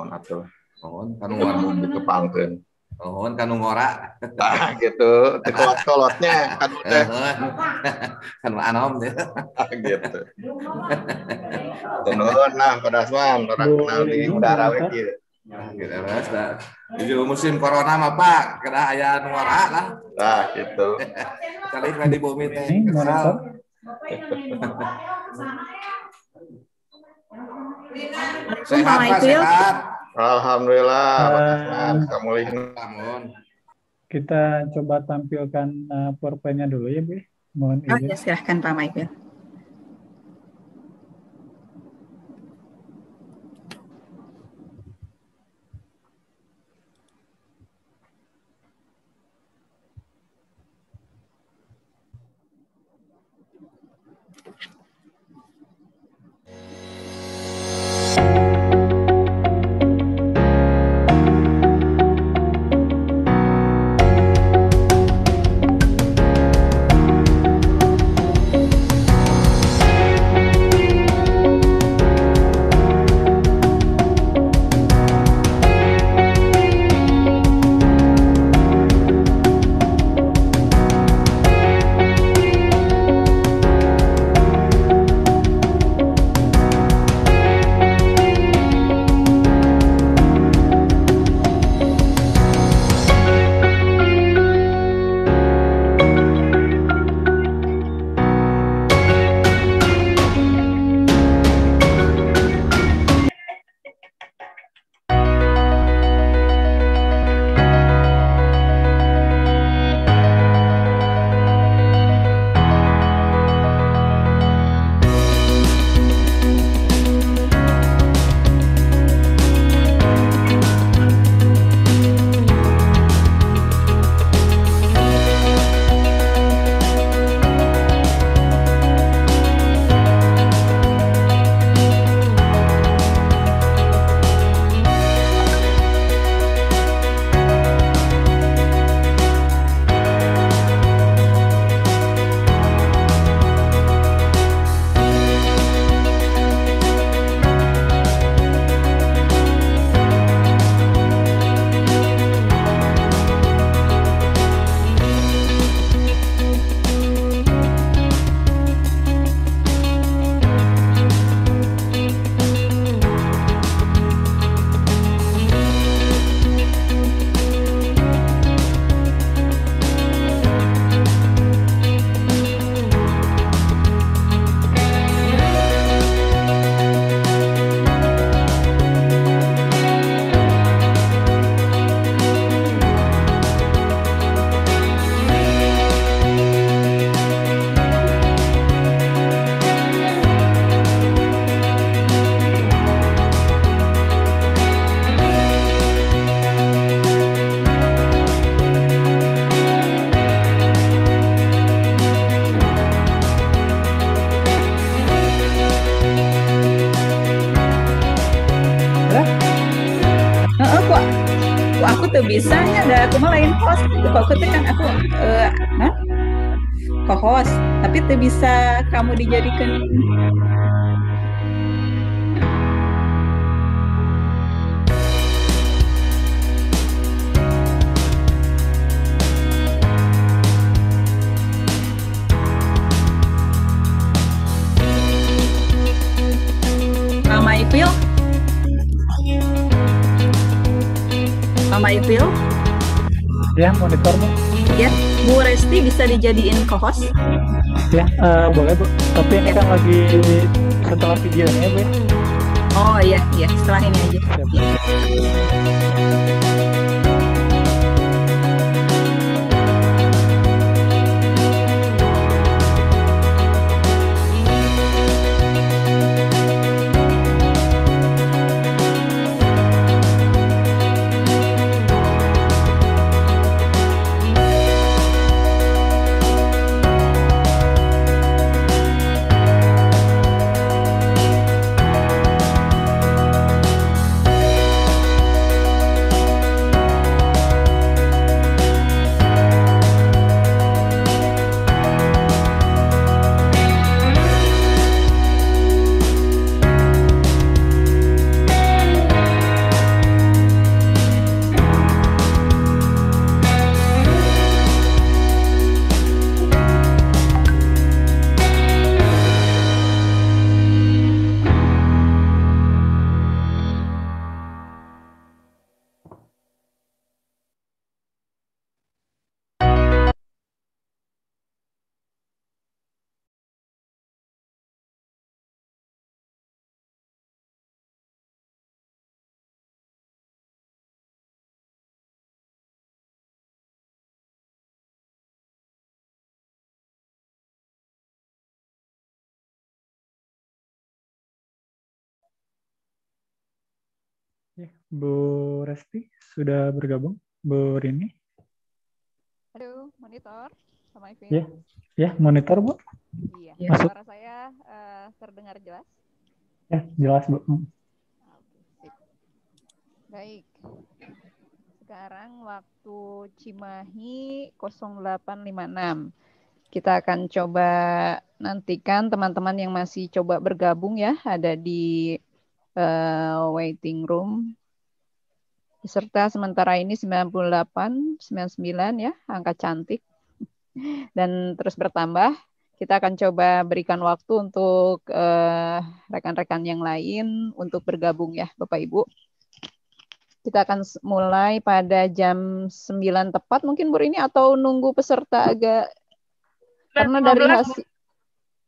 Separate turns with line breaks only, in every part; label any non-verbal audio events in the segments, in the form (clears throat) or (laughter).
mohon atuh mohon kan warung di kan mohon kan ngora ah gitu tekolot kolotnya kan udah kan anom deh ah, gitu tenun nah pada suam orang kenal di udara ah, gitu nah musim corona mah pak kena ayah ngora lah nah gitu kali (laughs) di bumi teh sehat pak ya. sehat Alhamdulillah, uh,
Kita coba tampilkan uh, PowerPoint-nya dulu ya, Bu. Mohon oh, izin. Oh, ya,
silahkan Pak Michael. kok tuh kan aku uh, eh, host tapi tuh bisa kamu dijadikan dijadiin co-host? Ya, uh, boleh Bu. Tapi ini kan
lagi setelah videonya Bu. Ya.
Oh iya, iya setelah ini aja. Siap.
Bu Resti sudah bergabung, Bu Rini.
Halo, monitor sama Ivin. Ya,
ya monitor Bu. Iya, ya. Masuk. suara saya
uh, terdengar jelas.
Ya, jelas Bu. Hmm.
Baik. Sekarang waktu Cimahi 0856. Kita akan coba nantikan teman-teman yang masih coba bergabung ya, ada di uh, waiting room. Peserta sementara ini 98, 99 ya, angka cantik. (laughs) Dan terus bertambah. Kita akan coba berikan waktu untuk eh, rekan-rekan uh, yang lain untuk bergabung ya, Bapak Ibu. Kita akan mulai pada jam 9 tepat mungkin Bu ini atau nunggu peserta agak karena dari hasil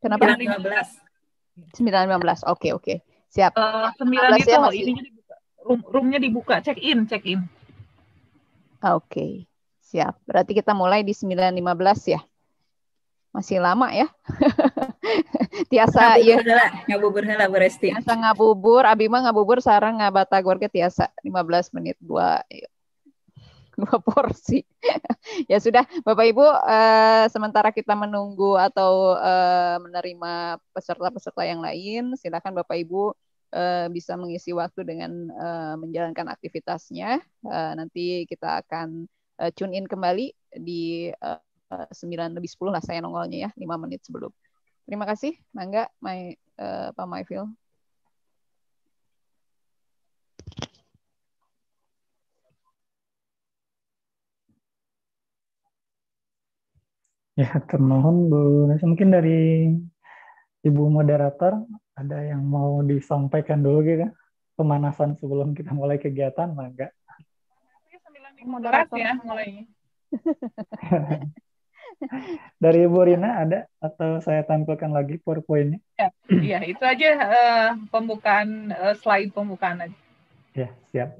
kenapa 19 19 oke okay, oke okay. Siap. Sembilan eh, uh, ya, itu ya masih... dibuka, room, roomnya
dibuka, check in, check in.
Ah, oke, okay. siap. Berarti kita mulai di 9.15 ya? Masih lama ya? (laughs) tiasa ngabu ya.
Ngabubur hela Bu Tiasa
ngabubur, Abi mah ngabubur sarang Gue ke tiasa 15 menit dua dua (laughs) porsi. ya sudah, Bapak Ibu, uh, sementara kita menunggu atau uh, menerima peserta-peserta yang lain, silakan Bapak Ibu uh, bisa mengisi waktu dengan uh, menjalankan aktivitasnya. Uh, nanti kita akan uh, tune in kembali di uh, 9 lebih 10 lah saya nongolnya ya, 5 menit sebelum. Terima kasih, Mangga, my, uh, Pak Maifil.
Ya, termohon Bu. Mungkin dari Ibu moderator ada yang mau disampaikan dulu gitu pemanasan sebelum kita mulai kegiatan, Mbak, enggak?
Moderator ya mulai. (laughs)
dari Ibu Rina ada atau saya tampilkan lagi PowerPoint-nya?
Ya, ya, itu aja uh, pembukaan uh, slide pembukaan aja.
Ya, siap.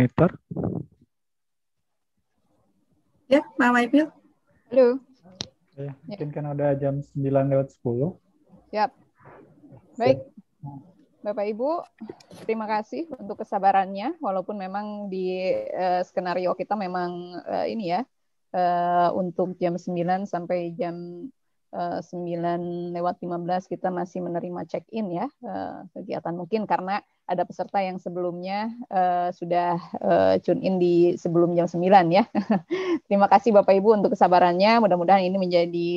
monitor?
Ya, Pak Waipil. Halo.
Ya, mungkin ya. kan udah jam 9 lewat 10.
Yap.
Baik. Bapak Ibu, terima kasih untuk kesabarannya walaupun memang di uh, skenario kita memang uh, ini ya uh, untuk jam 9 sampai jam uh, 9 lewat 15 kita masih menerima check-in ya uh, kegiatan mungkin karena ada peserta yang sebelumnya uh, sudah uh, tune in di sebelum jam 9 ya. (laughs) Terima kasih Bapak Ibu untuk kesabarannya. Mudah-mudahan ini menjadi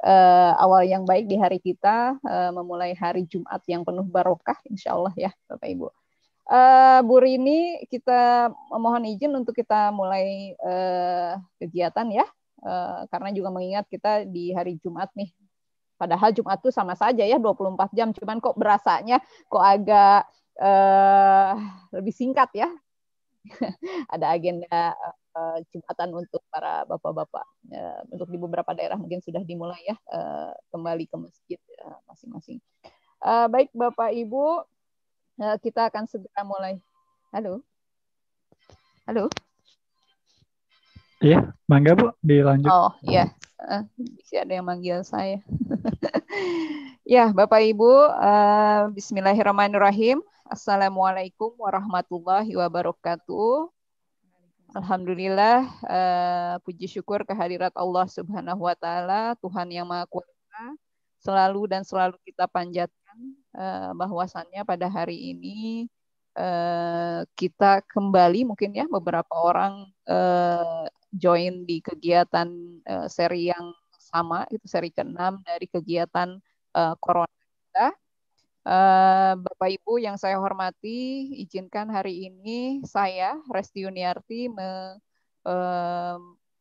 uh, awal yang baik di hari kita uh, memulai hari Jumat yang penuh barokah insya Allah ya Bapak Ibu. Uh, Bu Rini, kita mohon izin untuk kita mulai uh, kegiatan ya, uh, karena juga mengingat kita di hari Jumat nih. Padahal Jumat itu sama saja ya, 24 jam, cuman kok berasanya kok agak Eh, lebih singkat ya. (laughs) ada agenda uh, untuk para bapak-bapak uh, untuk di beberapa daerah mungkin sudah dimulai ya uh, kembali ke masjid masing-masing. Uh, baik Bapak Ibu, uh, kita akan segera mulai. Halo. Halo.
Iya, mangga Bu, dilanjut. Oh,
iya. Uh, bisa ada yang manggil saya. (laughs) ya, Bapak Ibu, uh, bismillahirrahmanirrahim. Assalamualaikum warahmatullahi wabarakatuh. Alhamdulillah, uh, puji syukur kehadirat Allah Subhanahu wa Ta'ala, Tuhan yang Maha Kuasa, selalu dan selalu kita panjatkan uh, bahwasannya pada hari ini uh, kita kembali, mungkin ya, beberapa orang uh, join di kegiatan uh, seri yang sama, itu seri keenam dari kegiatan uh, Corona kita Eh, Bapak Ibu yang saya hormati, izinkan hari ini saya Resti Yuniarti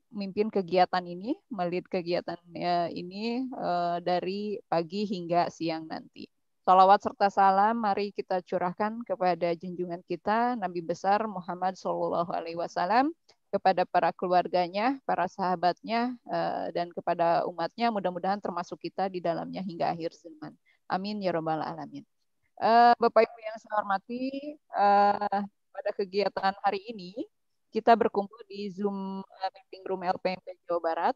memimpin eh, kegiatan ini, melihat kegiatan ya, ini eh, dari pagi hingga siang nanti. Salawat serta salam mari kita curahkan kepada junjungan kita Nabi besar Muhammad Shallallahu Alaihi Wasallam kepada para keluarganya, para sahabatnya, dan kepada umatnya. Mudah-mudahan termasuk kita di dalamnya hingga akhir zaman. Amin ya robbal alamin. Uh, Bapak Ibu yang saya hormati, uh, pada kegiatan hari ini kita berkumpul di Zoom eh, meeting room LPMP Jawa Barat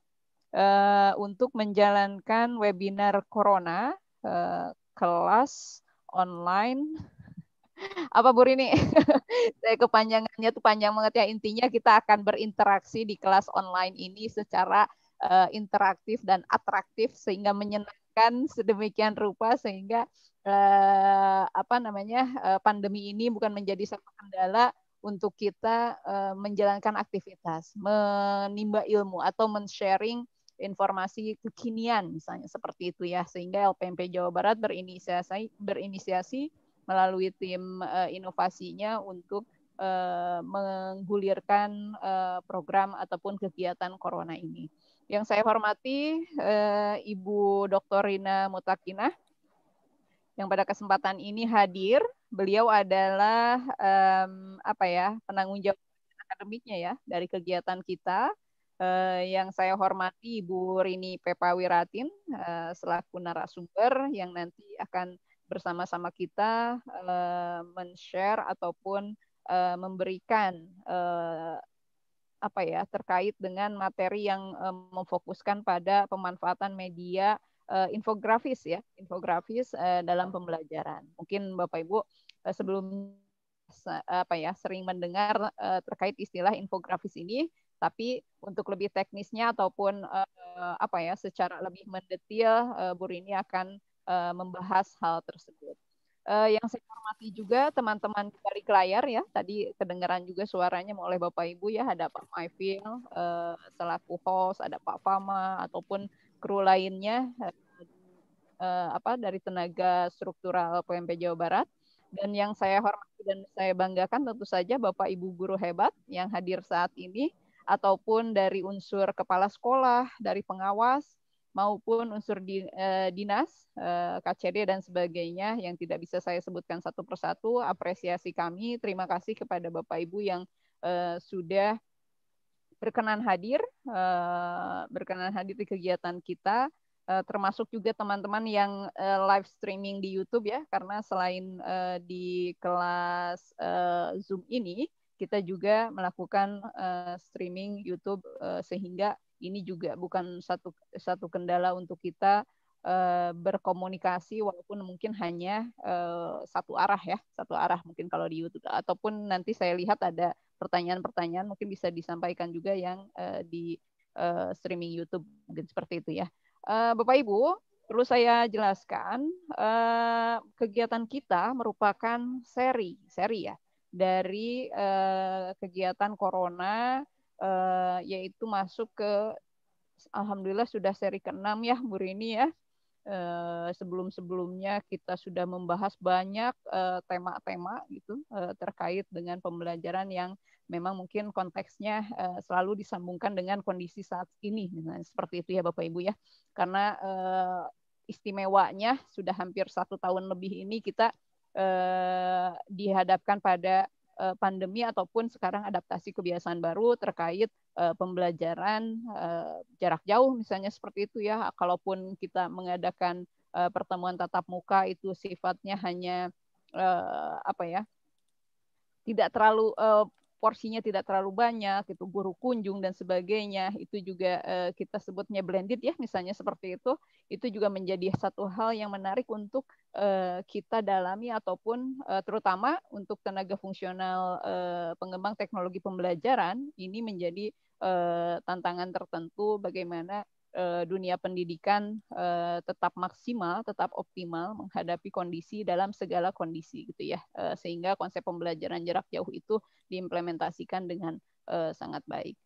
uh, untuk menjalankan webinar Corona uh, kelas online. (laughs) Apa Bu Rini? (laughs) Saya kepanjangannya tuh panjang banget ya. Intinya kita akan berinteraksi di kelas online ini secara uh, interaktif dan atraktif sehingga menyenangkan dipersiapkan sedemikian rupa sehingga eh, apa namanya eh, pandemi ini bukan menjadi satu kendala untuk kita eh, menjalankan aktivitas, menimba ilmu atau men-sharing informasi kekinian misalnya seperti itu ya sehingga LPMP Jawa Barat berinisiasi berinisiasi melalui tim eh, inovasinya untuk eh, menggulirkan eh, program ataupun kegiatan corona ini. Yang saya hormati eh, Ibu Dr. Rina Mutakinah yang pada kesempatan ini hadir. Beliau adalah um, apa ya penanggung jawab akademiknya ya dari kegiatan kita. Eh, yang saya hormati Ibu Rini Pepawiratin eh, selaku narasumber yang nanti akan bersama-sama kita eh, men-share ataupun eh, memberikan eh, apa ya terkait dengan materi yang um, memfokuskan pada pemanfaatan media uh, infografis ya infografis uh, dalam pembelajaran mungkin bapak ibu uh, sebelum uh, apa ya sering mendengar uh, terkait istilah infografis ini tapi untuk lebih teknisnya ataupun uh, apa ya secara lebih mendetail uh, Bu Rini akan uh, membahas hal tersebut uh, yang saya hormati juga teman-teman dari layar ya. Tadi kedengaran juga suaranya oleh Bapak Ibu ya. Ada Pak Maifil uh, selaku host, ada Pak Fama ataupun kru lainnya uh, uh, apa dari tenaga struktural PMP Jawa Barat. Dan yang saya hormati dan saya banggakan tentu saja Bapak Ibu guru hebat yang hadir saat ini ataupun dari unsur kepala sekolah, dari pengawas, maupun unsur di, eh, dinas, eh, KCD dan sebagainya yang tidak bisa saya sebutkan satu persatu. Apresiasi kami, terima kasih kepada Bapak Ibu yang eh, sudah berkenan hadir, eh, berkenan hadir di kegiatan kita, eh, termasuk juga teman-teman yang eh, live streaming di YouTube ya, karena selain eh, di kelas eh, Zoom ini, kita juga melakukan uh, streaming YouTube uh, sehingga ini juga bukan satu satu kendala untuk kita eh, berkomunikasi walaupun mungkin hanya eh, satu arah ya satu arah mungkin kalau di YouTube ataupun nanti saya lihat ada pertanyaan-pertanyaan mungkin bisa disampaikan juga yang eh, di streaming YouTube mungkin seperti itu ya Bapak Ibu perlu saya jelaskan kegiatan kita merupakan seri seri ya dari kegiatan Corona uh, yaitu masuk ke alhamdulillah sudah seri ke-6 ya Bu Rini ya. Uh, sebelum-sebelumnya kita sudah membahas banyak uh, tema-tema gitu uh, terkait dengan pembelajaran yang memang mungkin konteksnya uh, selalu disambungkan dengan kondisi saat ini nah, seperti itu ya Bapak Ibu ya karena uh, istimewanya sudah hampir satu tahun lebih ini kita eh, dihadapkan pada Eh, pandemi ataupun sekarang adaptasi kebiasaan baru terkait uh, pembelajaran uh, jarak jauh misalnya seperti itu ya kalaupun kita mengadakan uh, pertemuan tatap muka itu sifatnya hanya uh, apa ya tidak terlalu uh, porsinya tidak terlalu banyak, itu guru kunjung dan sebagainya, itu juga uh, kita sebutnya blended ya, misalnya seperti itu, itu juga menjadi satu hal yang menarik untuk uh, kita dalami ataupun uh, terutama untuk tenaga fungsional uh, pengembang teknologi pembelajaran ini menjadi uh, tantangan tertentu bagaimana Eh, dunia pendidikan eh, tetap maksimal, tetap optimal menghadapi kondisi dalam segala kondisi gitu ya. Eh, sehingga konsep pembelajaran jarak jauh itu diimplementasikan dengan sangat baik.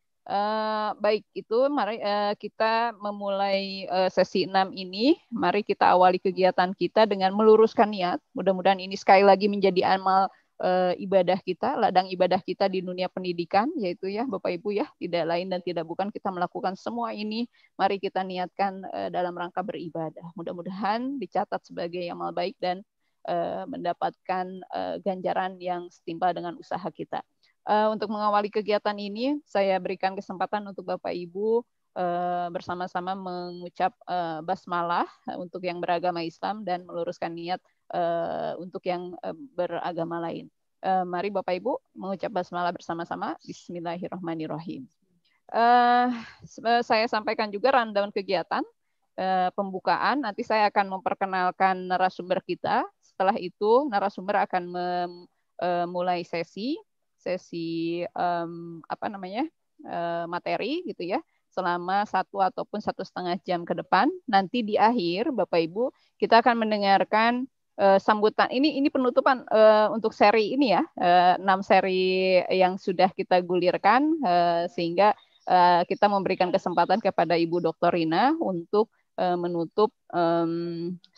baik, itu mari kita memulai sesi 6 ini. Mari kita awali kegiatan kita dengan meluruskan niat. Mudah-mudahan ini sekali lagi menjadi amal uh, ibadah kita, ladang ibadah kita di dunia pendidikan, yaitu ya Bapak Ibu ya, tidak lain dan tidak bukan kita melakukan semua ini. Mari kita niatkan uh, dalam rangka beribadah. Mudah-mudahan dicatat sebagai amal baik dan uh, mendapatkan uh, ganjaran yang setimpal dengan usaha kita. Uh, untuk mengawali kegiatan ini, saya berikan kesempatan untuk Bapak Ibu bersama-sama mengucap basmalah untuk yang beragama Islam dan meluruskan niat uh, untuk yang uh, beragama lain. Uh, mari Bapak Ibu mengucap basmalah bersama-sama. Bismillahirrahmanirrahim. Uh, saya sampaikan juga rundown kegiatan uh, pembukaan. Nanti saya akan memperkenalkan narasumber kita. Setelah itu narasumber akan memulai sesi sesi um, apa namanya uh, materi gitu ya selama satu ataupun satu setengah jam ke depan. Nanti di akhir, Bapak Ibu, kita akan mendengarkan uh, sambutan ini ini penutupan uh, untuk seri ini ya eh, enam seri yang sudah kita gulirkan uh, sehingga uh, kita memberikan kesempatan kepada Ibu Dr. Rina untuk uh, menutup seri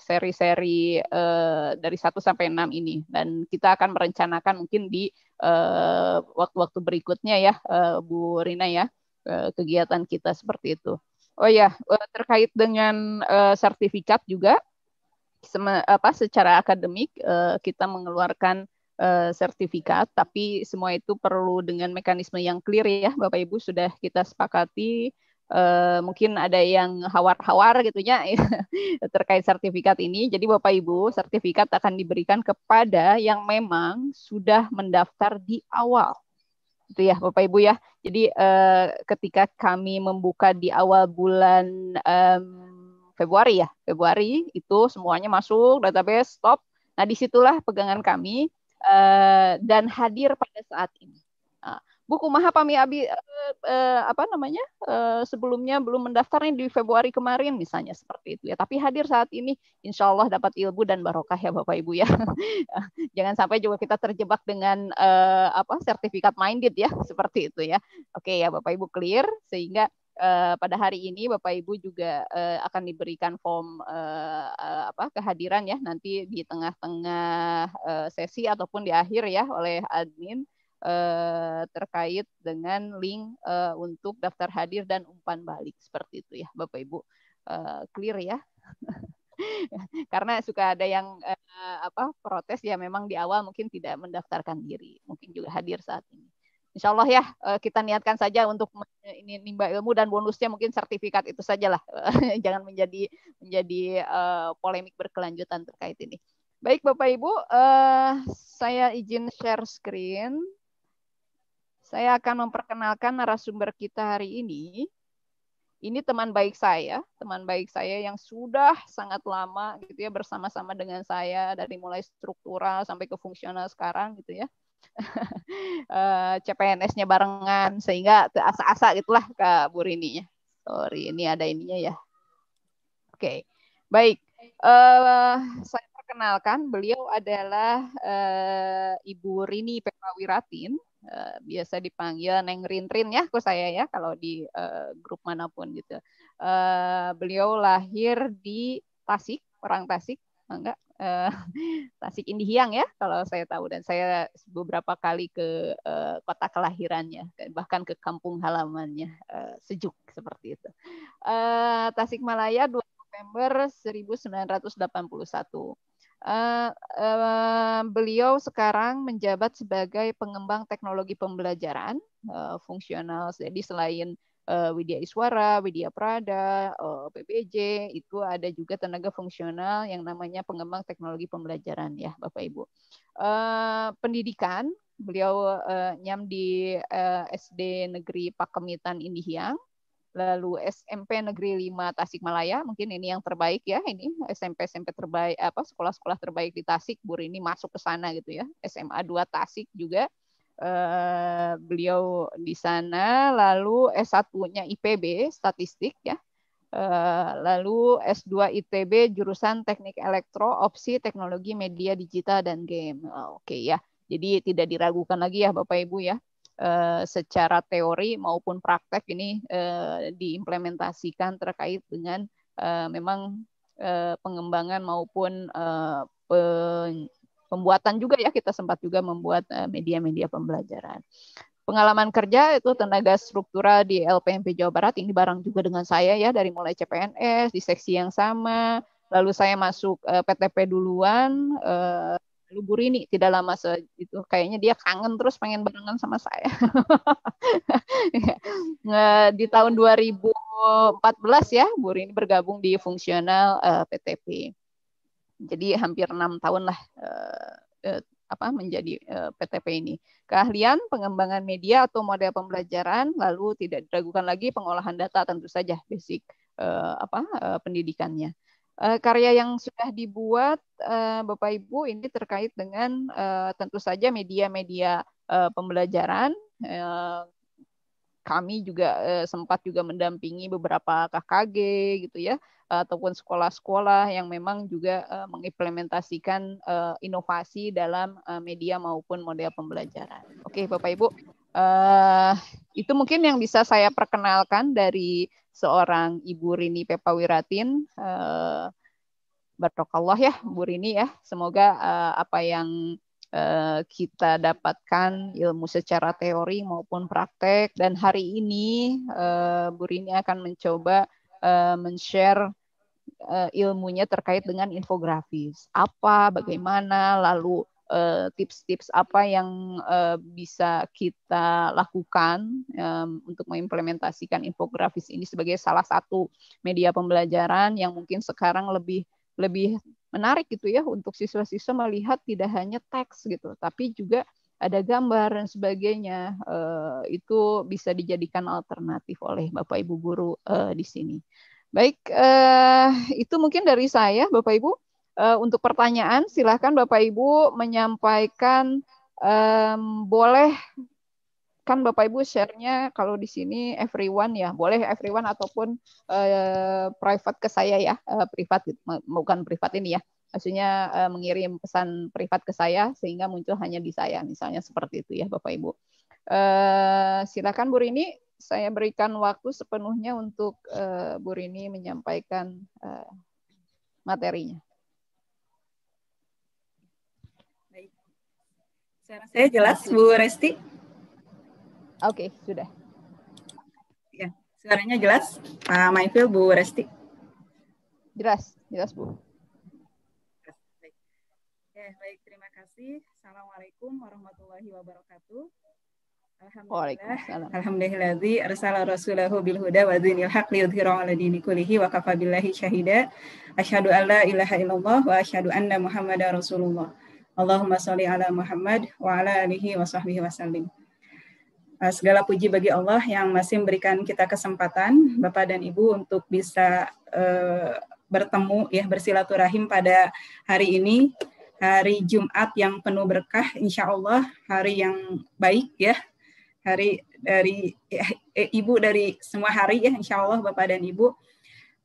seri-seri uh, dari 1 sampai 6 ini dan kita akan merencanakan mungkin di waktu waktu-waktu berikutnya ya uh, Bu Rina ya uh, kegiatan kita seperti itu. Oh ya, terkait dengan uh, sertifikat juga apa secara akademik uh, kita mengeluarkan uh, sertifikat, tapi semua itu perlu dengan mekanisme yang clear ya, Bapak Ibu sudah kita sepakati. Uh, mungkin ada yang hawar-hawar ya (laughs) terkait sertifikat ini. Jadi Bapak Ibu, sertifikat akan diberikan kepada yang memang sudah mendaftar di awal itu ya Bapak Ibu ya. Jadi eh, ketika kami membuka di awal bulan eh, Februari ya, Februari itu semuanya masuk database stop. Nah disitulah pegangan kami eh, dan hadir pada saat ini. Buku ah, buku Mahapami Abi eh, eh, apa namanya sebelumnya belum mendaftarnya di Februari kemarin misalnya seperti itu ya tapi hadir saat ini insya Allah dapat ilmu dan barokah ya Bapak Ibu ya (laughs) jangan sampai juga kita terjebak dengan apa sertifikat minded ya seperti itu ya oke ya Bapak Ibu clear sehingga Eh, pada hari ini Bapak Ibu juga uh, akan diberikan form uh, apa kehadiran ya nanti di tengah-tengah uh, sesi ataupun di akhir ya oleh admin uh, terkait dengan link uh, untuk daftar hadir dan umpan balik seperti itu ya Bapak Ibu uh, clear ya. (laughs) Karena suka ada yang uh, apa protes ya memang di awal mungkin tidak mendaftarkan diri, mungkin juga hadir saat ini. Insya Allah ya eh, kita niatkan saja untuk ini nimba ilmu dan bonusnya mungkin sertifikat itu sajalah (laughs) jangan menjadi menjadi uh, polemik berkelanjutan terkait ini. Baik Bapak Ibu, uh, saya izin share screen. Saya akan memperkenalkan narasumber kita hari ini. Ini teman baik saya, teman baik saya yang sudah sangat lama gitu ya bersama-sama dengan saya dari mulai struktural sampai ke fungsional sekarang gitu ya. (laughs) Eh, CPNS-nya barengan sehingga asa-asa gitulah ke Bu Rini ya. Sorry, ini ada ininya ya. Oke. Okay. Baik. Uh, saya perkenalkan beliau adalah uh, Ibu Rini Pepawiratin, uh, biasa dipanggil Neng Rintrin ya kok saya ya kalau di uh, grup manapun gitu. Uh, beliau lahir di Tasik, orang Tasik Oh, enggak eh, (laughs) Tasik Indihiang ya kalau saya tahu dan saya beberapa kali ke uh, kota kelahirannya bahkan ke kampung halamannya eh, sejuk seperti itu. Eh, Tasik Malaya 2 November 1981. Uh, uh, beliau sekarang menjabat sebagai pengembang teknologi pembelajaran uh, fungsional. Jadi selain uh, Widya Iswara, Widya Prada, uh, eh, PPJ, itu ada juga tenaga fungsional yang namanya pengembang teknologi pembelajaran ya Bapak Ibu. Uh, pendidikan beliau uh, nyam di uh, SD Negeri Pakemitan Indihiang, lalu SMP Negeri 5 Tasikmalaya mungkin ini yang terbaik ya ini SMP SMP terbaik apa sekolah-sekolah terbaik di Tasik Bu ini masuk ke sana gitu ya SMA 2 Tasik juga Eh, beliau di sana, lalu S1-nya IPB statistik ya. Eh, lalu S2 ITB jurusan Teknik Elektro, opsi Teknologi Media Digital dan Game. Ah, oke ya. Jadi tidak diragukan lagi ya Bapak Ibu ya. Eh, secara teori maupun praktek ini diimplementasikan terkait dengan memang pengembangan maupun pembuatan juga ya kita sempat juga membuat eh, media-media pembelajaran. Pengalaman kerja itu tenaga struktural di LPMP Jawa Barat ini bareng juga dengan saya ya dari mulai CPNS di seksi yang sama, lalu saya masuk PTP eh, duluan eh, lalu Bu tidak lama se itu kayaknya dia kangen terus pengen barengan sama saya. (laughs) di tahun 2014 ya Bu Rini bergabung di fungsional PTP jadi hampir enam tahun lah uh, uh, apa menjadi PTP eh, ini. Keahlian pengembangan media atau model pembelajaran, lalu tidak diragukan lagi pengolahan data tentu saja basic eh, apa eh, pendidikannya. Eh, karya yang sudah dibuat eh, Bapak Ibu ini terkait dengan eh, tentu saja media-media eh, pembelajaran eh, kami juga eh, sempat juga mendampingi beberapa KKG gitu ya ataupun sekolah-sekolah yang memang juga eh, mengimplementasikan eh, inovasi dalam eh, media maupun model pembelajaran. Oke, Bapak Ibu, eh, itu mungkin yang bisa saya perkenalkan dari seorang Ibu Rini Pepawiratin. Eh, Barokallah ya Bu Rini ya. Semoga eh, apa yang Eh, kita dapatkan ilmu secara teori maupun praktek dan hari ini eh, Bu Rini akan mencoba eh, men-share ilmunya terkait dengan infografis apa bagaimana lalu tips-tips apa yang bisa kita lakukan untuk mengimplementasikan infografis ini sebagai salah satu media pembelajaran yang mungkin sekarang lebih lebih menarik gitu ya untuk siswa-siswa melihat tidak hanya teks gitu, tapi juga ada gambar dan sebagainya. Eh, itu bisa dijadikan alternatif oleh Bapak Ibu guru eh, di sini. Baik, eh, itu mungkin dari saya Bapak Ibu. untuk pertanyaan silahkan Bapak Ibu menyampaikan boleh kan Bapak Ibu share-nya kalau di sini everyone ya, boleh everyone ataupun uh, private ke saya ya, uh, privat gitu, bukan privat ini ya. Maksudnya uh, mengirim pesan privat ke saya sehingga muncul hanya di saya, misalnya seperti itu ya Bapak Ibu. Eh, silakan Bu Rini, saya berikan waktu sepenuhnya untuk uh, Bu Rini menyampaikan uh, materinya.
Saya jelas Bu Resti. Oke, okay, sudah. Ya, suaranya jelas, Pak Maifil, Bu Resti. Jelas, jelas Bu. Baik. Ya, baik, terima kasih. Assalamualaikum warahmatullahi wabarakatuh. Alhamdulillah. Alhamdulillah arsala rasulahu bil huda wa dinil haq liyudhhirahu 'ala dini kullihi wa kafa billahi syahida. Asyhadu an ilaha illallah wa asyhadu anna Muhammadar rasulullah. Allahumma shalli ala Muhammad wa ala alihi wa sahbihi wasallim. Eh, segala puji bagi Allah yang masih memberikan kita kesempatan Bapak dan Ibu untuk bisa uh, bertemu ya bersilaturahim pada hari ini hari Jumat yang penuh berkah insya Allah hari yang baik ya hari dari ya, ibu dari semua hari ya insya Allah Bapak dan Ibu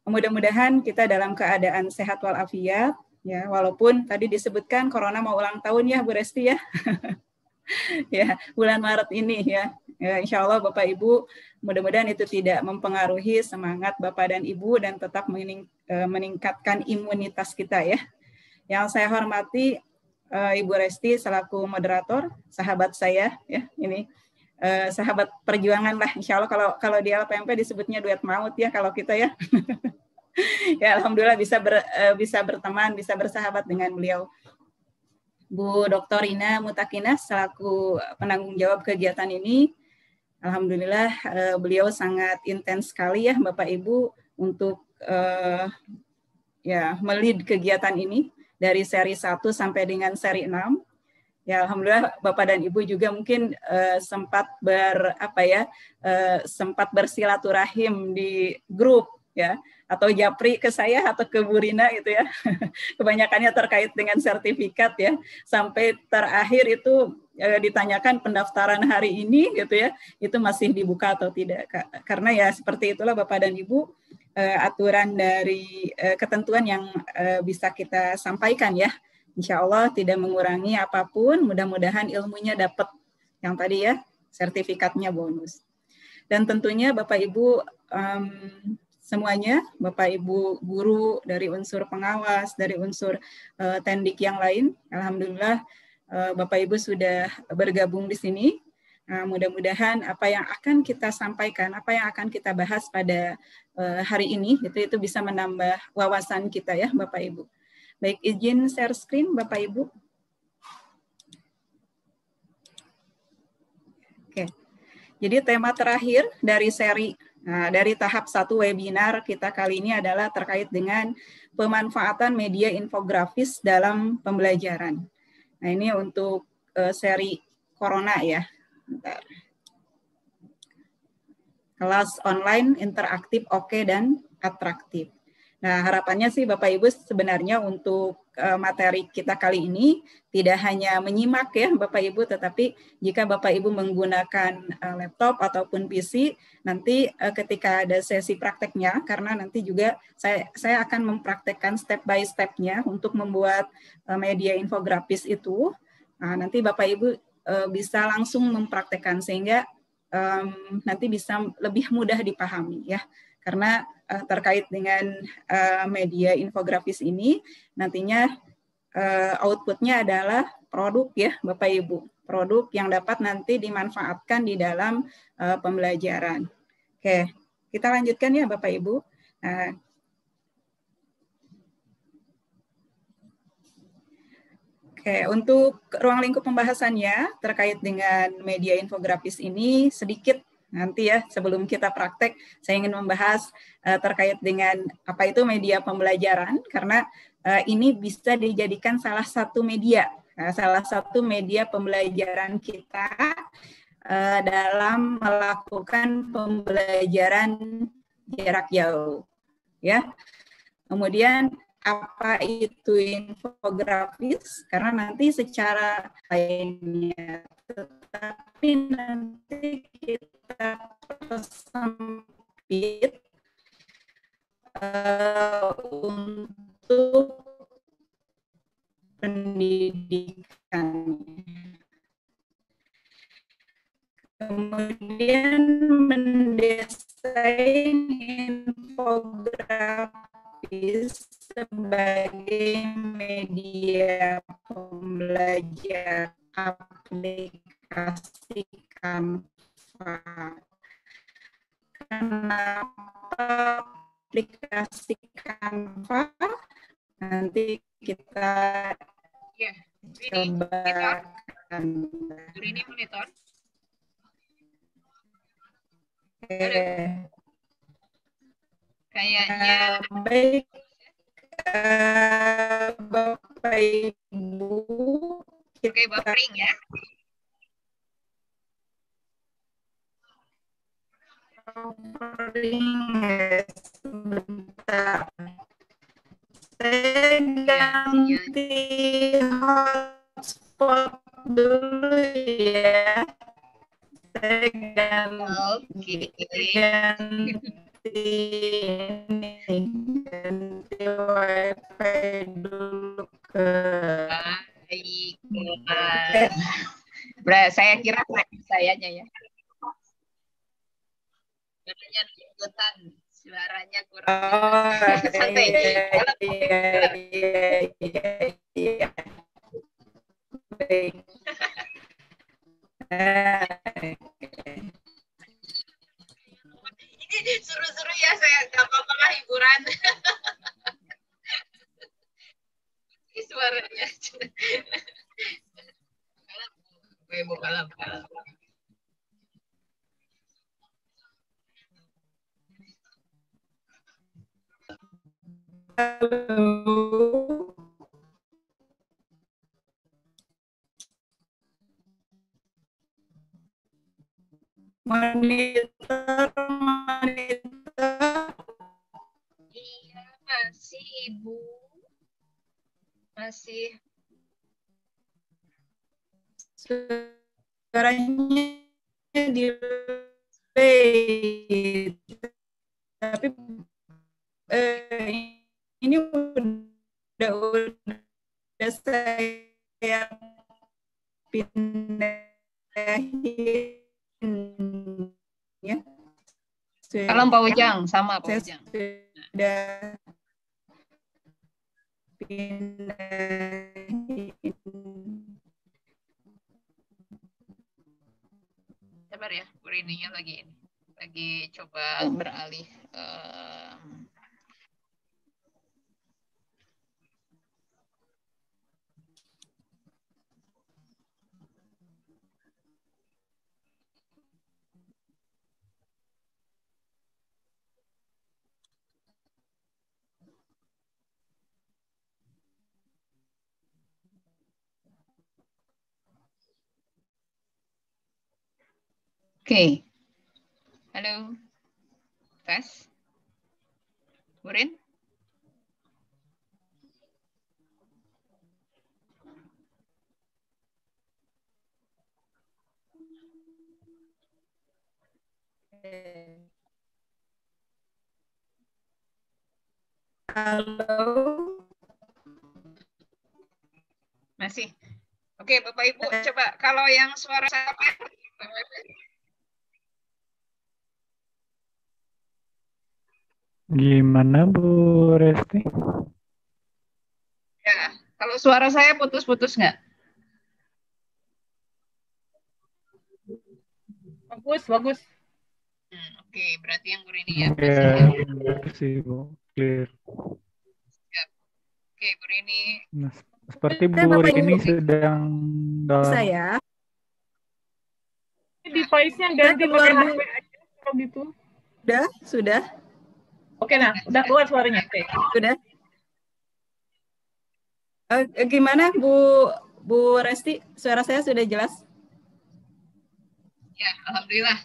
mudah-mudahan kita dalam keadaan sehat walafiat ya walaupun tadi disebutkan corona mau ulang tahun ya Bu Resti ya (laughs) (laughs) ya bulan Maret ini ya. ya insya Allah Bapak Ibu mudah-mudahan itu tidak mempengaruhi semangat Bapak dan Ibu dan tetap mening, e, meningkatkan imunitas kita ya. Yang saya hormati e, Ibu Resti selaku moderator, sahabat saya ya ini uh, sahabat perjuangan lah insya Allah kalau kalau di LPMP disebutnya duet maut ya kalau kita ya (laughs) ya alhamdulillah bisa ber, uh, bisa berteman bisa bersahabat dengan beliau Bu Dr. Ina Mutakina selaku eh, penanggung jawab kegiatan ini. Alhamdulillah uh, beliau sangat intens sekali ya Bapak Ibu untuk uh, ya melid kegiatan ini dari seri 1 sampai dengan seri 6. Ya alhamdulillah Bapak dan Ibu juga mungkin uh, sempat ber apa ya sempat bersilaturahim di grup ya atau japri ke saya atau ke Burina gitu ya. (laughs) Kebanyakannya terkait dengan sertifikat ya. Sampai terakhir itu e, ditanyakan pendaftaran hari ini gitu ya, itu masih dibuka atau tidak. Karena ya seperti itulah Bapak dan Ibu e, aturan dari e, ketentuan yang bisa kita sampaikan ya. Insya Allah tidak mengurangi apapun, mudah-mudahan ilmunya dapat yang tadi ya, sertifikatnya bonus. Dan tentunya Bapak Ibu um, semuanya, Bapak Ibu guru dari unsur pengawas, dari unsur uh, tendik yang lain. Alhamdulillah uh, Bapak Ibu sudah bergabung di sini. Nah, mudah-mudahan apa yang akan kita sampaikan, apa yang akan kita bahas pada uh, hari ini, itu itu bisa menambah wawasan kita ya, Bapak Ibu. Baik, izin share screen, Bapak Ibu. Oke, jadi tema terakhir dari seri Nah, dari tahap satu webinar kita kali ini adalah terkait dengan pemanfaatan media infografis dalam pembelajaran. Nah, ini untuk uh, seri corona ya. Bentar. Kelas online interaktif oke okay, dan atraktif. Nah, harapannya sih Bapak Ibu sebenarnya untuk materi kita kali ini tidak hanya menyimak ya Bapak Ibu tetapi jika Bapak Ibu menggunakan eh, laptop ataupun PC nanti eh, ketika ada sesi prakteknya karena nanti juga saya saya akan mempraktekkan step by stepnya untuk membuat eh, media infografis itu nah, nanti Bapak Ibu bisa langsung mempraktekkan sehingga um, nanti bisa lebih mudah dipahami ya karena uh, terkait dengan uh, media infografis ini nantinya uh, outputnya adalah produk ya Bapak Ibu produk yang dapat nanti dimanfaatkan di dalam uh, pembelajaran. Oke, kita lanjutkan ya Bapak Ibu. uh, Oke, untuk ruang lingkup pembahasannya terkait dengan media infografis ini sedikit nanti ya sebelum kita praktek saya ingin membahas uh, terkait dengan apa itu media pembelajaran karena uh, ini bisa dijadikan salah satu media uh, salah satu media pembelajaran kita uh, dalam melakukan pembelajaran jarak jauh ya kemudian apa itu infografis karena nanti secara lainnya tetapi nanti kita persempit uh, untuk pendidikan. Kemudian mendesain infografis sebagai media pembelajaran mengaplikasikan Kenapa aplikasi Canva? Nanti kita ya, ini coba monitor.
Ini monitor.
Oke.
Kayaknya
eh, baik eh, Bapak Ibu sebagai buffering ya.
Buffering ya,
sebentar. Saya ganti hotspot dulu ya.
Saya ganti, okay. ganti ini, ganti wifi dulu
ke... Ah. Baik. Uh, saya kira sayanya ya. Suaranya kurang suaranya kurang.
Oh, Santai. Iya, iya, iya, iya. Baik. Iya. Ini suruh-suruh ya saya, gak apa-apa lah hiburan. Ini (laughs) suaranya.
Gue mau kalah, Halo. Monitor, monitor.
Iya, masih Ibu. Masih.
Suaranya di tapi eh, ini udah udah saya pindahin ya. Kalau Pak Ujang sama Pak Ujang.
Sudah
Sabar ya, ini lagi ini. Lagi coba beralih um, Oke. Halo. Tes. Murin.
Halo.
Masih. Oke, Bapak Ibu, coba kalau yang suara saya
Gimana Bu Resti?
Ya, kalau suara saya putus-putus nggak?
Bagus, bagus. Hmm, Oke, okay. berarti yang bu ini ya. Iya,
sih Bu. Clear. Ya. Oke, okay, Bu Rini. Nah, seperti Bu Rini sedang dalam... Saya.
Device-nya ganti pakai HP aja kalau gitu.
Sudah, sudah.
Oke, nah, udah keluar suaranya. Oke.
Sudah. Uh, gimana Bu Bu Resti? Suara saya sudah jelas?
Ya,
alhamdulillah.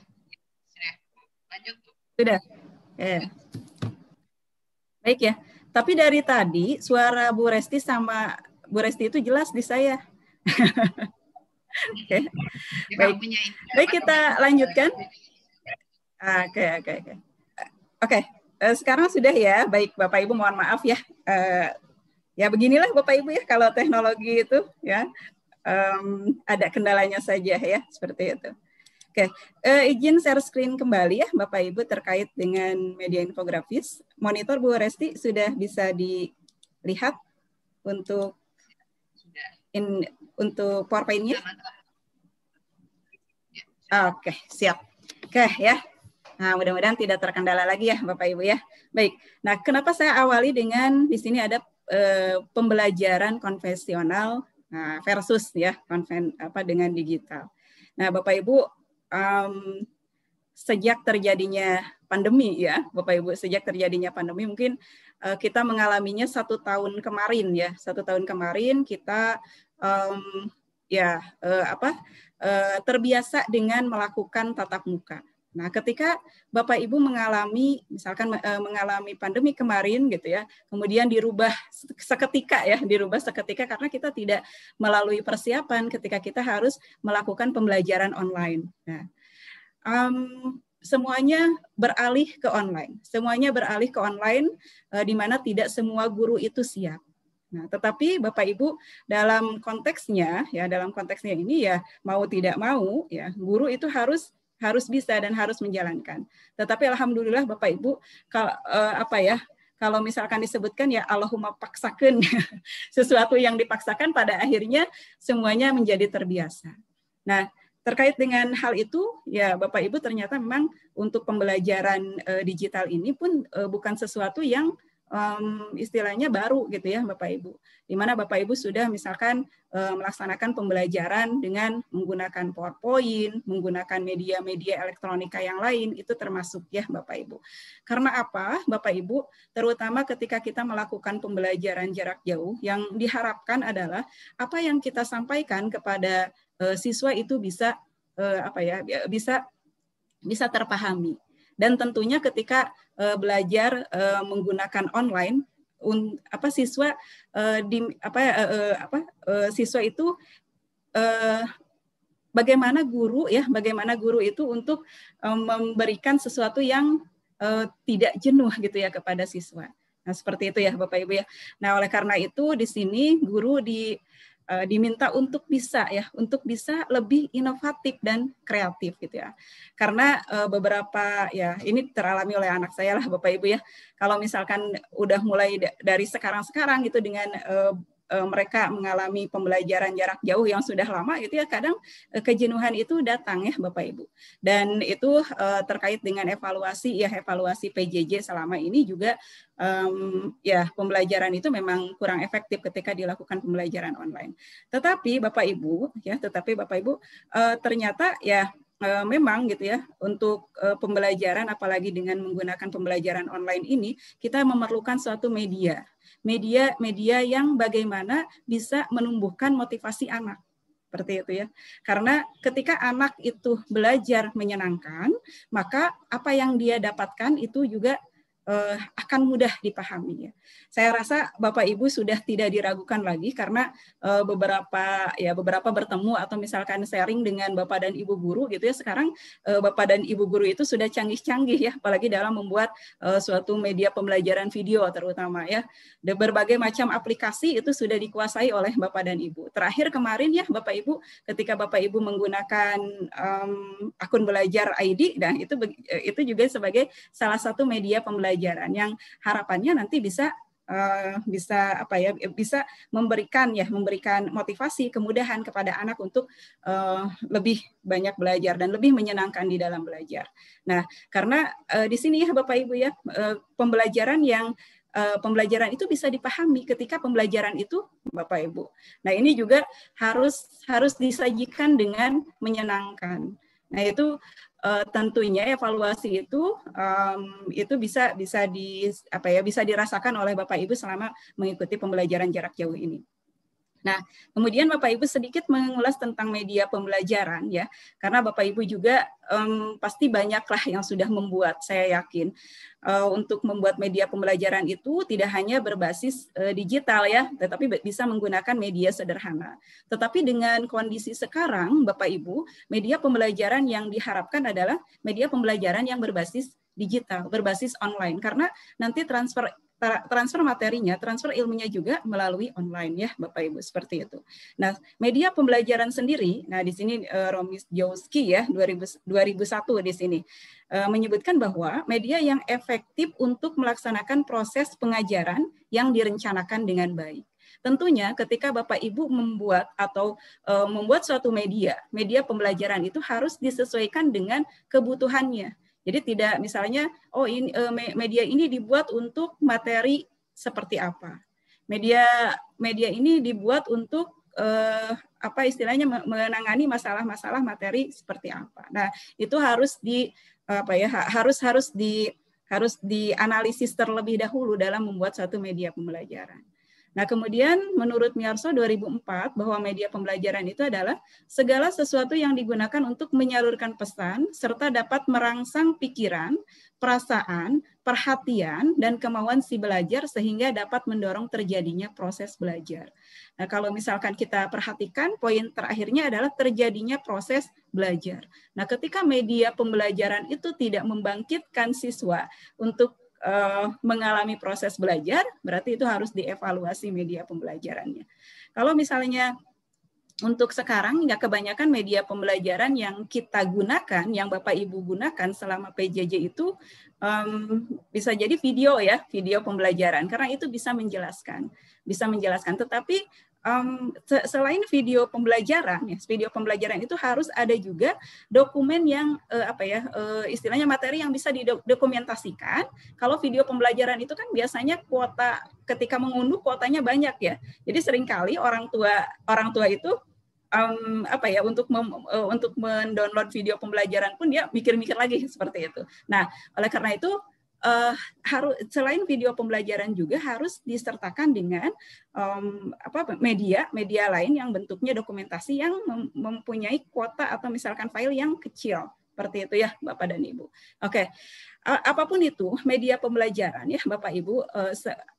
Sudah.
Lanjut. Sudah. Eh. Baik ya. Tapi dari tadi suara Bu Resti sama Bu Resti itu jelas di saya. (laughs) Oke. okay. Baik. Baik kita lanjutkan. Ah, oke, oke, oke. Oke, Eh, sekarang sudah ya, baik Bapak Ibu mohon maaf ya. Uh, ya beginilah Bapak Ibu ya kalau teknologi itu ya um, ada kendalanya saja ya seperti itu. Oke, okay. uh, eh, izin share screen kembali ya Bapak Ibu terkait dengan media infografis. Monitor Bu Resti sudah bisa dilihat untuk in, untuk PowerPoint-nya? Ah, oke, okay, siap. Oke okay, ya. Nah, mudah-mudahan tidak terkendala lagi ya Bapak Ibu ya. Baik. Nah, kenapa saya awali dengan di sini ada e, pembelajaran konvensional nah, versus ya konven apa dengan digital. Nah, Bapak Ibu um, sejak terjadinya pandemi ya, Bapak Ibu sejak terjadinya pandemi mungkin e, kita mengalaminya satu tahun kemarin ya, satu tahun kemarin kita um, ya e, apa terbiasa dengan melakukan tatap muka Nah, ketika Bapak Ibu mengalami misalkan eh, mengalami pandemi kemarin gitu ya, kemudian dirubah seketika ya, dirubah seketika karena kita tidak melalui persiapan ketika kita harus melakukan pembelajaran online. Nah, um, semuanya beralih ke online. Semuanya beralih ke online uh, di mana tidak semua guru itu siap. Nah, tetapi Bapak Ibu dalam konteksnya ya dalam konteksnya ini ya mau tidak mau ya guru itu harus harus bisa dan harus menjalankan. Tetapi alhamdulillah Bapak Ibu kalau eh, apa ya kalau misalkan disebutkan ya Allahumma paksakan (laughs) sesuatu yang dipaksakan pada akhirnya semuanya menjadi terbiasa. Nah, terkait dengan hal itu ya Bapak Ibu ternyata memang untuk pembelajaran eh, digital ini pun eh, bukan sesuatu yang um, istilahnya baru gitu ya Bapak Ibu. Di mana Bapak Ibu sudah misalkan um, melaksanakan pembelajaran dengan menggunakan PowerPoint, menggunakan media-media elektronika yang lain itu termasuk ya Bapak Ibu. Karena apa Bapak Ibu? Terutama ketika kita melakukan pembelajaran jarak jauh yang diharapkan adalah apa yang kita sampaikan kepada uh, siswa itu bisa uh, apa ya bisa bisa terpahami dan tentunya ketika eh, belajar eh, menggunakan online, un, apa siswa eh, di apa apa siswa itu bagaimana guru ya, bagaimana guru itu untuk memberikan sesuatu yang tidak jenuh gitu ya kepada siswa. Nah, seperti itu ya Bapak Ibu ya. Nah, oleh karena itu di sini guru di uh, diminta untuk bisa ya untuk bisa lebih inovatif dan kreatif gitu ya karena eh, beberapa ya ini teralami oleh anak saya lah bapak ibu ya kalau misalkan udah mulai dari sekarang sekarang gitu dengan uh, Eh, mereka mengalami pembelajaran jarak jauh yang sudah lama itu ya kadang eh, kejenuhan itu datang ya Bapak Ibu dan itu eh, terkait dengan evaluasi ya evaluasi PJJ selama ini juga um, ya pembelajaran itu memang kurang efektif ketika dilakukan pembelajaran online tetapi Bapak Ibu ya tetapi Bapak Ibu ternyata ya Eh, memang gitu ya untuk eh, pembelajaran apalagi dengan menggunakan pembelajaran online ini kita memerlukan suatu media media media yang bagaimana bisa menumbuhkan motivasi anak seperti itu ya karena ketika anak itu belajar menyenangkan maka apa yang dia dapatkan itu juga uh, akan mudah dipahami. Ya. Saya rasa Bapak Ibu sudah tidak diragukan lagi karena uh, beberapa ya beberapa bertemu atau misalkan sharing dengan Bapak dan Ibu guru gitu ya sekarang uh, Bapak dan Ibu guru itu sudah canggih-canggih ya apalagi dalam membuat uh, suatu media pembelajaran video terutama ya. De berbagai macam aplikasi itu sudah dikuasai oleh Bapak dan Ibu. Terakhir kemarin ya Bapak Ibu ketika Bapak Ibu menggunakan um, akun belajar ID dan nah, itu itu juga sebagai salah satu media pembelajaran pembelajaran yang harapannya nanti bisa Uh, bisa apa ya bisa memberikan ya memberikan motivasi kemudahan kepada anak untuk uh, lebih banyak belajar dan lebih menyenangkan di dalam belajar. Nah, karena uh, di sini ya Bapak Ibu ya uh, pembelajaran yang pembelajaran itu bisa dipahami ketika pembelajaran itu Bapak Ibu. Nah, ini juga harus harus disajikan dengan menyenangkan. Nah, itu uh, tentunya evaluasi itu um, itu bisa bisa di apa ya bisa dirasakan oleh Bapak Ibu selama mengikuti pembelajaran jarak jauh ini. Nah, kemudian Bapak Ibu sedikit mengulas tentang media pembelajaran ya, karena Bapak Ibu juga um, pasti banyaklah yang sudah membuat, saya yakin uh, untuk membuat media pembelajaran itu tidak hanya berbasis uh, digital ya, tetapi bisa menggunakan media sederhana. Tetapi dengan kondisi sekarang, Bapak Ibu, media pembelajaran yang diharapkan adalah media pembelajaran yang berbasis digital, berbasis online, karena nanti transfer transfer materinya, transfer ilmunya juga melalui online ya Bapak Ibu seperti itu. Nah, media pembelajaran sendiri, nah di sini eh, Romis Jowski ya 2000, 2001 di sini eh, menyebutkan bahwa media yang efektif untuk melaksanakan proses pengajaran yang direncanakan dengan baik. Tentunya ketika Bapak Ibu membuat atau e, membuat suatu media, media pembelajaran itu harus disesuaikan dengan kebutuhannya. Jadi tidak misalnya oh ini, eh, media ini dibuat untuk materi seperti apa. Media media ini dibuat untuk eh, apa istilahnya menangani masalah-masalah materi seperti apa. Nah, itu harus di apa ya harus harus di harus dianalisis terlebih dahulu dalam membuat satu media pembelajaran. Nah, kemudian menurut Miarso 2004 bahwa media pembelajaran itu adalah segala sesuatu yang digunakan untuk menyalurkan pesan serta dapat merangsang pikiran, perasaan, perhatian, dan kemauan si belajar sehingga dapat mendorong terjadinya proses belajar. Nah, kalau misalkan kita perhatikan poin terakhirnya adalah terjadinya proses belajar. Nah, ketika media pembelajaran itu tidak membangkitkan siswa untuk uh, mengalami proses belajar, berarti itu harus dievaluasi media pembelajarannya. Kalau misalnya untuk sekarang ya kebanyakan media pembelajaran yang kita gunakan, yang Bapak Ibu gunakan selama PJJ itu um, bisa jadi video ya, video pembelajaran karena itu bisa menjelaskan, bisa menjelaskan. Tetapi um, selain video pembelajaran ya video pembelajaran itu harus ada juga dokumen yang uh, apa ya uh, istilahnya materi yang bisa didokumentasikan kalau video pembelajaran itu kan biasanya kuota ketika mengunduh kuotanya banyak ya jadi seringkali orang tua orang tua itu um, apa ya untuk mem, uh, untuk mendownload video pembelajaran pun dia mikir-mikir lagi seperti itu. Nah, oleh karena itu uh, eh, harus selain video pembelajaran juga harus disertakan dengan um, apa media media lain yang bentuknya dokumentasi yang mempunyai kuota atau misalkan file yang kecil seperti itu ya Bapak dan Ibu. Oke, okay. apapun itu media pembelajaran ya Bapak Ibu eh,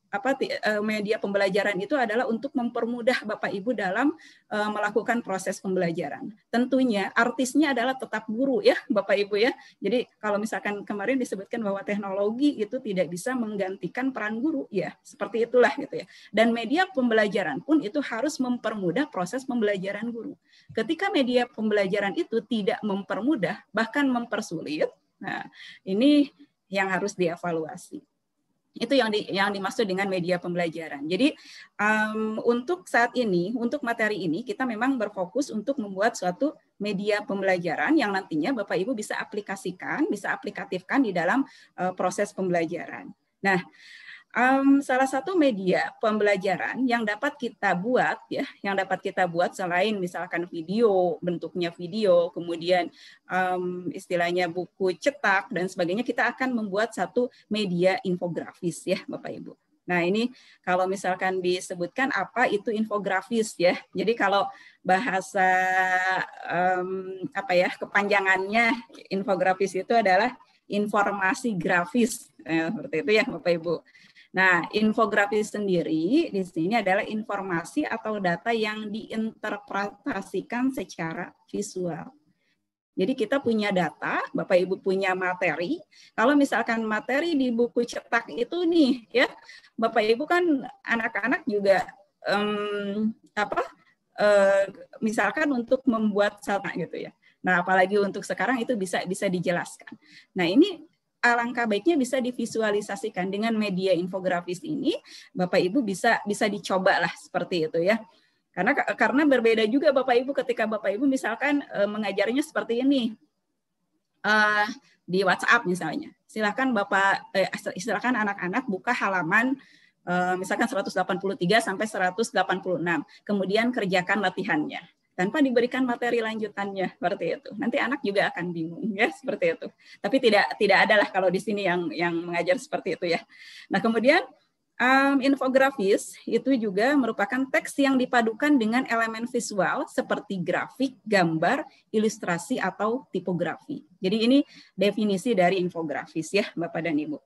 apa eh, media pembelajaran itu adalah untuk mempermudah Bapak Ibu dalam eh, melakukan proses pembelajaran. Tentunya artisnya adalah tetap guru ya Bapak Ibu ya. Jadi kalau misalkan kemarin disebutkan bahwa teknologi itu tidak bisa menggantikan peran guru ya, seperti itulah gitu ya. Dan media pembelajaran pun itu harus mempermudah proses pembelajaran guru. Ketika media pembelajaran itu tidak mempermudah bahkan mempersulit. Nah, ini yang harus dievaluasi itu yang di, yang dimaksud dengan media pembelajaran. Jadi um, untuk saat ini, untuk materi ini kita memang berfokus untuk membuat suatu media pembelajaran yang nantinya Bapak Ibu bisa aplikasikan, bisa aplikatifkan di dalam uh, proses pembelajaran. Nah, um, salah satu media pembelajaran yang dapat kita buat ya yang dapat kita buat selain misalkan video bentuknya video kemudian um, istilahnya buku cetak dan sebagainya kita akan membuat satu media infografis ya Bapak Ibu. Nah, ini kalau misalkan disebutkan apa itu infografis ya. Jadi kalau bahasa um, apa ya kepanjangannya infografis itu adalah informasi grafis eh, seperti itu ya Bapak Ibu. Nah, infografis sendiri di sini adalah informasi atau data yang diinterpretasikan secara visual. Jadi kita punya data, Bapak Ibu punya materi. Kalau misalkan materi di buku cetak itu nih ya, Bapak Ibu kan anak-anak juga um, apa? Uh, misalkan untuk membuat celana gitu ya. Nah, apalagi untuk sekarang itu bisa bisa dijelaskan. Nah, ini alangkah baiknya bisa divisualisasikan dengan media infografis ini Bapak Ibu bisa bisa dicoba lah seperti itu ya karena karena berbeda juga Bapak Ibu ketika Bapak Ibu misalkan e, mengajarnya seperti ini e, di WhatsApp misalnya silahkan Bapak eh, silahkan anak-anak buka halaman e, misalkan 183 sampai 186 kemudian kerjakan latihannya tanpa diberikan materi lanjutannya seperti itu. Nanti anak juga akan bingung ya seperti itu. Tapi tidak tidak adalah kalau di sini yang yang mengajar seperti itu ya. Nah, kemudian um, infografis itu juga merupakan teks yang dipadukan dengan elemen visual seperti grafik, gambar, ilustrasi atau tipografi. Jadi ini definisi dari infografis ya Bapak dan Ibu.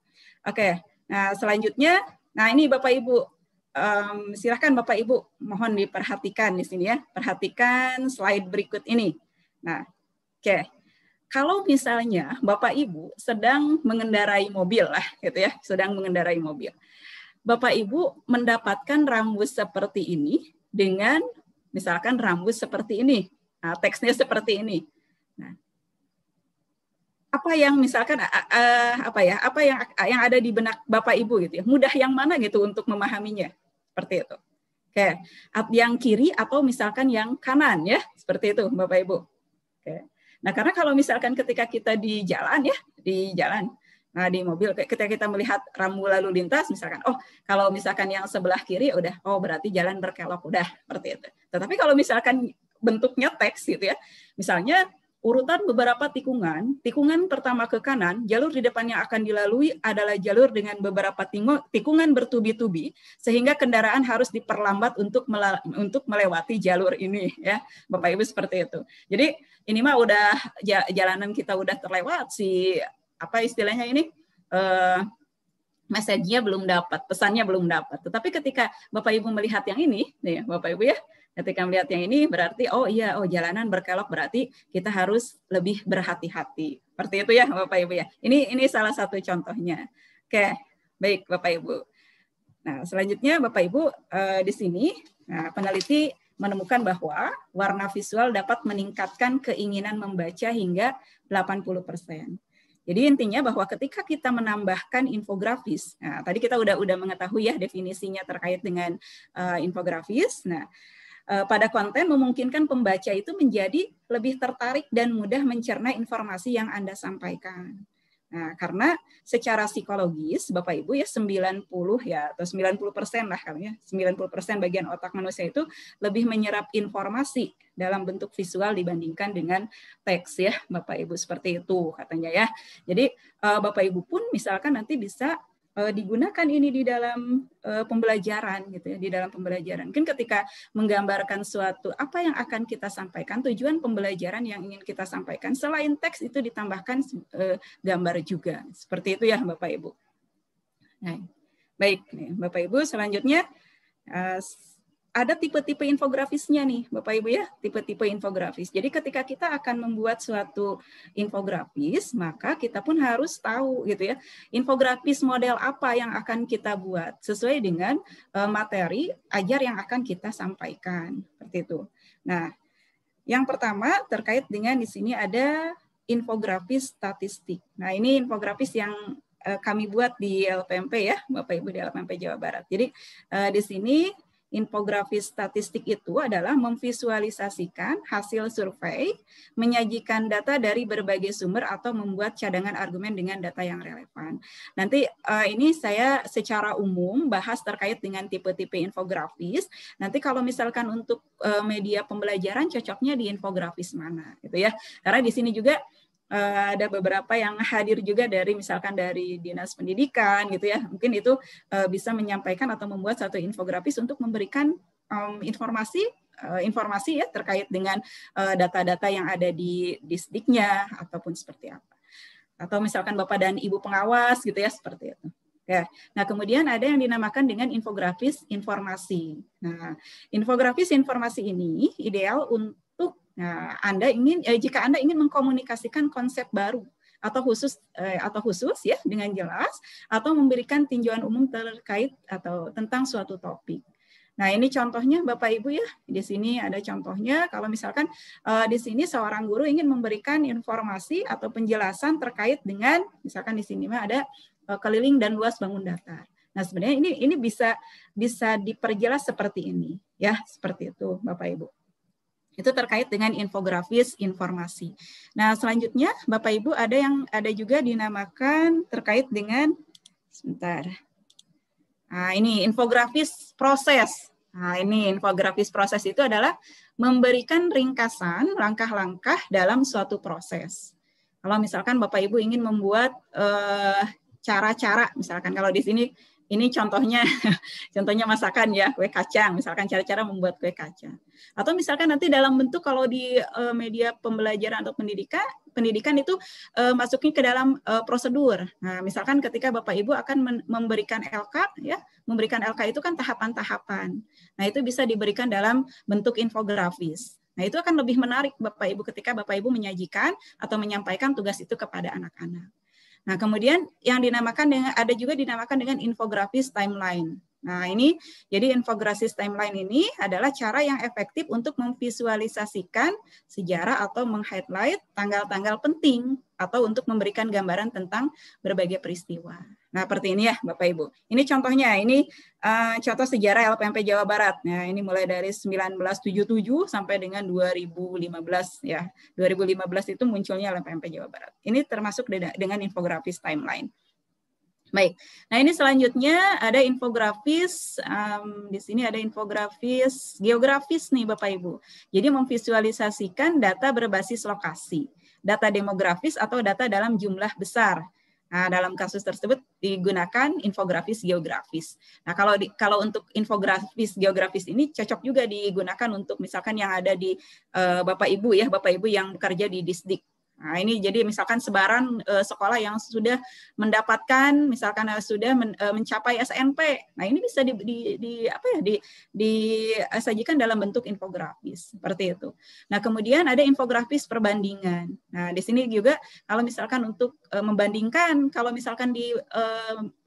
Oke, nah selanjutnya, nah ini Bapak Ibu um, silahkan Bapak Ibu mohon diperhatikan di sini ya. Perhatikan slide berikut ini. Nah, oke. Okay. Kalau misalnya Bapak Ibu sedang mengendarai mobil lah gitu ya, sedang mengendarai mobil. Bapak Ibu mendapatkan rambut seperti ini dengan misalkan rambut seperti ini. Nah, teksnya seperti ini. Nah, apa yang misalkan uh, apa ya apa yang yang ada di benak bapak ibu gitu ya mudah yang mana gitu untuk memahaminya seperti itu oke yang kiri atau misalkan yang kanan ya seperti itu bapak ibu oke nah karena kalau misalkan ketika kita di jalan ya di jalan nah di mobil ketika kita melihat rambu lalu lintas misalkan oh kalau misalkan yang sebelah kiri udah oh berarti jalan berkelok udah seperti itu tetapi kalau misalkan bentuknya teks gitu ya misalnya urutan beberapa tikungan, tikungan pertama ke kanan, jalur di depan yang akan dilalui adalah jalur dengan beberapa tikungan bertubi-tubi sehingga kendaraan harus diperlambat untuk untuk melewati jalur ini ya. Bapak Ibu seperti itu. Jadi ini mah udah jalanan kita udah terlewat si apa istilahnya ini uh, message-nya belum dapat, pesannya belum dapat. Tetapi ketika Bapak Ibu melihat yang ini, nih Bapak Ibu ya, Ketika melihat yang ini berarti oh iya oh jalanan berkelok berarti kita harus lebih berhati-hati. Seperti itu ya Bapak Ibu ya. Ini ini salah satu contohnya. Oke, baik Bapak Ibu. Nah, selanjutnya Bapak Ibu eh, di sini nah, peneliti menemukan bahwa warna visual dapat meningkatkan keinginan membaca hingga 80%. Jadi intinya bahwa ketika kita menambahkan infografis, nah, tadi kita udah udah mengetahui ya definisinya terkait dengan uh, infografis. Nah, Eh, pada konten memungkinkan pembaca itu menjadi lebih tertarik dan mudah mencerna informasi yang Anda sampaikan. Nah, karena secara psikologis Bapak Ibu ya 90 ya atau 90 persen lah kali ya 90 persen bagian otak manusia itu lebih menyerap informasi dalam bentuk visual dibandingkan dengan teks ya Bapak Ibu seperti itu katanya ya. Jadi eh, Bapak Ibu pun misalkan nanti bisa Eh, digunakan ini di dalam eh, pembelajaran gitu ya di dalam pembelajaran mungkin ketika menggambarkan suatu apa yang akan kita sampaikan tujuan pembelajaran yang ingin kita sampaikan selain teks itu ditambahkan eh, gambar juga seperti itu ya bapak ibu nah baik nih bapak ibu selanjutnya ada tipe-tipe infografisnya nih, Bapak Ibu ya, tipe-tipe infografis. Jadi ketika kita akan membuat suatu infografis, maka kita pun harus tahu gitu ya, infografis model apa yang akan kita buat sesuai dengan eh, materi ajar yang akan kita sampaikan. Seperti itu. Nah, yang pertama terkait dengan di sini ada infografis statistik. Nah, ini infografis yang eh, kami buat di LPMP ya, Bapak Ibu di LPMP Jawa Barat. Jadi eh, di sini Infografis statistik itu adalah memvisualisasikan hasil survei, menyajikan data dari berbagai sumber atau membuat cadangan argumen dengan data yang relevan. Nanti uh, ini saya secara umum bahas terkait dengan tipe-tipe infografis. Nanti kalau misalkan untuk uh, media pembelajaran cocoknya di infografis mana gitu ya. Karena di sini juga Eh, ada beberapa yang hadir juga dari misalkan dari dinas pendidikan gitu ya mungkin itu eh, bisa menyampaikan atau membuat satu infografis untuk memberikan informasi eh, informasi ya terkait dengan data-data yang ada di distriknya ataupun seperti apa atau misalkan bapak dan ibu pengawas gitu ya seperti itu. Ya. Nah, kemudian ada yang dinamakan dengan infografis informasi. Nah, infografis informasi ini ideal untuk Nah, Anda ingin eh, jika Anda ingin mengkomunikasikan konsep baru atau khusus eh, atau khusus ya dengan jelas atau memberikan tinjauan umum terkait atau tentang suatu topik. Nah, ini contohnya Bapak Ibu ya. Di sini ada contohnya kalau misalkan eh, di sini seorang guru ingin memberikan informasi atau penjelasan terkait dengan misalkan di sini ada eh, keliling dan luas bangun datar. Nah, sebenarnya ini ini bisa bisa diperjelas seperti ini ya, seperti itu Bapak Ibu itu terkait dengan infografis informasi. Nah, selanjutnya Bapak Ibu ada yang ada juga dinamakan terkait dengan sebentar. Nah, ini infografis proses. Nah, ini infografis proses itu adalah memberikan ringkasan langkah-langkah dalam suatu proses. Kalau misalkan Bapak Ibu ingin membuat eh, cara-cara, uh, cara -cara, misalkan kalau di sini ini contohnya, (laughs) contohnya masakan ya, kue kacang. Misalkan cara-cara membuat kue kacang. Atau misalkan nanti dalam bentuk kalau di eh, media pembelajaran atau pendidikan, pendidikan itu uh, masuknya ke dalam eh, prosedur. Nah, misalkan ketika Bapak Ibu akan memberikan LK, ya, memberikan LK itu kan tahapan-tahapan. Nah, itu bisa diberikan dalam bentuk infografis. Nah, itu akan lebih menarik Bapak Ibu ketika Bapak Ibu menyajikan atau menyampaikan tugas itu kepada anak-anak. Nah, kemudian yang dinamakan dengan ada juga dinamakan dengan infografis timeline. Nah, ini jadi infografis timeline ini adalah cara yang efektif untuk memvisualisasikan sejarah atau meng-highlight tanggal-tanggal penting atau untuk memberikan gambaran tentang berbagai peristiwa. Nah, seperti ini ya Bapak Ibu. Ini contohnya, ini uh, contoh sejarah LPMP Jawa Barat. Nah, ini mulai dari 1977 sampai dengan 2015 ya. 2015 itu munculnya LPMP Jawa Barat. Ini termasuk dengan infografis timeline. Baik. Nah, ini selanjutnya ada infografis um, di sini ada infografis geografis nih Bapak Ibu. Jadi memvisualisasikan data berbasis lokasi, data demografis atau data dalam jumlah besar Nah, dalam kasus tersebut digunakan infografis geografis. Nah, kalau di, kalau untuk infografis geografis ini cocok juga digunakan untuk misalkan yang ada di uh, Bapak Ibu ya, Bapak Ibu yang bekerja di Disdik. Nah, ini jadi misalkan sebaran e, sekolah yang sudah mendapatkan misalkan eh, sudah men, e, mencapai SNP. Nah, ini bisa di, di, di apa ya di disajikan dalam bentuk infografis seperti itu. Nah, kemudian ada infografis perbandingan. Nah, di sini juga kalau misalkan untuk e, membandingkan kalau misalkan di e,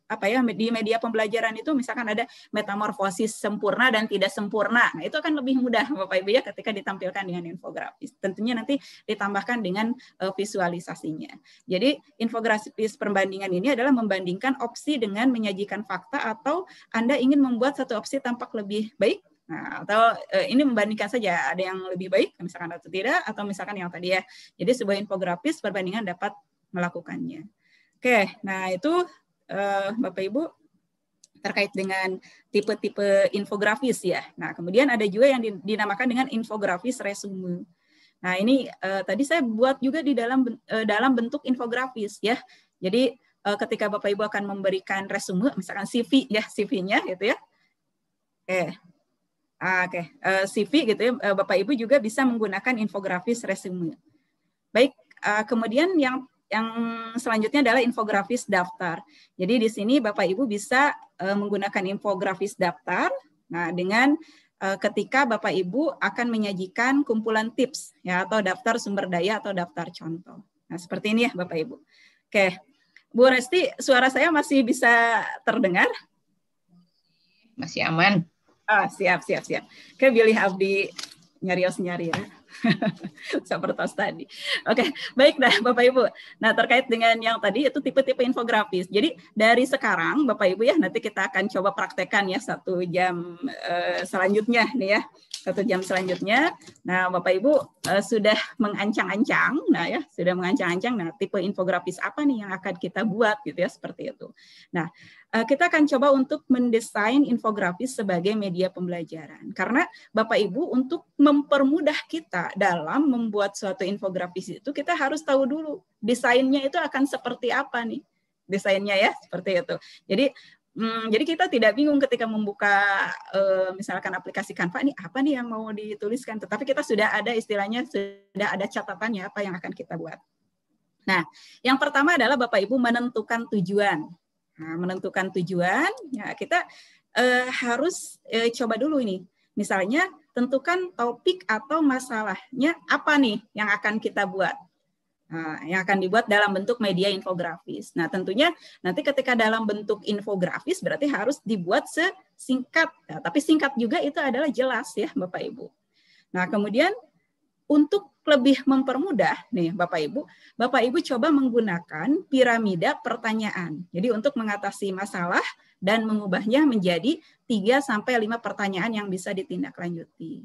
apa ya di media pembelajaran itu misalkan ada metamorfosis sempurna dan tidak sempurna. Nah, itu akan lebih mudah Bapak Ibu ya ketika ditampilkan dengan infografis. Tentunya nanti ditambahkan dengan eh, visualisasinya. Jadi infografis perbandingan ini adalah membandingkan opsi dengan menyajikan fakta atau Anda ingin membuat satu opsi tampak lebih baik Nah, atau eh, ini membandingkan saja ada yang lebih baik misalkan atau tidak atau misalkan yang tadi ya. Jadi sebuah infografis perbandingan dapat melakukannya. Oke, nah itu uh, Bapak Ibu terkait dengan tipe-tipe infografis ya. Nah, kemudian ada juga yang dinamakan dengan infografis resume. Nah, ini uh, tadi saya buat juga di dalam uh, dalam bentuk infografis ya. Jadi uh, ketika Bapak Ibu akan memberikan resume, misalkan CV ya, CV-nya gitu ya. Oke. Ah, Oke, okay. uh, CV gitu ya, Bapak Ibu juga bisa menggunakan infografis resume. Baik, uh, kemudian yang yang selanjutnya adalah infografis daftar. Jadi di sini Bapak Ibu bisa eh, menggunakan infografis daftar. Nah, dengan eh, ketika Bapak Ibu akan menyajikan kumpulan tips ya atau daftar sumber daya atau daftar contoh. Nah, seperti ini ya Bapak Ibu. Oke. Bu Resti, suara saya masih bisa terdengar? Masih aman. Ah, siap, siap, siap. Oke, Billy Abdi nyarios nyari ya. (laughs) saya Sapertas tadi. Oke, okay. baik dah Bapak Ibu. Nah, terkait dengan yang tadi itu tipe-tipe infografis. Jadi dari sekarang Bapak Ibu ya nanti kita akan coba praktekkan ya satu jam uh, selanjutnya nih ya. Satu jam selanjutnya. Nah, Bapak Ibu uh, sudah mengancang-ancang, nah ya, sudah mengancang-ancang nah tipe infografis apa nih yang akan kita buat gitu ya seperti itu. Nah, Eh, kita akan coba untuk mendesain infografis sebagai media pembelajaran. Karena Bapak Ibu untuk mempermudah kita dalam membuat suatu infografis itu kita harus tahu dulu desainnya itu akan seperti apa nih. Desainnya ya, seperti itu. Jadi Hmm, jadi kita tidak bingung ketika membuka eh, misalkan aplikasi Canva nih apa nih yang mau dituliskan, tetapi kita sudah ada istilahnya sudah ada catatannya apa yang akan kita buat. Nah, yang pertama adalah Bapak Ibu menentukan tujuan. Nah, menentukan tujuan, ya kita eh, harus eh, coba dulu ini. Misalnya tentukan topik atau masalahnya apa nih yang akan kita buat. Nah, yang akan dibuat dalam bentuk media infografis. Nah, tentunya nanti ketika dalam bentuk infografis berarti harus dibuat sesingkat. Nah, tapi singkat juga itu adalah jelas ya, Bapak Ibu. Nah, kemudian untuk lebih mempermudah nih Bapak Ibu, Bapak Ibu coba menggunakan piramida pertanyaan. Jadi untuk mengatasi masalah dan mengubahnya menjadi 3 sampai 5 pertanyaan yang bisa ditindaklanjuti.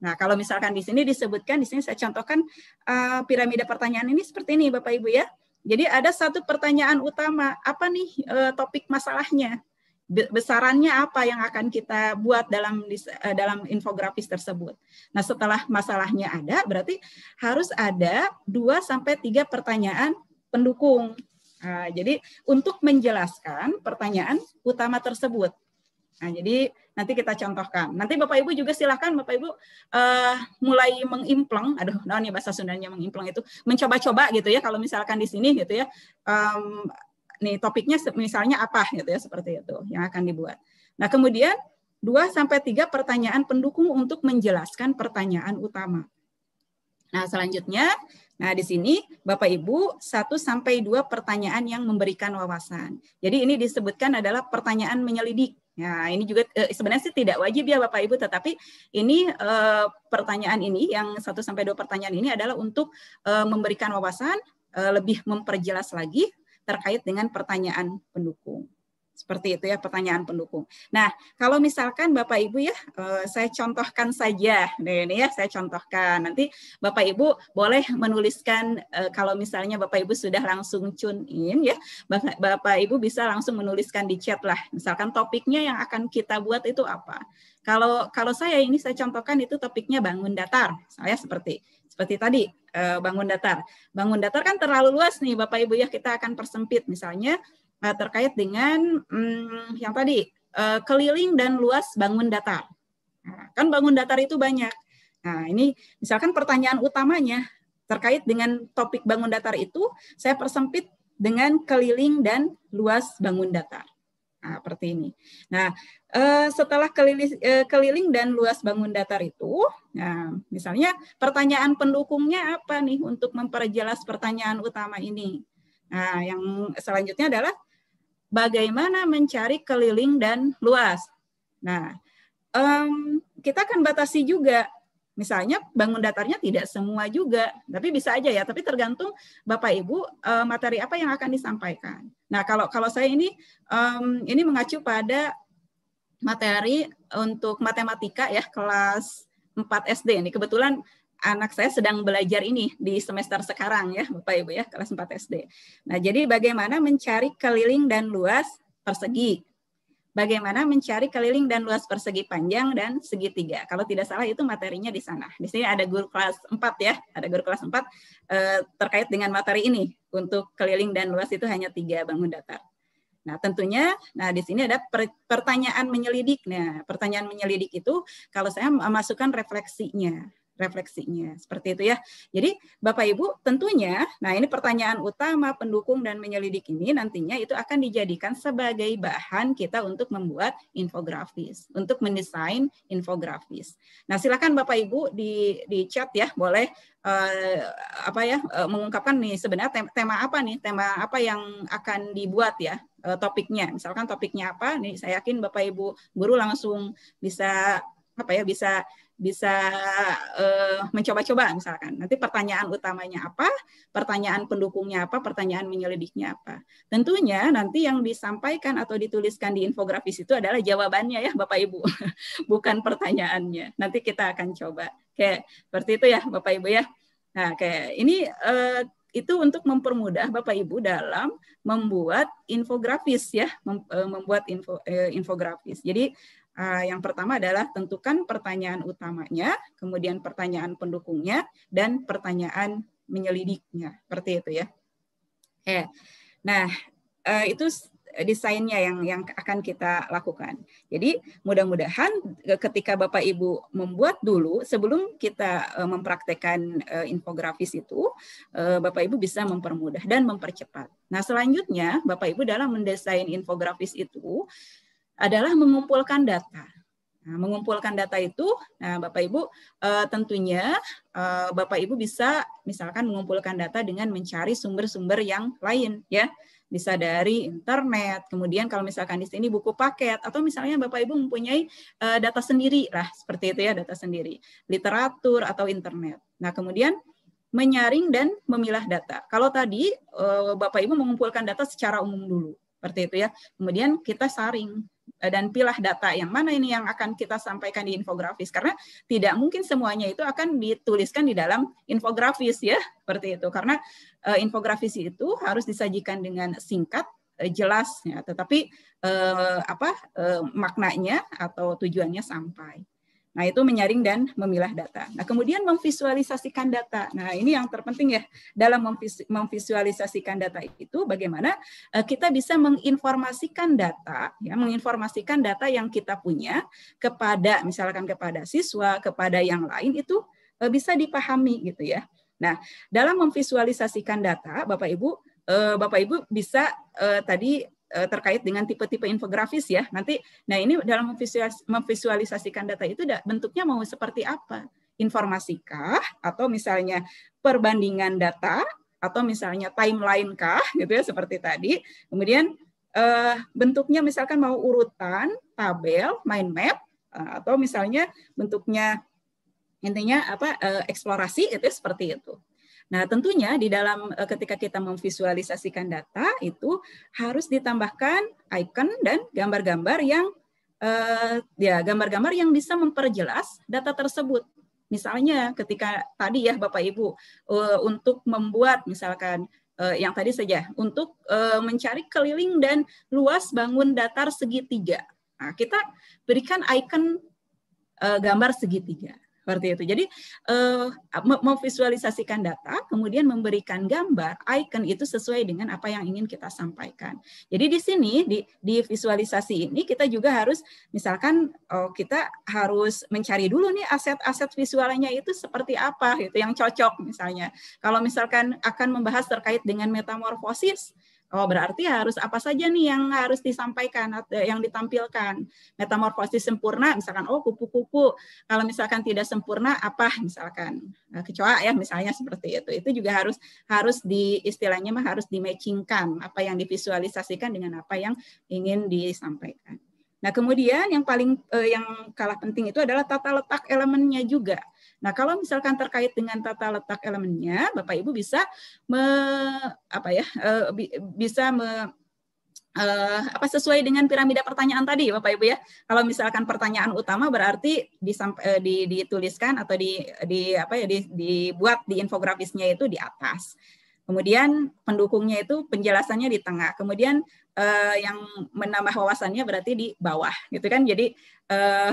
Nah, kalau misalkan di sini disebutkan di sini saya contohkan uh, piramida pertanyaan ini seperti ini Bapak Ibu ya. Jadi ada satu pertanyaan utama, apa nih uh, topik masalahnya? besarannya apa yang akan kita buat dalam eh, dalam infografis tersebut. Nah, setelah masalahnya ada, berarti harus ada 2 sampai 3 pertanyaan pendukung. Nah, jadi untuk menjelaskan pertanyaan utama tersebut. Nah, jadi nanti kita contohkan. Nanti Bapak Ibu juga silahkan Bapak Ibu uh, mulai mengimpleng, aduh, nah ini bahasa Sundanya mengimpleng itu mencoba-coba gitu ya. Kalau misalkan di sini gitu ya, um, nih topiknya misalnya apa gitu ya seperti itu yang akan dibuat. Nah, kemudian 2 sampai tiga pertanyaan pendukung untuk menjelaskan pertanyaan utama. Nah, selanjutnya, nah di sini Bapak Ibu 1 sampai dua pertanyaan yang memberikan wawasan. Jadi ini disebutkan adalah pertanyaan menyelidik. Ya ini juga eh, sebenarnya sih tidak wajib ya Bapak Ibu, tetapi ini eh, pertanyaan ini yang 1 sampai 2 pertanyaan ini adalah untuk eh, memberikan wawasan, lebih memperjelas lagi terkait dengan pertanyaan pendukung. Seperti itu ya pertanyaan pendukung. Nah, kalau misalkan Bapak Ibu ya, eh, saya contohkan saja. Nih, ini ya saya contohkan. Nanti Bapak Ibu boleh menuliskan eh, kalau misalnya Bapak Ibu sudah langsung tune in ya, Bapak Ibu bisa langsung menuliskan di chat lah. Misalkan topiknya yang akan kita buat itu apa. Kalau kalau saya ini saya contohkan itu topiknya bangun datar. Saya seperti seperti tadi eh, bangun datar. Bangun datar kan terlalu luas nih Bapak Ibu ya kita akan persempit misalnya eh, terkait dengan mm, yang tadi eh, keliling dan luas bangun datar. Nah, kan bangun datar itu banyak. Nah, ini misalkan pertanyaan utamanya terkait dengan topik bangun datar itu saya persempit dengan keliling dan luas bangun datar. Nah, seperti ini. Nah, Eh, setelah keliling, eh, keliling dan luas bangun datar itu, nah, misalnya pertanyaan pendukungnya apa nih untuk memperjelas pertanyaan utama ini. Nah, yang selanjutnya adalah bagaimana mencari keliling dan luas. Nah, um, kita akan batasi juga. Misalnya bangun datarnya tidak semua juga, tapi bisa aja ya. Tapi tergantung Bapak Ibu eh, materi apa yang akan disampaikan. Nah, kalau kalau saya ini um, ini mengacu pada materi untuk matematika ya kelas 4 SD ini. Kebetulan anak saya sedang belajar ini di semester sekarang ya Bapak Ibu ya kelas 4 SD. Nah, jadi bagaimana mencari keliling dan luas persegi? Bagaimana mencari keliling dan luas persegi panjang dan segitiga? Kalau tidak salah itu materinya di sana. Di sini ada guru kelas 4 ya, ada guru kelas 4 eh, terkait dengan materi ini. Untuk keliling dan luas itu hanya tiga bangun datar. Nah, tentunya nah di sini ada pertanyaan menyelidik. Nah, pertanyaan menyelidik itu kalau saya masukkan refleksinya refleksinya seperti itu ya. Jadi Bapak Ibu tentunya, nah ini pertanyaan utama pendukung dan menyelidik ini nantinya itu akan dijadikan sebagai bahan kita untuk membuat infografis, untuk mendesain infografis. Nah silakan Bapak Ibu di di chat ya boleh eh, apa ya eh, mengungkapkan nih sebenarnya tema apa nih tema apa yang akan dibuat ya Eh, topiknya. Misalkan topiknya apa? Nih saya yakin Bapak Ibu guru langsung bisa apa ya bisa bisa uh, mencoba-coba misalkan. Nanti pertanyaan utamanya apa, pertanyaan pendukungnya apa, pertanyaan menyelidiknya apa. Tentunya nanti yang disampaikan atau dituliskan di infografis itu adalah jawabannya ya Bapak Ibu, (laughs) bukan pertanyaannya. Nanti kita akan coba. Kayak seperti itu ya Bapak Ibu ya. Nah, kayak ini uh, itu untuk mempermudah Bapak Ibu dalam membuat infografis ya, eh, membuat info, eh, infografis. Jadi eh, yang pertama adalah tentukan pertanyaan utamanya, kemudian pertanyaan pendukungnya dan pertanyaan menyelidiknya, seperti itu ya. Eh, Nah, eh, itu desainnya yang yang akan kita lakukan. Jadi mudah-mudahan e, ketika Bapak Ibu membuat dulu sebelum kita e, mempraktekkan e, infografis itu, Bapak Ibu bisa mempermudah dan mempercepat. Nah, selanjutnya Bapak Ibu dalam mendesain infografis itu adalah mengumpulkan data. Nah, mengumpulkan data itu, nah Bapak Ibu tentunya Bapak Ibu bisa misalkan mengumpulkan data dengan mencari sumber-sumber yang lain ya bisa dari internet. Kemudian kalau misalkan di sini buku paket atau misalnya Bapak Ibu mempunyai uh, data sendiri lah seperti itu ya data sendiri, literatur atau internet. Nah, kemudian menyaring dan memilah data. Kalau tadi uh, Bapak Ibu mengumpulkan data secara umum dulu seperti itu ya. Kemudian kita saring dan pilah data yang mana ini yang akan kita sampaikan di infografis karena tidak mungkin semuanya itu akan dituliskan di dalam infografis ya seperti itu karena uh, infografis itu harus disajikan dengan singkat uh, eh, jelas ya tetapi uh, apa uh, maknanya atau tujuannya sampai Nah, itu menyaring dan memilah data. Nah, kemudian memvisualisasikan data. Nah, ini yang terpenting ya dalam memvisualisasikan data itu bagaimana eh, kita bisa menginformasikan data ya, menginformasikan data yang kita punya kepada misalkan kepada siswa, kepada yang lain itu eh, bisa dipahami gitu ya. Nah, dalam memvisualisasikan data, Bapak Ibu eh, Bapak Ibu bisa tadi Eh, terkait dengan tipe-tipe infografis ya nanti nah ini dalam memvisualisasikan data itu bentuknya mau seperti apa informasikah atau misalnya perbandingan data atau misalnya timeline kah gitu ya seperti tadi kemudian eh, bentuknya misalkan mau urutan tabel mind map eh, atau misalnya bentuknya intinya apa eksplorasi itu ya, seperti itu Nah, tentunya di dalam eh, ketika kita memvisualisasikan data itu harus ditambahkan icon dan gambar-gambar yang eh, ya gambar-gambar yang bisa memperjelas data tersebut. Misalnya ketika tadi ya Bapak Ibu eh, untuk membuat misalkan eh, yang tadi saja untuk mencari keliling dan luas bangun datar segitiga. Nah, kita berikan icon gambar segitiga seperti itu. Jadi uh, eh, visualisasikan data, kemudian memberikan gambar, icon itu sesuai dengan apa yang ingin kita sampaikan. Jadi di sini di, di visualisasi ini kita juga harus misalkan oh, kita harus mencari dulu nih aset-aset visualnya itu seperti apa gitu yang cocok misalnya. Kalau misalkan akan membahas terkait dengan metamorfosis, Oh, berarti harus apa saja nih yang harus disampaikan atau eh, yang ditampilkan. Metamorfosis sempurna misalkan oh kupu-kupu kalau misalkan tidak sempurna apa misalkan eh, kecoa ya misalnya seperti itu. Itu juga harus harus di istilahnya mah harus di matchingkan apa yang divisualisasikan dengan apa yang ingin disampaikan. Nah, kemudian yang paling eh, yang kalah penting itu adalah tata letak elemennya juga. Nah, kalau misalkan terkait dengan tata letak elemennya, Bapak Ibu bisa me, apa ya? Eh, bisa me, eh, apa sesuai dengan piramida pertanyaan tadi Bapak Ibu ya. Kalau misalkan pertanyaan utama berarti eh, dituliskan atau di, di apa ya dibuat di infografisnya itu di atas. Kemudian pendukungnya itu penjelasannya di tengah. Kemudian uh, yang menambah wawasannya berarti di bawah gitu kan. Jadi uh,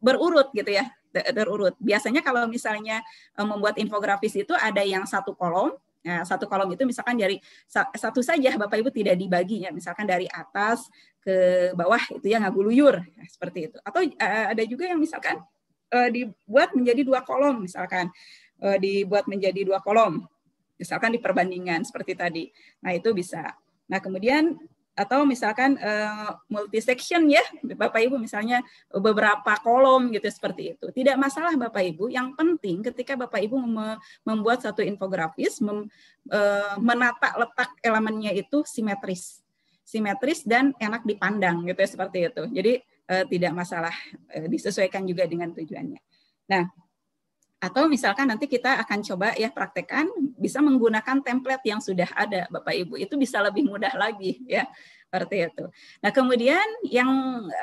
berurut gitu ya terurut. Biasanya kalau misalnya eh, membuat infografis itu ada yang satu kolom, Nah, satu kolom itu misalkan dari satu saja Bapak Ibu tidak dibagi ya, misalkan dari atas ke bawah itu yang ngaguluyur ya, nah, seperti itu. Atau eh, ada juga yang misalkan eh, dibuat menjadi dua kolom misalkan dibuat menjadi dua kolom misalkan di perbandingan seperti tadi. Nah, itu bisa. Nah, kemudian atau misalkan eh, multi section ya Bapak Ibu misalnya beberapa kolom gitu seperti itu. Tidak masalah Bapak Ibu, yang penting ketika Bapak Ibu membuat satu infografis eh, menata letak elemennya itu simetris. Simetris dan enak dipandang gitu ya, seperti itu. Jadi eh, tidak masalah disesuaikan juga dengan tujuannya. Nah, atau misalkan nanti kita akan coba ya praktekkan bisa menggunakan template yang sudah ada Bapak Ibu. Itu bisa lebih mudah lagi ya seperti itu. Nah kemudian yang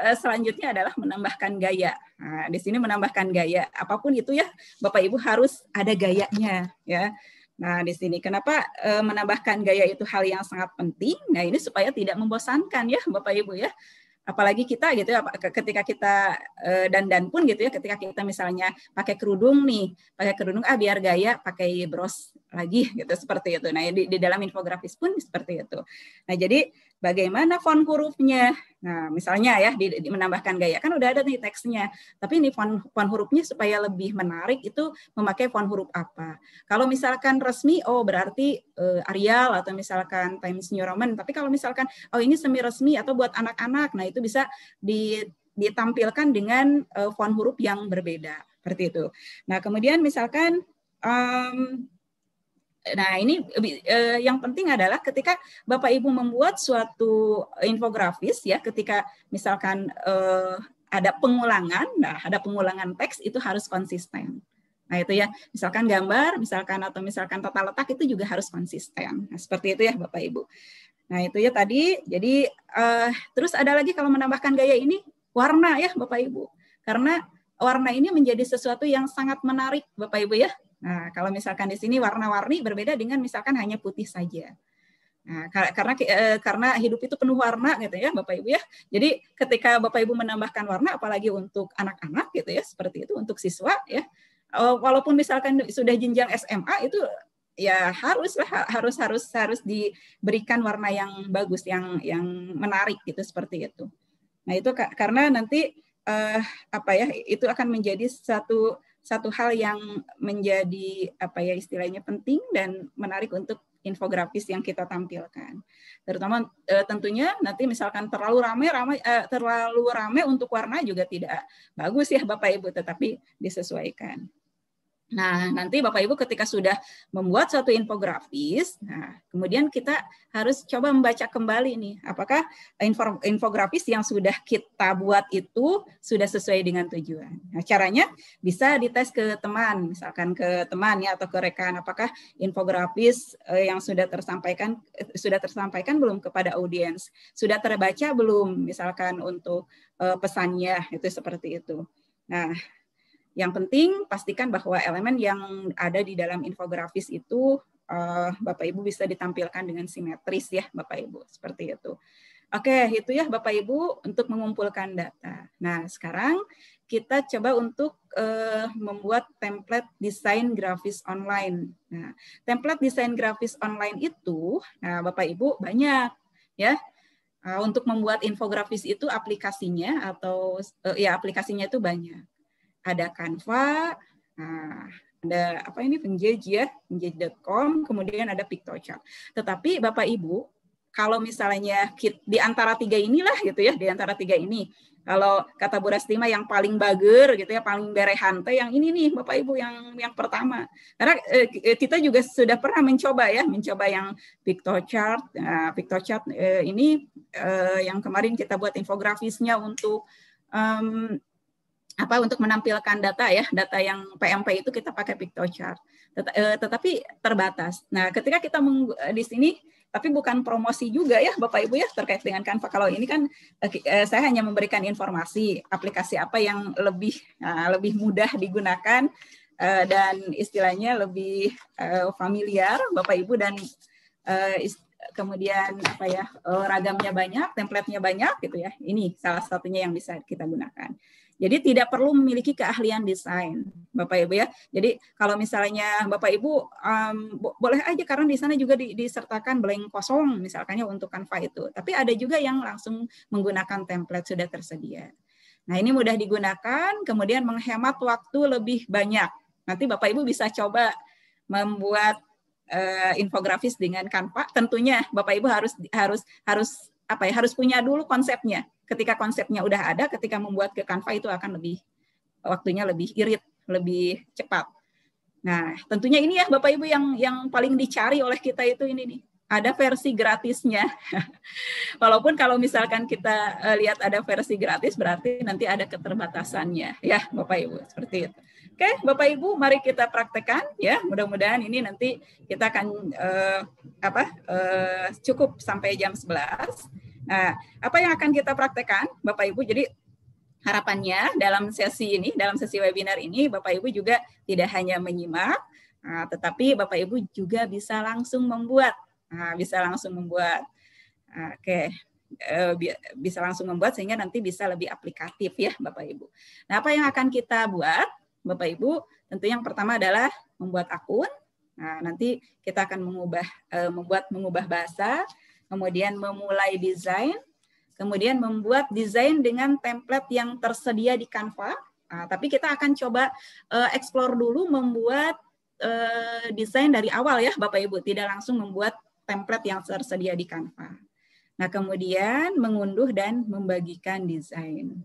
eh, selanjutnya adalah menambahkan gaya. Nah, di sini menambahkan gaya. Apapun itu ya Bapak Ibu harus ada gayanya ya. Nah, di sini kenapa eh, menambahkan gaya itu hal yang sangat penting? Nah, ini supaya tidak membosankan ya, Bapak Ibu ya apalagi kita gitu ya ketika kita eh, dan dan pun gitu ya ketika kita misalnya pakai kerudung nih pakai kerudung ah biar gaya pakai bros lagi gitu seperti itu nah ya di, di dalam infografis pun seperti itu nah jadi bagaimana font hurufnya. Nah, misalnya ya di, di, menambahkan gaya kan udah ada nih teksnya. Tapi ini font font hurufnya supaya lebih menarik itu memakai font huruf apa. Kalau misalkan resmi oh berarti uh, Arial atau misalkan Times New Roman. Tapi kalau misalkan oh ini semi resmi atau buat anak-anak. Nah, itu bisa di ditampilkan dengan uh, font huruf yang berbeda seperti itu. Nah, kemudian misalkan um, Nah, ini eh, yang penting adalah ketika Bapak Ibu membuat suatu infografis ya, ketika misalkan eh, ada pengulangan, nah ada pengulangan teks itu harus konsisten. Nah, itu ya, misalkan gambar, misalkan atau misalkan tata letak itu juga harus konsisten. Nah, seperti itu ya Bapak Ibu. Nah, itu ya tadi. Jadi eh, terus ada lagi kalau menambahkan gaya ini warna ya Bapak Ibu. Karena warna ini menjadi sesuatu yang sangat menarik Bapak Ibu ya Nah, kalau misalkan di sini warna-warni berbeda dengan misalkan hanya putih saja. Nah, karena eh, karena hidup itu penuh warna gitu ya Bapak Ibu ya. Jadi ketika Bapak Ibu menambahkan warna apalagi untuk anak-anak gitu ya seperti itu untuk siswa ya. Oh, walaupun misalkan sudah jenjang SMA itu ya harus harus harus harus diberikan warna yang bagus yang yang menarik gitu seperti itu. Nah, itu karena nanti eh, apa ya itu akan menjadi satu satu hal yang menjadi apa ya istilahnya penting dan menarik untuk infografis yang kita tampilkan. Terutama e, tentunya nanti misalkan terlalu ramai ramai e, eh, terlalu ramai untuk warna juga tidak bagus ya Bapak Ibu tetapi disesuaikan. Nah, nanti Bapak Ibu ketika sudah membuat suatu infografis, nah, kemudian kita harus coba membaca kembali nih, apakah infografis yang sudah kita buat itu sudah sesuai dengan tujuan. Nah, caranya bisa dites ke teman, misalkan ke teman ya atau ke rekan, apakah infografis eh, yang sudah tersampaikan eh, sudah tersampaikan belum kepada audiens, sudah terbaca belum misalkan untuk eh, pesannya itu seperti itu. Nah, yang penting pastikan bahwa elemen yang ada di dalam infografis itu uh, Bapak Ibu bisa ditampilkan dengan simetris ya Bapak Ibu seperti itu. Oke, itu ya Bapak Ibu untuk mengumpulkan data. Nah, sekarang kita coba untuk uh, membuat template desain grafis online. Nah, template desain grafis online itu, nah Bapak Ibu banyak ya. Uh, untuk membuat infografis itu aplikasinya atau uh, ya aplikasinya itu banyak ada Canva, nah, ada apa ini penjajah ya, penjajah.com, kemudian ada PictoChart. Tetapi Bapak Ibu, kalau misalnya di antara tiga inilah gitu ya, di antara tiga ini, kalau kata Bu Rastima yang paling bager gitu ya, paling berehante yang ini nih Bapak Ibu yang yang pertama. Karena eh, kita juga sudah pernah mencoba ya, mencoba yang PictoChart, nah, PictoChart eh, ini eh, yang kemarin kita buat infografisnya untuk um, apa untuk menampilkan data ya data yang PMP itu kita pakai PictoChart Tet uh, eh, tetapi terbatas. Nah ketika kita eh, di sini tapi bukan promosi juga ya Bapak Ibu ya terkait dengan Canva. Kalau ini kan uh, saya hanya memberikan informasi aplikasi apa yang lebih uh, lebih mudah digunakan uh, dan istilahnya lebih uh, familiar Bapak Ibu dan uh, kemudian apa ya ragamnya banyak, template-nya banyak gitu ya. Ini salah satunya yang bisa kita gunakan. Jadi tidak perlu memiliki keahlian desain, Bapak Ibu ya. Jadi kalau misalnya Bapak Ibu um, bo boleh aja karena di sana juga di disertakan blank kosong misalkannya untuk Canva itu. Tapi ada juga yang langsung menggunakan template sudah tersedia. Nah, ini mudah digunakan, kemudian menghemat waktu lebih banyak. Nanti Bapak Ibu bisa coba membuat uh, infografis dengan Canva. Tentunya Bapak Ibu harus harus harus apa ya harus punya dulu konsepnya. Ketika konsepnya udah ada, ketika membuat ke Canva itu akan lebih waktunya lebih irit, lebih cepat. Nah, tentunya ini ya Bapak Ibu yang yang paling dicari oleh kita itu ini nih. Ada versi gratisnya. (laughs) Walaupun kalau misalkan kita eh, lihat ada versi gratis berarti nanti ada keterbatasannya ya Bapak Ibu, seperti itu. Oke, Bapak Ibu, mari kita praktekkan ya. Mudah-mudahan ini nanti kita akan uh, apa uh, cukup sampai jam 11. Nah, apa yang akan kita praktekkan, Bapak Ibu? Jadi harapannya dalam sesi ini, dalam sesi webinar ini, Bapak Ibu juga tidak hanya menyimak, nah, tetapi Bapak Ibu juga bisa langsung membuat, nah, bisa langsung membuat. Nah, Oke, okay bisa langsung membuat sehingga nanti bisa lebih aplikatif ya Bapak Ibu. Nah, apa yang akan kita buat? Bapak Ibu, tentu yang pertama adalah membuat akun. Nah, nanti kita akan mengubah eh, membuat mengubah bahasa, kemudian memulai desain, kemudian membuat desain dengan template yang tersedia di Canva. Nah, tapi kita akan coba uh, explore dulu membuat eh, desain dari awal ya Bapak Ibu, tidak langsung membuat template yang tersedia di Canva. Nah, kemudian mengunduh dan membagikan desain.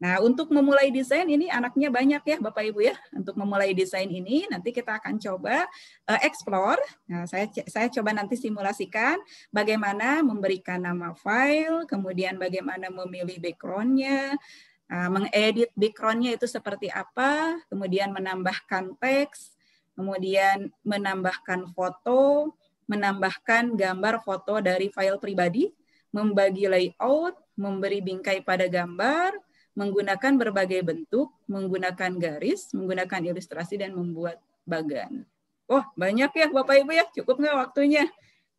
Nah, untuk memulai desain ini anaknya banyak ya Bapak Ibu ya. Untuk memulai desain ini nanti kita akan coba uh, explore. Nah, saya saya coba nanti simulasikan bagaimana memberikan nama file, kemudian bagaimana memilih backgroundnya, uh, mengedit backgroundnya itu seperti apa, kemudian menambahkan teks, kemudian menambahkan foto, menambahkan gambar foto dari file pribadi, membagi layout, memberi bingkai pada gambar, menggunakan berbagai bentuk, menggunakan garis, menggunakan ilustrasi, dan membuat bagan. oh, banyak ya Bapak Ibu ya, cukup nggak waktunya?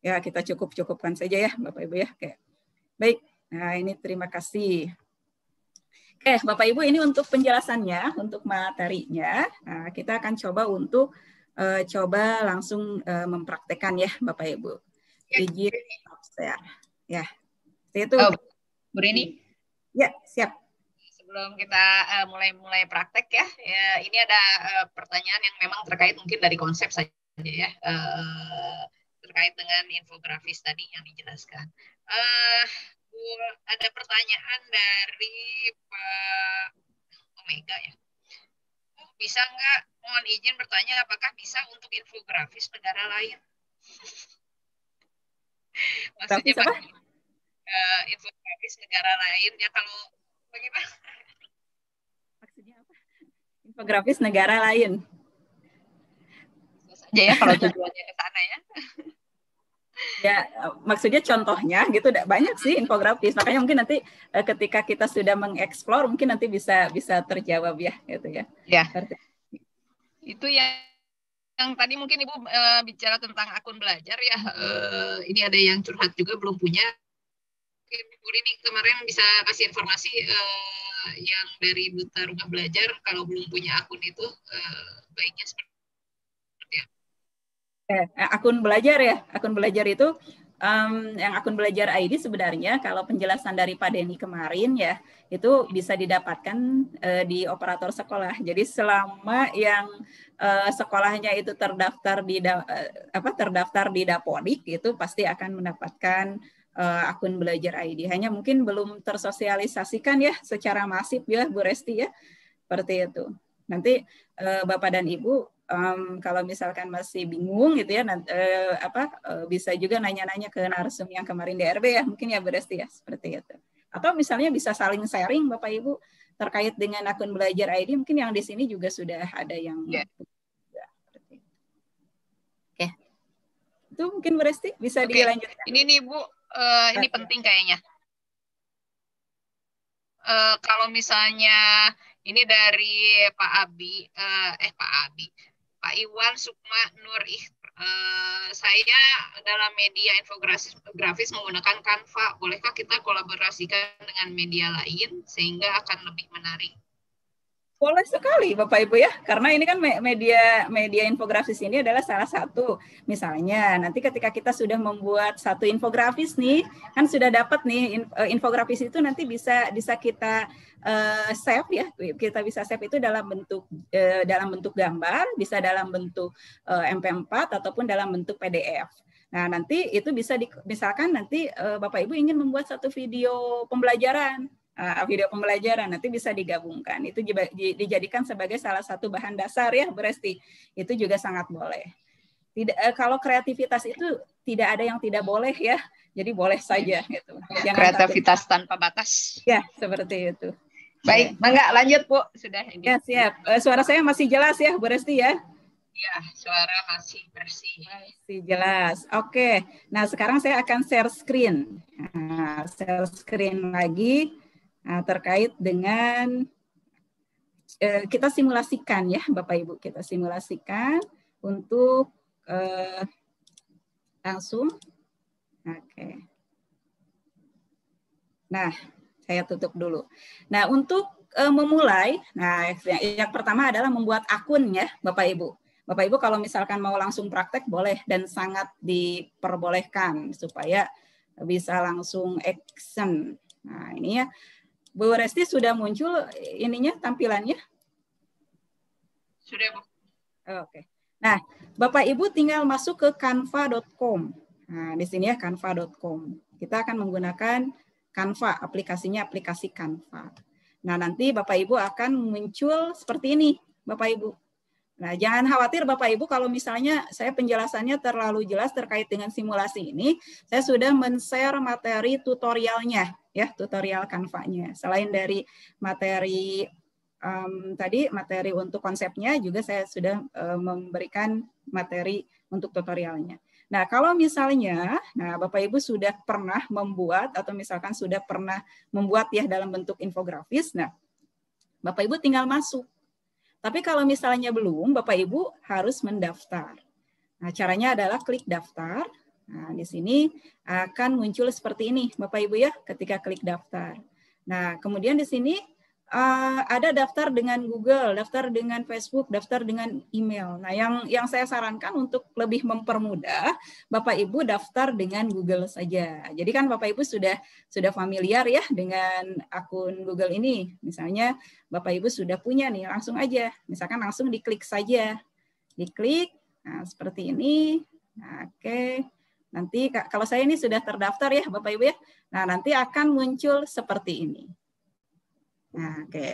Ya, kita cukup-cukupkan saja ya Bapak Ibu ya. Oke. Baik, nah ini terima kasih. Oke, Bapak Ibu ini untuk penjelasannya, untuk materinya. Nah, kita akan coba untuk uh, coba langsung uh, mempraktekkan ya Bapak Ibu. Ya. Digit share. Ya. Itu. Oh, Bu Rini? Ya, siap
sebelum kita eh, mulai mulai mulai praktek ya, ya ini ada uh, pertanyaan yang memang terkait mungkin dari konsep saja ya uh, terkait dengan infografis tadi yang dijelaskan. Uh, ada pertanyaan dari Pak Omega ya. Bu, oh, bisa nggak mohon izin bertanya apakah bisa untuk infografis negara lain?
(laughs) Maksudnya Pak,
uh, infografis negara lain ya kalau bagaimana?
infografis negara lain. Aja ya kalau tujuannya ke sana ya. ya maksudnya contohnya gitu banyak sih infografis makanya mungkin nanti eh, ketika kita sudah mengeksplor mungkin nanti bisa bisa terjawab ya gitu ya. Ya.
Itu ya yang tadi mungkin ibu e, bicara tentang akun belajar ya E, ini ada yang curhat juga belum punya mungkin Bu Rini kemarin bisa kasih informasi e, yang dari duta rumah belajar kalau belum punya akun itu uh, baiknya seperti apa?
Ya. Eh, eh, akun belajar ya, akun belajar itu um, yang akun belajar ID sebenarnya kalau penjelasan dari Pak Denny kemarin ya itu bisa didapatkan uh, di operator sekolah. Jadi selama yang uh, sekolahnya itu terdaftar di da, uh, apa terdaftar di Dapodik itu pasti akan mendapatkan uh, akun belajar ID. Hanya mungkin belum tersosialisasikan ya secara masif ya Bu Resti ya. Seperti itu. Nanti uh, Bapak dan Ibu um, kalau misalkan masih bingung gitu ya nanti, uh, eh, apa uh, bisa juga nanya-nanya ke narsum yang kemarin DRB ya mungkin ya Bu Resti ya seperti itu. Atau misalnya bisa saling sharing Bapak Ibu terkait dengan akun belajar ID mungkin yang di sini juga sudah ada yang ya Itu mungkin Bu Resti bisa okay. dilanjutkan.
Ini nih Bu, uh, ini penting kayaknya. Uh, kalau misalnya ini dari Pak Abi, uh, eh Pak Abi, Pak Iwan Sukma Nur Ikh. Uh, saya dalam media infografis grafis menggunakan Canva. Bolehkah kita kolaborasikan dengan media lain sehingga akan lebih menarik?
boleh sekali Bapak Ibu ya, karena ini kan media media infografis ini adalah salah satu. Misalnya nanti ketika kita sudah membuat satu infografis nih, kan sudah dapat nih eh, infografis itu nanti bisa bisa kita uh, save ya, kita bisa save itu dalam bentuk uh, dalam bentuk gambar, bisa dalam bentuk uh, MP4 ataupun dalam bentuk PDF. Nah, nanti itu bisa di, misalkan nanti uh, Bapak Ibu ingin membuat satu video pembelajaran Eh, video pembelajaran nanti bisa digabungkan itu dijadikan sebagai salah satu bahan dasar ya berarti itu juga sangat boleh tidak eh, kalau kreativitas itu tidak ada yang tidak boleh ya jadi boleh saja gitu Jangan kreativitas takut. tanpa batas ya seperti itu baik iya. mangga lanjut bu
sudah ini ya siap
eh, suara saya masih jelas ya Beresti ya
Ya, suara
masih bersih. Masih
jelas. Oke. Nah, sekarang saya akan share screen. Nah, share screen lagi. Nah, terkait dengan eh, kita simulasikan ya Bapak Ibu, kita simulasikan untuk eh, langsung. Oke. Nah, saya tutup dulu. Nah, untuk eh, memulai, nah yang, yang pertama adalah membuat akun ya Bapak Ibu. Bapak Ibu kalau misalkan mau langsung praktek boleh dan sangat diperbolehkan supaya bisa langsung action. Nah, ini ya Bu Resti sudah muncul eh, ininya tampilannya? Sudah, Bu. Oke. Nah, Bapak Ibu tinggal masuk ke canva.com. Nah, di sini ya canva.com. Kita akan menggunakan Canva, aplikasinya aplikasi Canva. Nah, nanti Bapak Ibu akan muncul seperti ini, Bapak Ibu. Nah, jangan khawatir Bapak Ibu kalau misalnya saya penjelasannya terlalu jelas terkait dengan simulasi ini, saya sudah men-share materi tutorialnya ya, tutorial kanvanya Selain dari materi um, tadi materi untuk konsepnya juga saya sudah um, memberikan materi untuk tutorialnya. Nah, kalau misalnya, nah Bapak Ibu sudah pernah membuat atau misalkan sudah pernah membuat ya dalam bentuk infografis, nah Bapak Ibu tinggal masuk tapi kalau misalnya belum, Bapak Ibu harus mendaftar. Nah, caranya adalah klik daftar. Nah, di sini akan muncul seperti ini, Bapak Ibu ya, ketika klik daftar. Nah, kemudian di sini uh, ada daftar dengan Google, daftar dengan Facebook, daftar dengan email. Nah, yang yang saya sarankan untuk lebih mempermudah, Bapak Ibu daftar dengan Google saja. Jadi kan Bapak Ibu sudah sudah familiar ya dengan akun Google ini. Misalnya Bapak Ibu sudah punya nih, langsung aja. Misalkan langsung diklik saja. Diklik, nah seperti ini. Nah, oke. Nanti kalau saya ini sudah terdaftar ya Bapak Ibu ya. Nah, nanti akan muncul seperti ini. Nah, oke. Okay.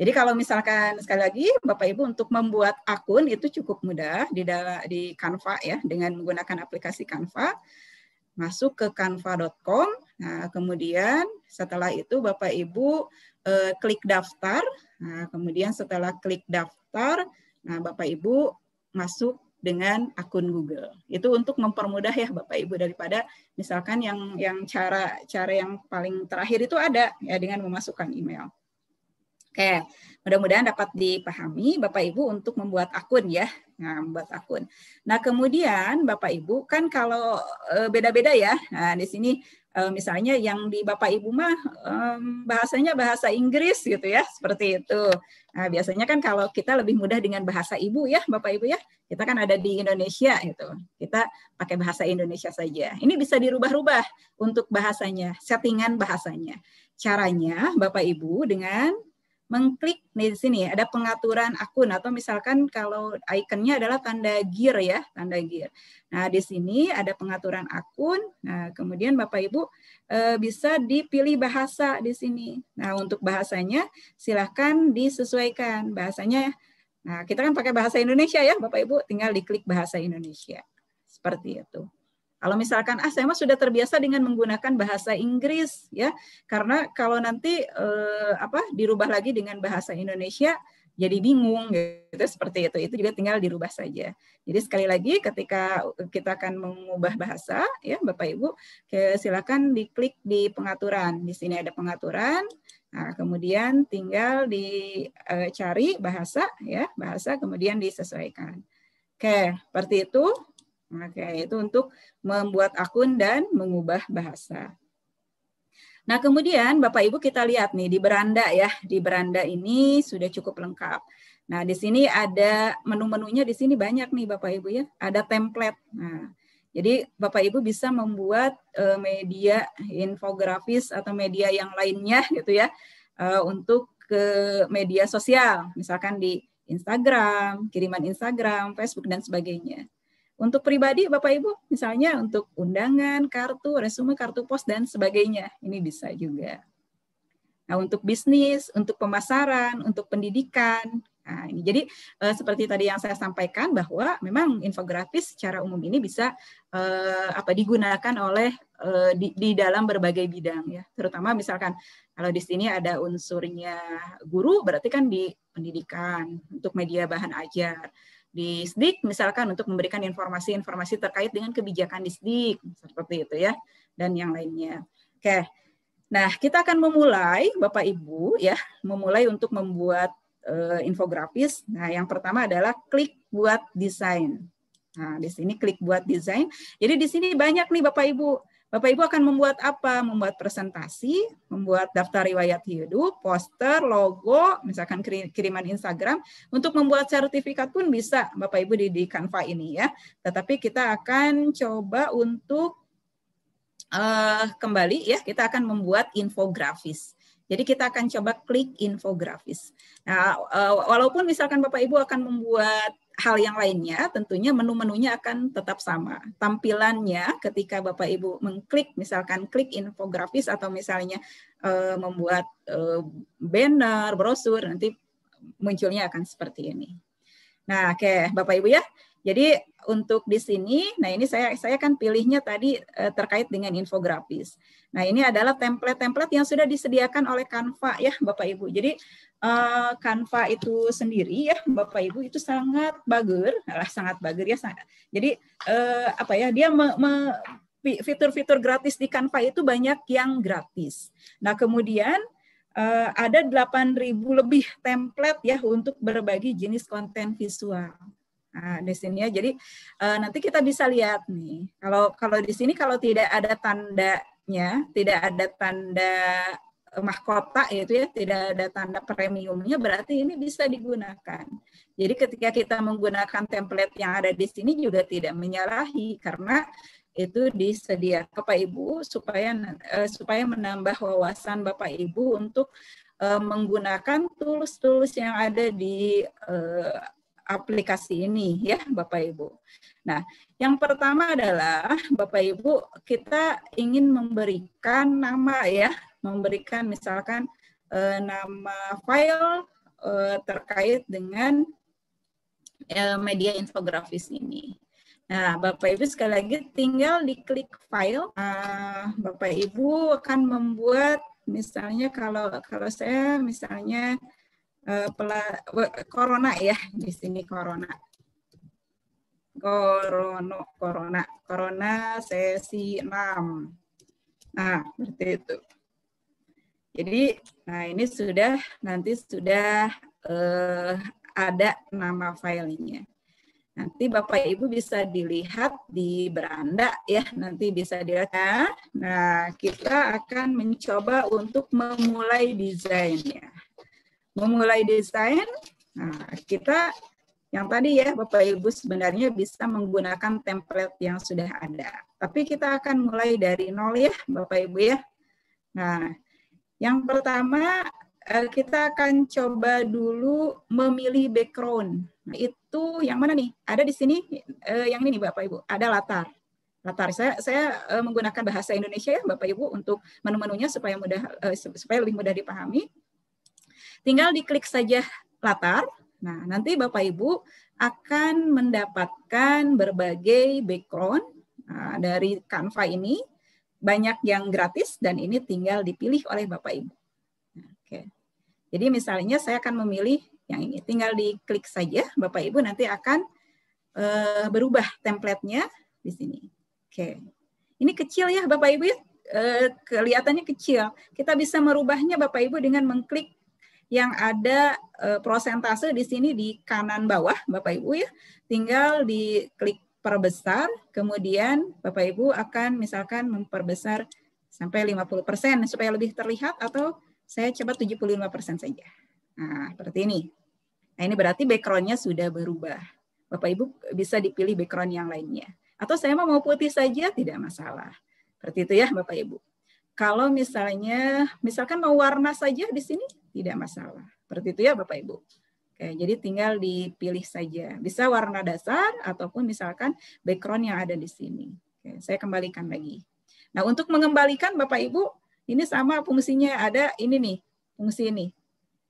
Jadi kalau misalkan sekali lagi Bapak Ibu untuk membuat akun itu cukup mudah di dalam di Canva ya dengan menggunakan aplikasi Canva. Masuk ke canva.com. Nah, kemudian setelah itu Bapak Ibu eh, klik daftar. Nah, kemudian setelah klik daftar, nah Bapak Ibu masuk dengan akun Google. Itu untuk mempermudah ya Bapak Ibu daripada misalkan yang yang cara cara yang paling terakhir itu ada ya dengan memasukkan email. Oke, mudah-mudahan dapat dipahami Bapak Ibu untuk membuat akun ya. Nah, membuat akun. Nah, kemudian Bapak Ibu kan kalau eh, beda-beda ya. Nah, di sini eh, misalnya yang di Bapak Ibu mah bahasanya bahasa Inggris gitu ya, seperti itu. Nah, biasanya kan kalau kita lebih mudah dengan bahasa Ibu ya, Bapak Ibu ya. Kita kan ada di Indonesia gitu. Kita pakai bahasa Indonesia saja. Ini bisa dirubah-rubah untuk bahasanya, settingan bahasanya. Caranya Bapak Ibu dengan mengklik di sini ada pengaturan akun atau misalkan kalau ikonnya adalah tanda gear ya tanda gear. Nah di sini ada pengaturan akun. Nah kemudian bapak ibu eh, bisa dipilih bahasa di sini. Nah untuk bahasanya silahkan disesuaikan bahasanya. Nah kita kan pakai bahasa Indonesia ya bapak ibu tinggal diklik bahasa Indonesia seperti itu. Kalau misalkan ah saya mah sudah terbiasa dengan menggunakan bahasa Inggris ya, karena kalau nanti eh, apa dirubah lagi dengan bahasa Indonesia jadi bingung gitu seperti itu. Itu juga tinggal dirubah saja. Jadi sekali lagi ketika kita akan mengubah bahasa ya Bapak Ibu, silakan diklik di pengaturan. Di sini ada pengaturan. Nah, kemudian tinggal dicari eh, bahasa ya, bahasa kemudian disesuaikan. Oke, seperti itu. Oke, itu untuk membuat akun dan mengubah bahasa. Nah, kemudian Bapak Ibu kita lihat nih di beranda ya. Di beranda ini sudah cukup lengkap. Nah, di sini ada menu-menunya di sini banyak nih Bapak Ibu ya. Ada template. Nah, jadi Bapak Ibu bisa membuat eh, media infografis atau media yang lainnya gitu ya eh, untuk ke media sosial, misalkan di Instagram, kiriman Instagram, Facebook dan sebagainya. Untuk pribadi, Bapak Ibu, misalnya untuk undangan, kartu, resume, kartu pos, dan sebagainya. Ini bisa juga. Nah, untuk bisnis, untuk pemasaran, untuk pendidikan. Nah, ini jadi eh, seperti tadi yang saya sampaikan bahwa memang infografis secara umum ini bisa eh, apa digunakan oleh eh, di, di dalam berbagai bidang ya. Terutama misalkan kalau di sini ada unsurnya guru berarti kan di pendidikan, untuk media bahan ajar di SDIK misalkan untuk memberikan informasi-informasi terkait dengan kebijakan di SDIK seperti itu ya dan yang lainnya. Oke. Nah, kita akan memulai Bapak Ibu ya, memulai untuk membuat uh, infografis. Nah, yang pertama adalah klik buat desain. Nah, di sini klik buat desain. Jadi di sini banyak nih Bapak Ibu Bapak Ibu akan membuat apa? Membuat presentasi, membuat daftar riwayat hidup, poster, logo, misalkan kiriman Instagram. Untuk membuat sertifikat pun bisa Bapak Ibu di, di Canva ini ya. Tetapi kita akan coba untuk uh, kembali ya, kita akan membuat infografis. Jadi kita akan coba klik infografis. Nah, uh, walaupun misalkan Bapak Ibu akan membuat hal yang lainnya tentunya menu-menunya akan tetap sama. Tampilannya ketika Bapak Ibu mengklik misalkan klik infografis atau misalnya e, membuat e, banner, brosur nanti munculnya akan seperti ini. Nah, oke Bapak Ibu ya. Jadi untuk di sini, nah ini saya saya kan pilihnya tadi eh, terkait dengan infografis. Nah ini adalah template-template yang sudah disediakan oleh Canva ya Bapak Ibu. Jadi eh, Canva itu sendiri ya Bapak Ibu itu sangat bagus, lah sangat bagus ya. Sangat, jadi eh, apa ya dia me, me, fitur-fitur gratis di Canva itu banyak yang gratis. Nah kemudian eh, ada 8.000 lebih template ya untuk berbagi jenis konten visual. Nah, di sini ya. Jadi uh, nanti kita bisa lihat nih. Kalau kalau di sini kalau tidak ada tandanya, tidak ada tanda eh, mahkota itu ya, tidak ada tanda premiumnya berarti ini bisa digunakan. Jadi ketika kita menggunakan template yang ada di sini juga tidak menyalahi karena itu disediakan Bapak Ibu supaya uh, supaya menambah wawasan Bapak Ibu untuk menggunakan tools-tools yang ada di aplikasi ini ya Bapak Ibu. Nah, yang pertama adalah Bapak Ibu kita ingin memberikan nama ya, memberikan misalkan e, nama file e, terkait dengan e, media infografis ini. Nah, Bapak Ibu sekali lagi tinggal diklik file. Nah, Bapak Ibu akan membuat misalnya kalau kalau saya misalnya Eh, pela, corona ya di sini corona. Corona, corona, corona sesi 6. Nah, berarti itu. Jadi, nah ini sudah nanti sudah uh, ada nama filenya. Nanti Bapak Ibu bisa dilihat di beranda ya, nanti bisa dilihat. Nah, kita akan mencoba untuk memulai desainnya memulai desain, nah, kita yang tadi ya Bapak Ibu sebenarnya bisa menggunakan template yang sudah ada. Tapi kita akan mulai dari nol ya Bapak Ibu ya. Nah, yang pertama eh, kita akan coba dulu memilih background. Nah, itu yang mana nih? Ada di sini eh, yang ini nih Bapak Ibu, ada latar. Latar saya saya eh, menggunakan bahasa Indonesia ya Bapak Ibu untuk menu-menunya supaya mudah supaya lebih mudah dipahami. Tinggal diklik saja latar. Nah, nanti Bapak Ibu akan mendapatkan berbagai background nah, dari Canva ini. Banyak yang gratis dan ini tinggal dipilih oleh Bapak Ibu. Nah, oke. Jadi misalnya saya akan memilih yang ini. Tinggal diklik saja Bapak Ibu nanti akan uh, berubah template-nya di sini. Oke. Ini kecil ya Bapak Ibu ya? Eh, kelihatannya kecil. Kita bisa merubahnya Bapak Ibu dengan mengklik yang ada e, prosentase di sini di kanan bawah Bapak Ibu ya. Tinggal di klik perbesar, kemudian Bapak Ibu akan misalkan memperbesar sampai 50% supaya lebih terlihat atau saya coba 75% saja. Nah, seperti ini. Nah, ini berarti backgroundnya sudah berubah. Bapak Ibu bisa dipilih background yang lainnya. Atau saya mau putih saja, tidak masalah. Seperti itu ya Bapak Ibu. Kalau misalnya, misalkan mau warna saja di sini tidak masalah. Seperti itu ya Bapak Ibu. Oke, jadi tinggal dipilih saja. Bisa warna dasar ataupun misalkan background yang ada di sini. Oke, saya kembalikan lagi. Nah untuk mengembalikan Bapak Ibu, ini sama fungsinya ada ini nih, fungsi ini.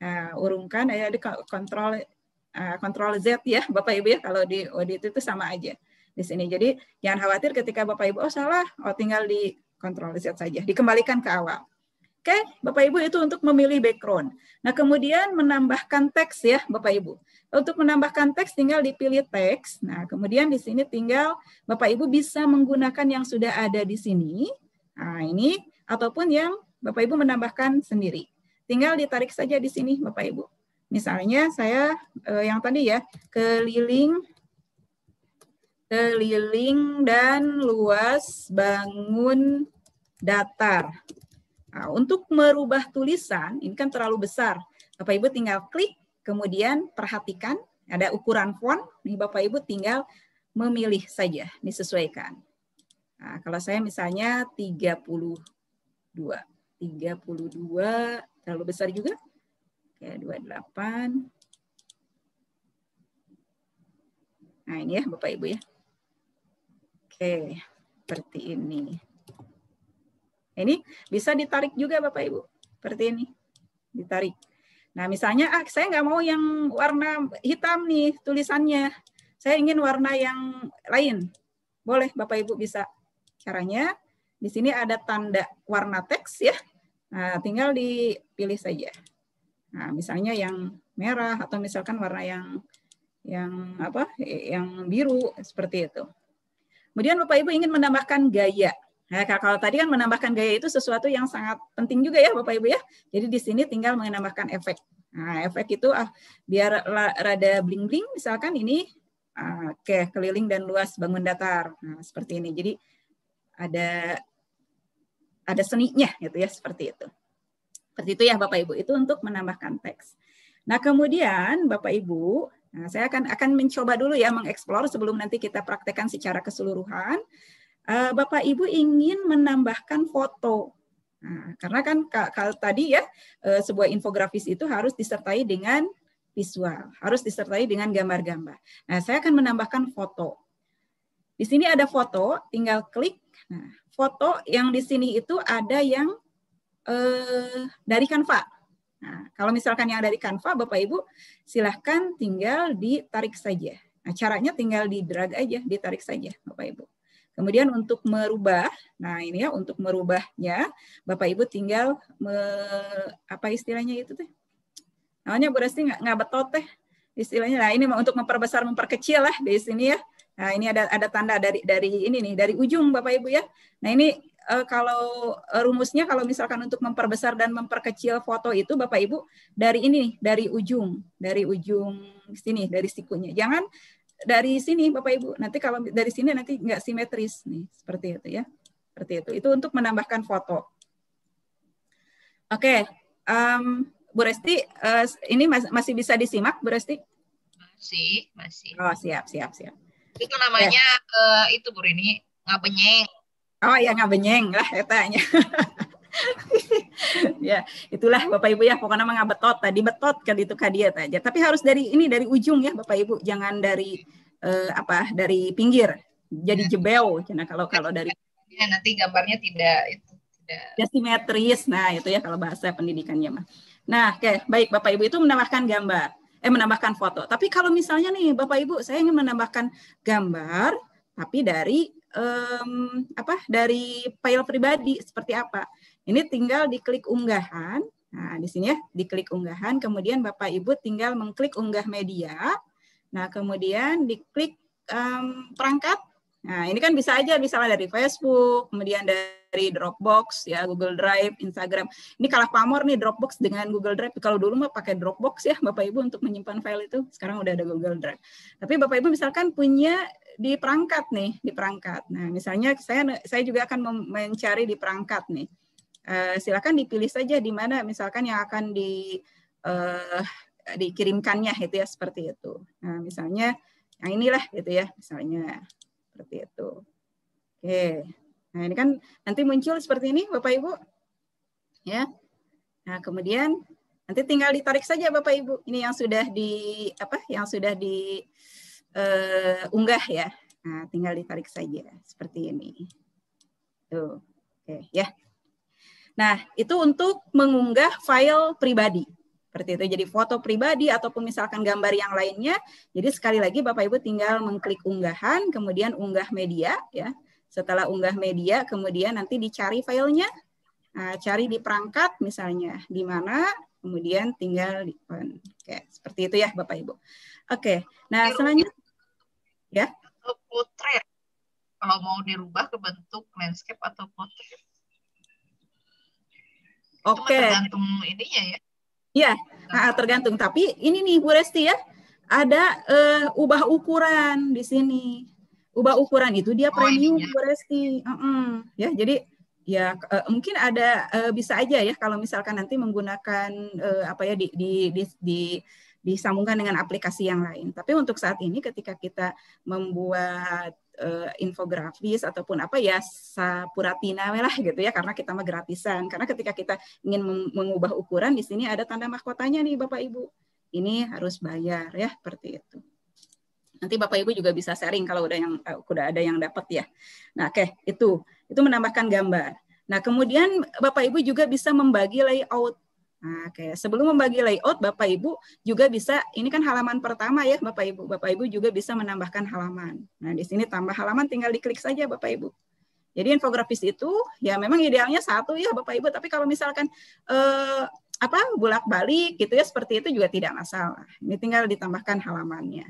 Nah, urungkan eh, ada kontrol eh, kontrol Z ya (laughs) Bapak Ibu ya kalau di audit itu sama aja di sini. Jadi jangan khawatir ketika Bapak Ibu oh salah, oh tinggal di Control Z saja. Dikembalikan ke awal. Oke, Bapak Ibu itu untuk memilih background. Nah, kemudian menambahkan teks ya, Bapak Ibu. Untuk menambahkan teks tinggal dipilih teks. Nah, kemudian di sini tinggal Bapak Ibu bisa menggunakan yang sudah ada di sini. Nah, ini ataupun yang Bapak Ibu menambahkan sendiri. Tinggal ditarik saja di sini Bapak Ibu. Misalnya saya eh, yang tadi ya, keliling keliling dan luas bangun datar. Nah, untuk merubah tulisan, ini kan terlalu besar. Bapak Ibu tinggal klik, kemudian perhatikan, ada ukuran font, nih Bapak Ibu tinggal memilih saja, disesuaikan. Nah, kalau saya misalnya 32. 32 terlalu besar juga. Oke, 28. Nah, ini ya Bapak Ibu ya. Oke, seperti ini. Ini bisa ditarik juga Bapak Ibu, seperti ini. Ditarik. Nah, misalnya ah saya nggak mau yang warna hitam nih tulisannya. Saya ingin warna yang lain. Boleh Bapak Ibu bisa. Caranya di sini ada tanda warna teks ya. Nah, tinggal dipilih saja. Nah, misalnya yang merah atau misalkan warna yang yang apa? yang biru seperti itu. Kemudian Bapak Ibu ingin menambahkan gaya. Nah, kalau tadi kan menambahkan gaya itu sesuatu yang sangat penting juga ya Bapak Ibu ya. Jadi di sini tinggal menambahkan efek. Nah, efek itu ah, biar rada bling-bling misalkan ini ah, oke keliling dan luas bangun datar. Nah, seperti ini. Jadi ada ada seninya gitu ya seperti itu. Seperti itu ya Bapak Ibu. Itu untuk menambahkan teks. Nah, kemudian Bapak Ibu Nah, saya akan akan mencoba dulu ya mengeksplor sebelum nanti kita praktekkan secara keseluruhan. Uh, Bapak Ibu ingin menambahkan foto. Nah, karena kan kalau tadi ya eh, sebuah infografis itu harus disertai dengan visual, harus disertai dengan gambar-gambar. Nah, saya akan menambahkan foto. Di sini ada foto, tinggal klik. Nah, foto yang di sini itu ada yang eh, dari Canva. Nah, kalau misalkan yang dari Canva, Bapak Ibu silahkan tinggal ditarik saja. Nah, caranya tinggal di drag aja, ditarik saja, Bapak Ibu. Kemudian untuk merubah, nah ini ya untuk merubahnya, Bapak Ibu tinggal me, apa istilahnya itu teh? Namanya Bu Resti nggak betot teh istilahnya. Nah ini untuk memperbesar memperkecil lah di sini ya. Nah ini ada ada tanda dari dari ini nih dari ujung Bapak Ibu ya. Nah ini uh, kalau eh, rumusnya kalau misalkan untuk memperbesar dan memperkecil foto itu Bapak Ibu dari ini nih, dari ujung, dari ujung sini, dari sikunya. Jangan dari sini Bapak Ibu. Nanti kalau dari sini nanti nggak simetris nih, seperti itu ya. Seperti itu. Itu untuk menambahkan foto. Oke, okay. um, Bu Resti, uh, ini mas masih bisa disimak Bu Resti?
Masih, masih.
Oh siap, siap, siap.
Itu namanya yeah. Ya. uh, itu Bu Rini ngabenyeng.
Oh ya ngabenyeng lah katanya. (laughs) ya itulah bapak ibu ya pokoknya mah betot tadi betot kali itu kadiat aja tapi harus dari ini dari ujung ya bapak ibu jangan dari eh, apa dari pinggir jadi ya. jebel karena kalau kalau dari ya,
nanti gambarnya tidak itu tidak
ya simetris nah itu ya kalau bahasa pendidikannya mah nah oke okay. baik bapak ibu itu menambahkan gambar eh menambahkan foto tapi kalau misalnya nih bapak ibu saya ingin menambahkan gambar tapi dari um, apa dari file pribadi seperti apa. Ini tinggal diklik unggahan. Nah, di sini ya, diklik unggahan, kemudian Bapak Ibu tinggal mengklik unggah media. Nah, kemudian diklik um, perangkat. Nah, ini kan bisa aja misalnya dari Facebook, kemudian dari Dropbox, ya Google Drive, Instagram. Ini kalah pamor nih Dropbox dengan Google Drive. Kalau dulu mah pakai Dropbox ya Bapak Ibu untuk menyimpan file itu, sekarang udah ada Google Drive. Tapi Bapak Ibu misalkan punya di perangkat nih, di perangkat. Nah, misalnya saya saya juga akan mencari di perangkat nih. Uh, silakan dipilih saja di mana misalkan yang akan di uh, dikirimkannya itu ya seperti itu. Nah, misalnya yang inilah gitu ya, misalnya seperti itu. Oke. Nah, ini kan nanti muncul seperti ini Bapak Ibu. Ya. Nah, kemudian nanti tinggal ditarik saja Bapak Ibu. Ini yang sudah di apa? Yang sudah di uh, unggah ya. Nah, tinggal ditarik saja seperti ini. Tuh. Oke, okay, ya. Nah, itu untuk mengunggah file pribadi. Seperti itu. Jadi foto pribadi ataupun misalkan gambar yang lainnya. Jadi sekali lagi Bapak Ibu tinggal mengklik unggahan, kemudian unggah media ya. Setelah unggah media, kemudian nanti dicari filenya, nah, cari di perangkat misalnya, di mana kemudian tinggal di oke seperti itu ya Bapak Ibu. Oke, nah selanjutnya ya atau potret
kalau mau dirubah ke bentuk landscape atau potret
oke okay. tergantung ininya ya Iya, nah, tergantung. Tapi ini nih Bu Resti ya, ada uh, ubah ukuran di sini. Ubah ukuran itu dia oh, premium oh, Bu Resti. Uh -uh. Ya, jadi ya uh, mungkin ada uh, bisa aja ya kalau misalkan nanti menggunakan uh, apa ya di di di, di disambungkan dengan aplikasi yang lain. Tapi untuk saat ini ketika kita membuat uh, infografis ataupun apa ya sapuratina lah gitu ya karena kita mah gratisan karena ketika kita ingin mengubah ukuran di sini ada tanda mahkotanya nih Bapak Ibu ini harus bayar ya seperti itu nanti Bapak Ibu juga bisa sharing kalau udah yang uh, udah ada yang dapat ya nah oke okay, itu itu menambahkan gambar nah kemudian Bapak Ibu juga bisa membagi layout Oke, nah, sebelum membagi layout, Bapak Ibu juga bisa, ini kan halaman pertama ya Bapak Ibu. Bapak Ibu juga bisa menambahkan halaman. Nah, di sini tambah halaman tinggal diklik saja Bapak Ibu. Jadi infografis itu ya memang idealnya satu ya Bapak Ibu, tapi kalau misalkan eh, apa bolak-balik gitu ya seperti itu juga tidak masalah. Ini tinggal ditambahkan halamannya.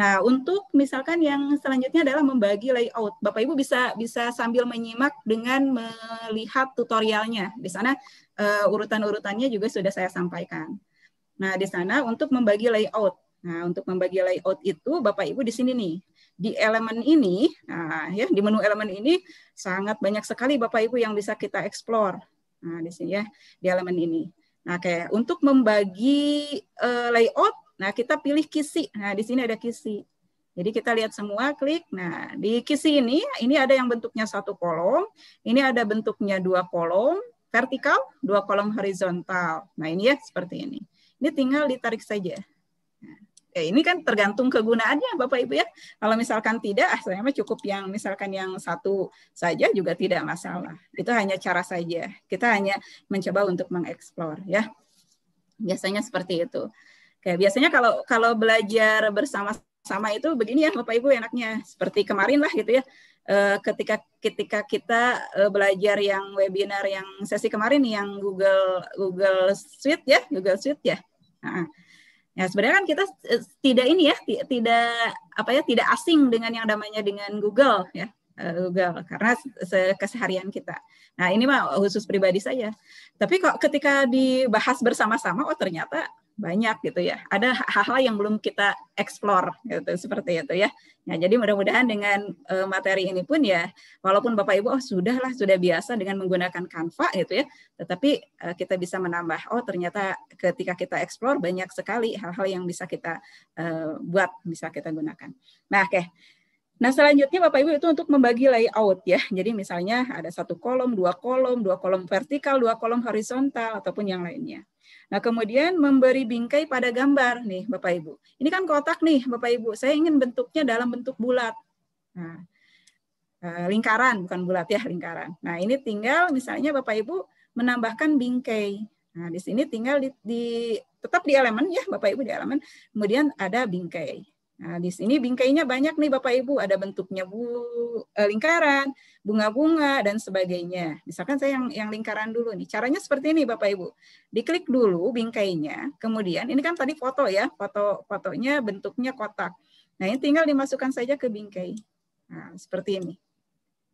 Nah, untuk misalkan yang selanjutnya adalah membagi layout. Bapak Ibu bisa bisa sambil menyimak dengan melihat tutorialnya. Di sana uh, urutan-urutannya juga sudah saya sampaikan. Nah, di sana untuk membagi layout. Nah, untuk membagi layout itu Bapak Ibu di sini nih. Di elemen ini, nah ya di menu elemen ini sangat banyak sekali Bapak Ibu yang bisa kita explore. Nah, di sini ya, di elemen ini. Nah, kayak untuk membagi uh, layout Nah, kita pilih kisi. Nah, di sini ada kisi. Jadi kita lihat semua, klik. Nah, di kisi ini, ini ada yang bentuknya satu kolom, ini ada bentuknya dua kolom, vertikal, dua kolom horizontal. Nah, ini ya seperti ini. Ini tinggal ditarik saja. Nah, ya ini kan tergantung kegunaannya Bapak Ibu ya. Kalau misalkan tidak, ah, saya cukup yang misalkan yang satu saja juga tidak masalah. Itu hanya cara saja. Kita hanya mencoba untuk mengeksplor ya. Biasanya seperti itu. Kayak biasanya kalau kalau belajar bersama-sama itu begini ya Bapak Ibu enaknya. Seperti kemarin lah gitu ya. Eh, ketika ketika kita eh, belajar yang webinar yang sesi kemarin yang Google Google Suite ya, Google Suite ya. Nah, Ya sebenarnya kan kita eh, tidak ini ya tidak apa ya tidak asing dengan yang namanya dengan Google ya Google karena keseharian kita. Nah ini mah khusus pribadi saya. Tapi kok ketika dibahas bersama-sama, oh ternyata banyak gitu ya. Ada hal-hal yang belum kita eksplor gitu seperti itu ya. Nah, jadi mudah-mudahan dengan uh, materi ini pun ya walaupun Bapak Ibu oh sudahlah sudah biasa dengan menggunakan Canva gitu ya, tetapi uh, kita bisa menambah oh ternyata ketika kita eksplor banyak sekali hal-hal yang bisa kita uh, buat, bisa kita gunakan. Nah, oke. Okay. Nah, selanjutnya Bapak Ibu itu untuk membagi layout ya. Jadi misalnya ada satu kolom, dua kolom, dua kolom vertikal, dua kolom horizontal ataupun yang lainnya. Nah, kemudian memberi bingkai pada gambar nih, Bapak Ibu. Ini kan kotak nih, Bapak Ibu. Saya ingin bentuknya dalam bentuk bulat. Nah, eh, lingkaran bukan bulat ya, lingkaran. Nah, ini tinggal misalnya Bapak Ibu menambahkan bingkai. Nah, di sini tinggal di, di tetap di elemen ya, Bapak Ibu di elemen. Kemudian ada bingkai. Nah, di sini bingkainya banyak nih Bapak Ibu, ada bentuknya bu, eh, lingkaran, bunga-bunga dan sebagainya. Misalkan saya yang yang lingkaran dulu nih. Caranya seperti ini Bapak Ibu. Diklik dulu bingkainya, kemudian ini kan tadi foto ya, foto fotonya bentuknya kotak. Nah, ini tinggal dimasukkan saja ke bingkai. Nah, seperti ini.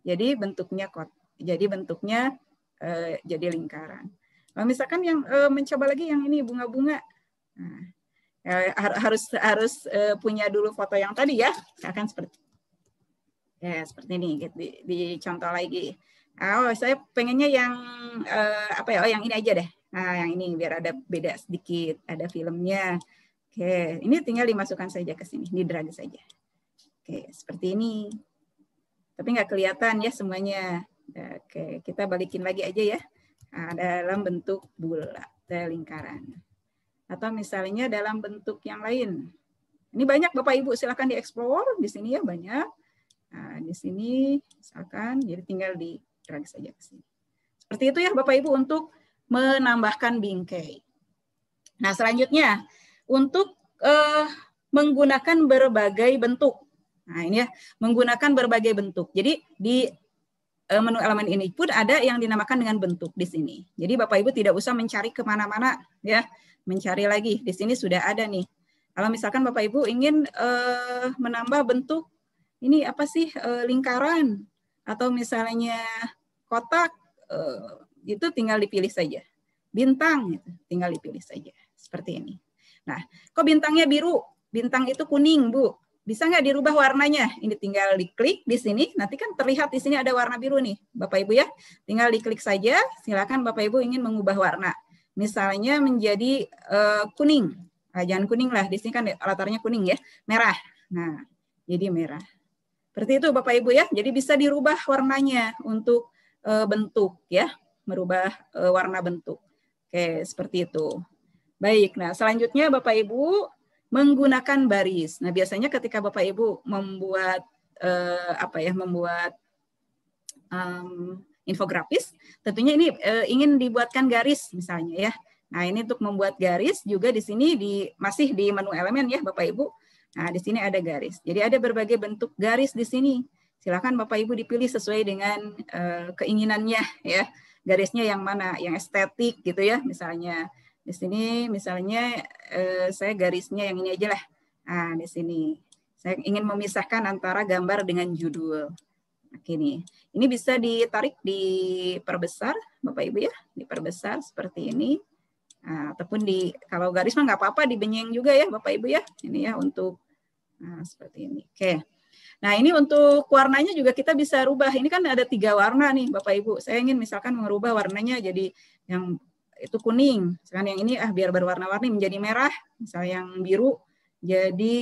Jadi bentuknya kot Jadi bentuknya eh, jadi lingkaran. Nah, misalkan yang eh, mencoba lagi yang ini bunga-bunga. Nah, Eh, harus harus eh, punya dulu foto yang tadi ya akan seperti ya seperti ini gitu, di, di contoh lagi ah, oh saya pengennya yang eh, apa ya oh yang ini aja deh nah yang ini biar ada beda sedikit ada filmnya oke ini tinggal dimasukkan saja ke sini di drag saja oke seperti ini tapi nggak kelihatan ya semuanya oke kita balikin lagi aja ya nah, dalam bentuk bulat lingkaran atau misalnya dalam bentuk yang lain. Ini banyak Bapak Ibu silahkan dieksplor di sini ya banyak. Nah, di sini misalkan jadi tinggal di drag saja ke sini. Seperti itu ya Bapak Ibu untuk menambahkan bingkai. Nah, selanjutnya untuk eh, menggunakan berbagai bentuk. Nah, ini ya, menggunakan berbagai bentuk. Jadi di
eh, menu elemen ini
pun ada yang dinamakan dengan bentuk di sini. Jadi Bapak Ibu tidak usah mencari kemana-mana ya mencari lagi. Di sini sudah ada nih. Kalau misalkan Bapak Ibu ingin uh, menambah bentuk ini apa sih uh, lingkaran atau misalnya kotak eh, itu tinggal dipilih saja. Bintang gitu, tinggal dipilih saja seperti ini. Nah, kok bintangnya biru? Bintang itu kuning, Bu. Bisa nggak dirubah warnanya? Ini tinggal diklik di sini. Nanti kan terlihat di sini ada warna biru nih, Bapak Ibu ya. Tinggal diklik saja. Silakan Bapak Ibu ingin mengubah warna misalnya menjadi uh, kuning. Nah, jangan kuning lah, di sini kan latarnya kuning ya, merah. Nah, jadi merah. Seperti itu Bapak Ibu ya. Jadi bisa dirubah warnanya untuk uh, bentuk ya, merubah uh, warna bentuk. Oke, seperti itu. Baik, nah selanjutnya Bapak Ibu menggunakan baris. Nah, biasanya ketika Bapak Ibu membuat eh, apa ya, membuat um, infografis, tentunya ini e, ingin dibuatkan garis misalnya ya. Nah, ini untuk membuat garis juga di sini di masih di menu elemen ya Bapak Ibu. Nah, di sini ada garis. Jadi ada berbagai bentuk garis di sini. Silakan Bapak Ibu dipilih sesuai dengan e, keinginannya ya. Garisnya yang mana? Yang estetik gitu ya misalnya. Di sini misalnya e, saya garisnya yang ini aja lah. Nah, di sini saya ingin memisahkan antara gambar dengan judul. Gini, ini bisa ditarik diperbesar, Bapak Ibu ya, diperbesar seperti ini. Nah, ataupun di kalau garis mah nggak apa-apa dibenyeng juga ya Bapak Ibu ya. Ini ya untuk nah, seperti ini. Oke. Nah ini untuk warnanya juga kita bisa rubah. Ini kan ada tiga warna nih Bapak Ibu. Saya ingin misalkan merubah warnanya jadi yang itu kuning. sekarang yang ini ah biar berwarna-warni menjadi merah. Misalnya yang biru jadi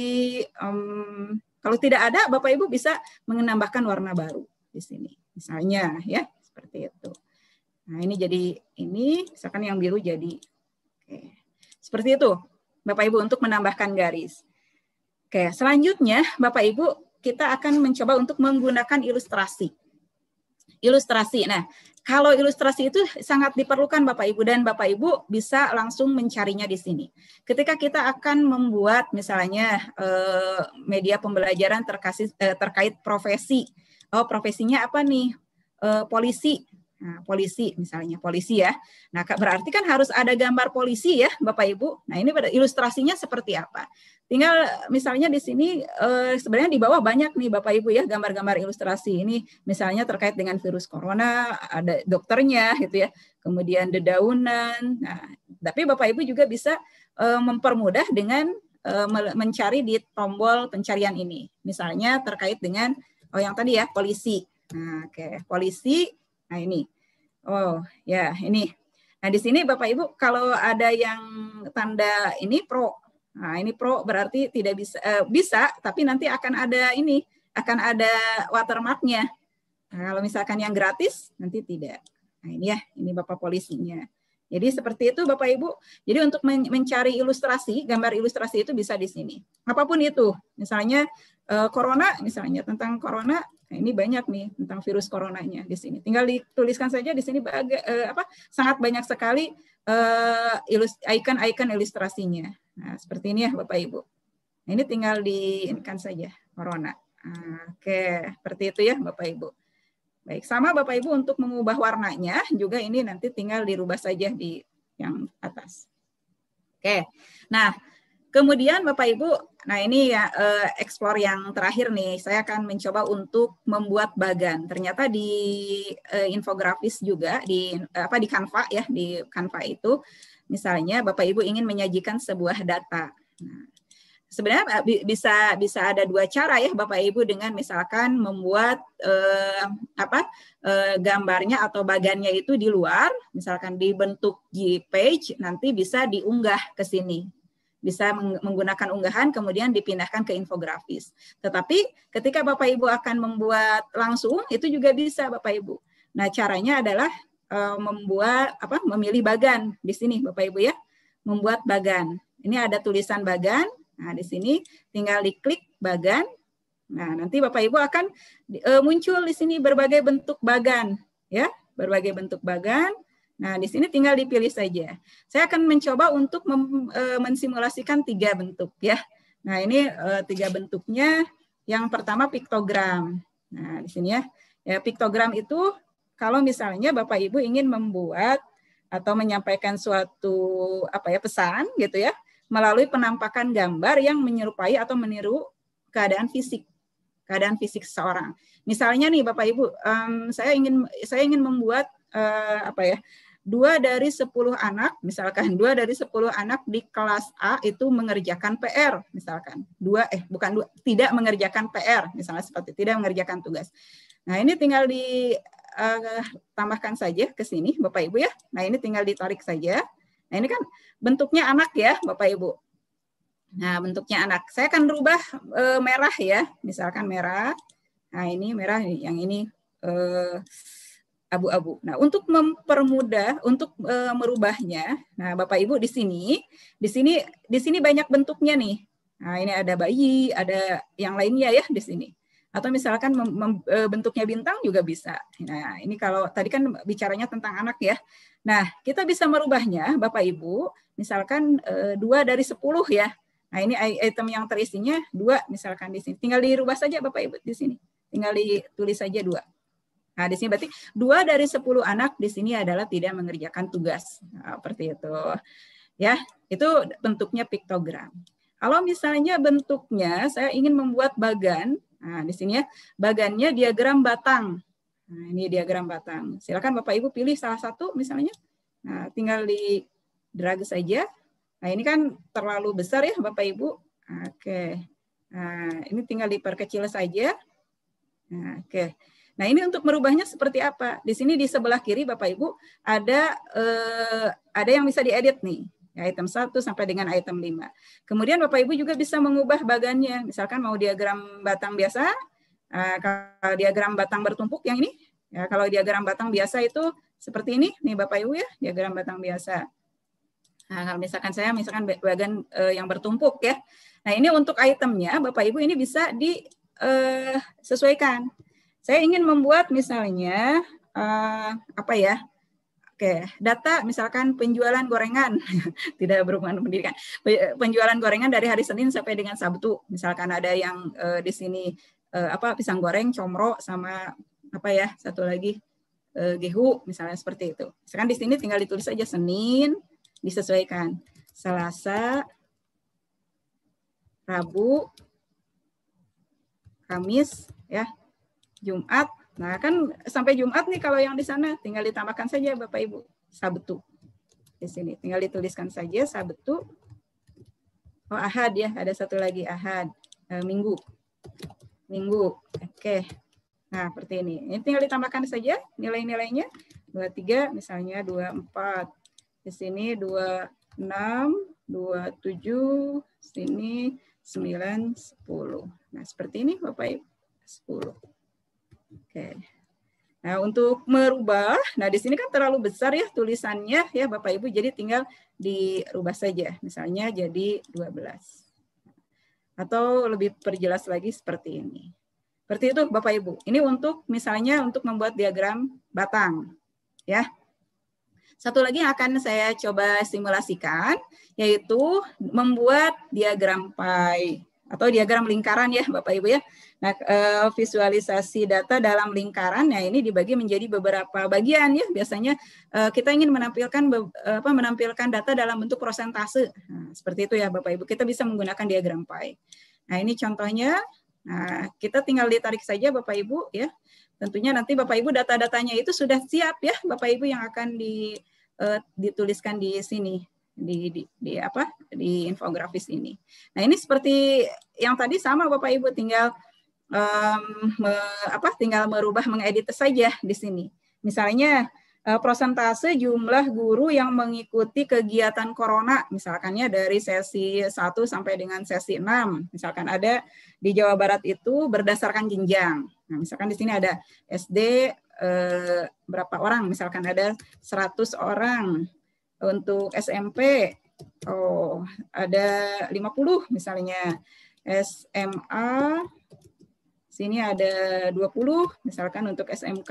um, kalau tidak ada, Bapak Ibu bisa menambahkan warna baru di sini. Misalnya ya, seperti itu. Nah, ini jadi ini misalkan yang biru jadi Oke. Seperti itu, Bapak Ibu untuk menambahkan garis. Oke, selanjutnya Bapak Ibu kita akan mencoba untuk menggunakan ilustrasi. Ilustrasi. Nah, kalau ilustrasi itu sangat diperlukan Bapak Ibu dan Bapak Ibu bisa langsung mencarinya di sini. Ketika kita akan membuat misalnya eh, media pembelajaran terkasih, eh, terkait profesi, oh profesinya apa nih? Eh, polisi Nah, polisi misalnya polisi ya. Nah, berarti kan harus ada gambar polisi ya, Bapak Ibu. Nah, ini pada ilustrasinya seperti apa? Tinggal misalnya di sini eh, sebenarnya di bawah banyak nih Bapak Ibu ya gambar-gambar ilustrasi ini misalnya terkait dengan virus corona, ada dokternya gitu ya. Kemudian dedaunan. Nah, tapi Bapak Ibu juga bisa eh, mempermudah dengan eh, mencari di tombol pencarian ini. Misalnya terkait dengan oh yang tadi ya polisi. Nah, oke, okay. polisi Nah ini Oh ya ini. Nah di sini Bapak Ibu kalau ada yang tanda ini pro, nah ini pro berarti tidak bisa eh, bisa, tapi nanti akan ada ini akan ada watermarknya. Nah, kalau misalkan yang gratis nanti tidak. Nah ini ya, ini Bapak polisinya. Jadi seperti itu Bapak Ibu. Jadi untuk mencari ilustrasi, gambar ilustrasi itu bisa di sini. Apapun itu, misalnya eh, corona, misalnya tentang corona Nah, ini banyak nih tentang virus coronanya di sini. Tinggal dituliskan saja di sini baga, eh, apa sangat banyak sekali eh, ilus, icon-icon ilustrasinya. Nah, seperti ini ya Bapak Ibu. Nah, ini tinggal diinkan saja corona. Oke, seperti itu ya Bapak Ibu. Baik, sama Bapak Ibu untuk mengubah warnanya juga ini nanti tinggal dirubah saja di yang atas. Oke. Nah, Kemudian Bapak Ibu, nah ini ya uh, explore yang terakhir nih, saya akan mencoba untuk membuat bagan. Ternyata di uh, infografis juga di apa di Canva ya, di Canva itu misalnya Bapak Ibu ingin menyajikan sebuah data. Nah, sebenarnya eh, bisa bisa ada dua cara ya Bapak Ibu dengan misalkan membuat uh, apa uh, gambarnya atau bagannya itu di luar misalkan dibentuk di page nanti bisa diunggah ke sini bisa menggunakan unggahan kemudian dipindahkan ke infografis. Tetapi ketika Bapak Ibu akan membuat langsung itu juga bisa Bapak Ibu. Nah, caranya adalah e, membuat apa memilih bagan di sini Bapak Ibu ya. Membuat bagan. Ini ada tulisan bagan. Nah, di sini tinggal diklik bagan. Nah, nanti Bapak Ibu akan eh, muncul di sini berbagai bentuk bagan ya, berbagai bentuk bagan Nah, di sini tinggal dipilih saja. Saya akan mencoba untuk mem, e, mensimulasikan tiga bentuk ya. Nah, ini e, tiga bentuknya. Yang pertama piktogram. Nah, di sini ya. Ya, piktogram itu kalau misalnya Bapak Ibu ingin membuat atau menyampaikan suatu apa ya pesan gitu ya melalui penampakan gambar yang menyerupai atau meniru keadaan fisik keadaan fisik seseorang. Misalnya nih Bapak Ibu, um, saya ingin saya ingin membuat uh, apa ya dua dari sepuluh anak misalkan dua dari sepuluh anak di kelas A itu mengerjakan PR misalkan dua eh bukan dua tidak mengerjakan PR misalnya seperti tidak mengerjakan tugas nah ini tinggal di uh, tambahkan saja ke sini bapak ibu ya nah ini tinggal ditarik saja nah ini kan bentuknya anak ya bapak ibu nah bentuknya anak saya akan rubah uh, merah ya misalkan merah nah ini merah yang ini uh, abu-abu. Nah, untuk mempermudah untuk e, merubahnya, nah Bapak Ibu di sini, di sini di sini banyak bentuknya nih. Nah, ini ada bayi, ada yang lainnya ya di sini. Atau misalkan mem, mem, e, bentuknya bintang juga bisa. Nah, ini kalau tadi kan bicaranya tentang anak ya. Nah, kita bisa merubahnya Bapak Ibu, misalkan eh, dua dari sepuluh ya. Nah, ini item yang terisinya dua misalkan di sini. Tinggal dirubah saja Bapak Ibu di sini. Tinggal ditulis saja dua. Nah, di sini berarti dua dari sepuluh anak di sini adalah tidak mengerjakan tugas. Nah, seperti itu. Ya, itu bentuknya piktogram. Kalau misalnya bentuknya saya ingin membuat bagan, nah di sini ya, bagannya diagram batang. Nah, ini diagram batang. Silakan Bapak Ibu pilih salah satu misalnya. Nah, tinggal di drag saja. Nah, ini kan terlalu besar ya Bapak Ibu. Oke. Nah, ini tinggal diperkecil saja. Nah, oke. Nah, ini untuk merubahnya seperti apa? Di sini di sebelah kiri Bapak Ibu ada eh, ada yang bisa diedit nih. item 1 sampai dengan item 5. Kemudian Bapak Ibu juga bisa mengubah bagannya. Misalkan mau diagram batang biasa, eh, kalau diagram batang bertumpuk yang ini, ya kalau diagram batang biasa itu seperti ini, nih Bapak Ibu ya, diagram batang biasa. Nah, kalau misalkan saya misalkan bagan eh, yang bertumpuk ya. Nah, ini untuk itemnya Bapak Ibu ini bisa di eh, sesuaikan. Saya ingin membuat misalnya uh, apa ya? Oke, data misalkan penjualan gorengan (laughs) tidak berhubungan pendidikan. Penjualan gorengan dari hari Senin sampai dengan Sabtu. Misalkan ada yang uh, di sini uh, apa pisang goreng, comro sama apa ya? Satu lagi uh, gehu misalnya seperti itu. sekarang di sini tinggal ditulis saja Senin disesuaikan. Selasa, Rabu, Kamis ya Jumat. Nah, kan sampai Jumat nih kalau yang di sana tinggal ditambahkan saja Bapak Ibu Sabtu. Di sini tinggal dituliskan saja Sabtu. Oh, Ahad ya, ada satu lagi Ahad. E, minggu. Minggu. Oke. Nah, seperti ini. Ini tinggal ditambahkan saja nilai-nilainya. 23 misalnya 24. Di sini 26, 27, sini 9, 10. Nah, seperti ini Bapak Ibu. 10. Oke. Nah, untuk merubah, nah di sini kan terlalu besar ya tulisannya ya Bapak Ibu, jadi tinggal dirubah saja. Misalnya jadi 12. Atau lebih perjelas lagi seperti ini. Seperti itu Bapak Ibu. Ini untuk misalnya untuk membuat diagram batang. Ya. Satu lagi yang akan saya coba simulasikan yaitu membuat diagram pie atau diagram lingkaran ya Bapak Ibu ya. Nah, eh, visualisasi data dalam lingkaran ya ini dibagi menjadi beberapa bagian ya. Biasanya eh, kita ingin menampilkan eh, apa menampilkan data dalam bentuk persentase. Nah, seperti itu ya Bapak Ibu. Kita bisa menggunakan diagram pie. Nah, ini contohnya. Nah, kita tinggal ditarik saja Bapak Ibu ya. Tentunya nanti Bapak Ibu data-datanya itu sudah siap ya Bapak Ibu yang akan di dituliskan di sini di, di, di apa di infografis ini. Nah ini seperti yang tadi sama bapak ibu tinggal um, me, apa tinggal merubah mengedit saja di sini. Misalnya uh, eh, persentase jumlah guru yang mengikuti kegiatan corona misalkannya dari sesi 1 sampai dengan sesi 6. Misalkan ada di Jawa Barat itu berdasarkan jenjang. Nah, misalkan di sini ada SD eh, berapa orang misalkan ada 100 orang untuk SMP oh ada 50 misalnya. SMA sini ada 20 misalkan untuk SMK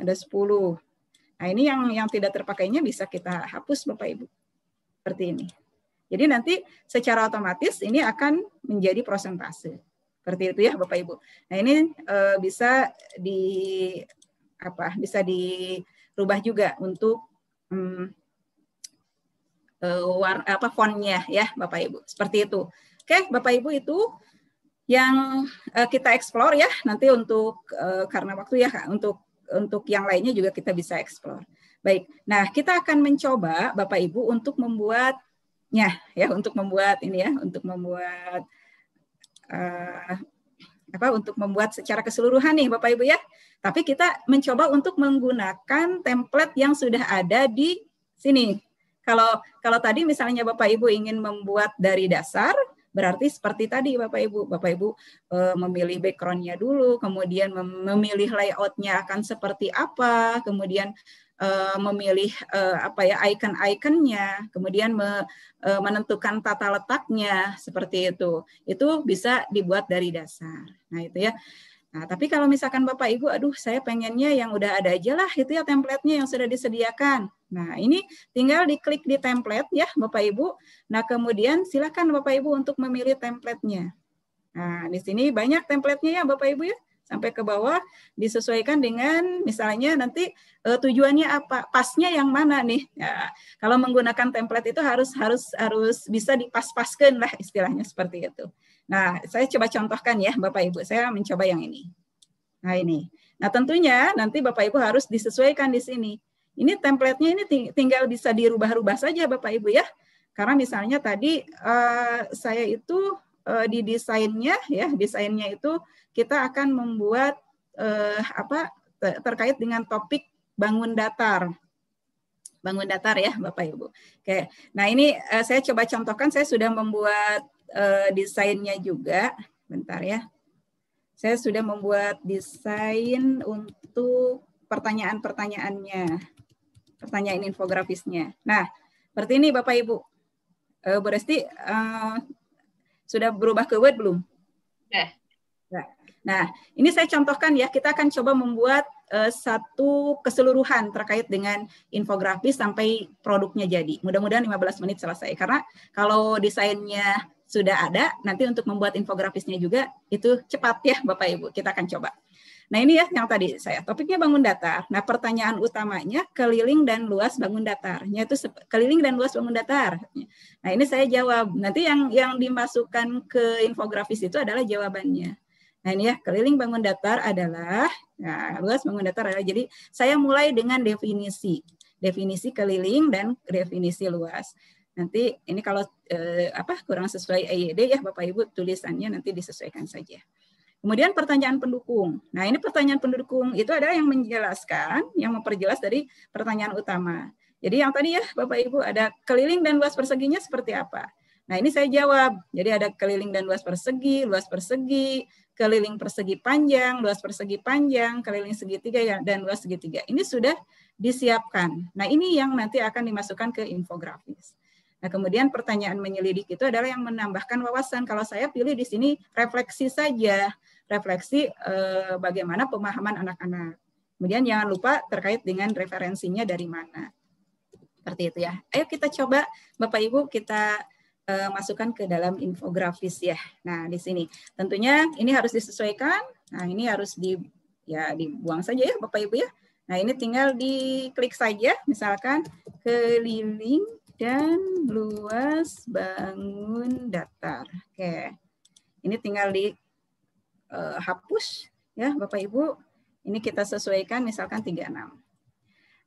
ada 10. Nah, ini yang yang tidak terpakainya bisa kita hapus Bapak Ibu. Seperti ini. Jadi nanti secara otomatis ini akan menjadi prosentase. Seperti itu ya Bapak Ibu. Nah, ini e, bisa di apa? Bisa dirubah juga untuk hmm, Eh, war, apa fontnya ya Bapak Ibu. Seperti itu. Oke, Bapak Ibu itu yang eh, kita explore ya nanti untuk eh, karena waktu ya untuk untuk yang lainnya juga kita bisa explore. Baik. Nah, kita akan mencoba Bapak Ibu untuk membuatnya ya untuk membuat ini ya, untuk membuat uh, apa untuk membuat secara keseluruhan nih Bapak Ibu ya. Tapi kita mencoba untuk menggunakan template yang sudah ada di sini kalau kalau tadi misalnya Bapak Ibu ingin membuat dari dasar, berarti seperti tadi Bapak Ibu, Bapak Ibu e, memilih backgroundnya dulu, kemudian memilih layoutnya akan seperti apa, kemudian e, memilih e, apa ya icon-iconnya, kemudian me, e, menentukan tata letaknya seperti itu. Itu bisa dibuat dari dasar. Nah itu ya. Nah, tapi kalau misalkan Bapak Ibu, aduh saya pengennya yang udah ada aja lah, itu ya templatenya yang sudah disediakan. Nah, ini tinggal diklik di template ya Bapak Ibu. Nah, kemudian silakan Bapak Ibu untuk memilih templatenya. Nah, di sini banyak templatenya ya Bapak Ibu ya. Sampai ke bawah disesuaikan dengan misalnya nanti e, tujuannya apa, pasnya yang mana nih. Ya, kalau menggunakan template itu harus harus harus bisa dipas-paskan lah istilahnya seperti itu. Nah, saya coba contohkan ya, Bapak Ibu. Saya mencoba yang ini. Nah, ini. Nah, tentunya nanti Bapak Ibu harus disesuaikan di sini. Ini templatenya ini tinggal bisa dirubah-rubah saja Bapak Ibu ya. Karena misalnya tadi uh, saya itu uh, di desainnya ya, desainnya itu kita akan membuat uh, apa terkait dengan topik bangun datar bangun datar ya Bapak Ibu. Oke, nah ini uh, saya coba contohkan. Saya sudah membuat uh, desainnya juga. Bentar ya. Saya sudah membuat desain untuk pertanyaan-pertanyaannya. Pertanyaan infografisnya. Nah, seperti ini Bapak Ibu. Uh, Bu uh, sudah berubah ke Word belum?
Sudah.
Nah. ini saya contohkan ya. Kita akan coba membuat satu keseluruhan terkait dengan infografis sampai produknya jadi. Mudah-mudahan 15 menit selesai. Karena kalau desainnya sudah ada. Nanti untuk membuat infografisnya juga itu cepat ya Bapak Ibu. Kita akan coba. Nah ini ya yang tadi saya topiknya bangun datar. Nah pertanyaan utamanya keliling dan luas bangun datarnya itu keliling dan luas bangun datar. Nah ini saya jawab. Nanti yang yang dimasukkan ke infografis itu adalah jawabannya. Nah ini ya keliling bangun datar adalah nah, luas bangun datar adalah jadi saya mulai dengan definisi definisi keliling dan definisi luas. Nanti ini kalau eh, apa kurang sesuai EYD ya Bapak Ibu tulisannya nanti disesuaikan saja. Kemudian pertanyaan pendukung. Nah, ini pertanyaan pendukung itu ada yang menjelaskan, yang memperjelas dari pertanyaan utama. Jadi yang tadi ya Bapak Ibu ada keliling dan luas perseginya seperti apa? Nah, ini saya jawab. Jadi ada keliling dan luas persegi, luas persegi, keliling persegi panjang, luas persegi panjang, keliling segitiga ya dan luas segitiga. Ini sudah disiapkan. Nah, ini yang nanti akan dimasukkan ke infografis. Nah, kemudian pertanyaan menyelidik itu adalah yang menambahkan wawasan. Kalau saya pilih di sini refleksi saja, refleksi eh, bagaimana pemahaman anak-anak. Kemudian jangan lupa terkait dengan referensinya dari mana. Seperti itu ya. Ayo kita coba Bapak Ibu kita eh, masukkan ke dalam infografis ya. Nah, di sini tentunya ini harus disesuaikan. Nah, ini harus di ya dibuang saja ya Bapak Ibu ya. Nah, ini tinggal diklik saja misalkan keliling dan luas bangun datar. Oke. Ini tinggal di uh, hapus ya Bapak Ibu. Ini kita sesuaikan misalkan 36.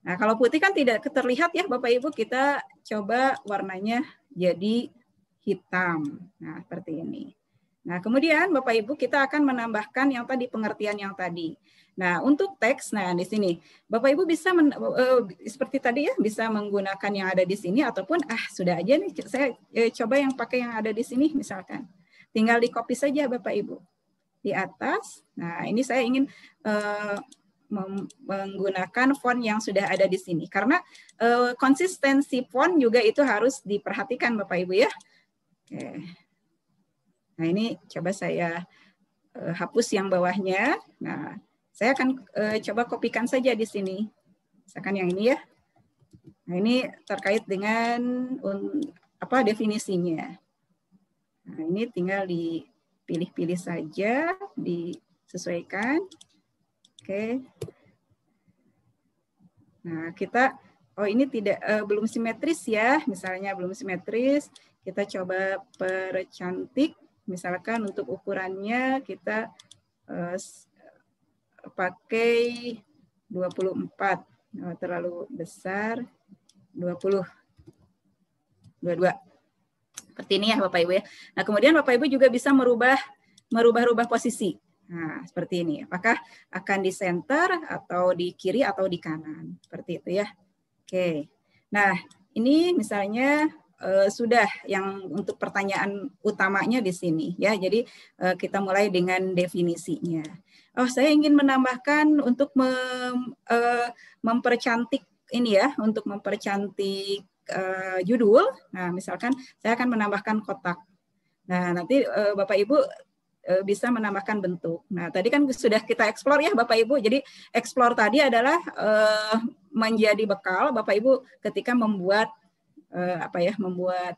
Nah, kalau putih kan tidak terlihat ya Bapak Ibu, kita coba warnanya jadi hitam. Nah, seperti ini. Nah, kemudian Bapak Ibu kita akan menambahkan yang tadi pengertian yang tadi. Nah, untuk teks, nah di sini Bapak Ibu bisa men, uh, seperti tadi ya bisa menggunakan yang ada di sini ataupun ah sudah aja nih saya eh, coba yang pakai yang ada di sini misalkan. Tinggal di copy saja Bapak Ibu di atas. Nah, ini saya ingin uh, menggunakan font yang sudah ada di sini karena uh, konsistensi font juga itu harus diperhatikan Bapak Ibu ya. Oke. Okay. Nah ini coba saya uh, hapus yang bawahnya. Nah saya akan uh, coba kopikan saja di sini. Misalkan yang ini ya. Nah ini terkait dengan un, apa definisinya. Nah ini tinggal dipilih-pilih saja, disesuaikan. Oke. Nah kita oh ini tidak uh, belum simetris ya, misalnya belum simetris, kita coba percantik. Misalkan untuk ukurannya kita uh, pakai 24 oh, nah, terlalu besar 20 22 seperti ini ya Bapak Ibu ya. Nah, kemudian Bapak Ibu juga bisa merubah merubah-rubah posisi. Nah, seperti ini. Apakah akan di center atau di kiri atau di kanan? Seperti itu ya. Oke. Nah, ini misalnya uh, sudah yang untuk pertanyaan utamanya di sini ya. Jadi uh, kita mulai dengan definisinya. Oh, saya ingin menambahkan untuk mem, uh, mempercantik ini ya, untuk mempercantik uh, judul. Nah, misalkan saya akan menambahkan kotak. Nah, nanti uh, Bapak Ibu bisa menambahkan bentuk. Nah, tadi kan sudah kita eksplor ya Bapak Ibu. Jadi eksplor tadi adalah uh, menjadi bekal Bapak Ibu ketika membuat uh, apa ya membuat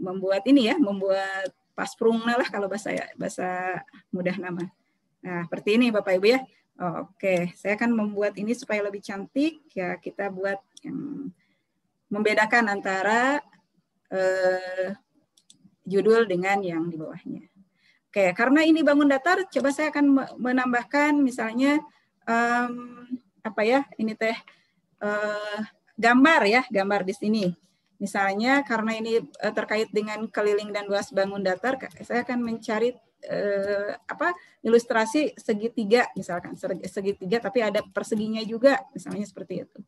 membuat ini ya membuat pasprungna lah kalau bahasa bahasa mudah nama. Nah, seperti ini Bapak Ibu ya. Oh, Oke, okay. saya akan membuat ini supaya lebih cantik ya kita buat yang membedakan antara uh, judul dengan yang di bawahnya. Oke, okay. karena ini bangun datar, coba saya akan menambahkan misalnya um, apa ya ini teh uh, gambar ya gambar di sini Misalnya karena ini eh, terkait dengan keliling dan luas bangun datar, saya akan mencari eh, apa ilustrasi segitiga misalkan segitiga tapi ada perseginya juga misalnya seperti itu.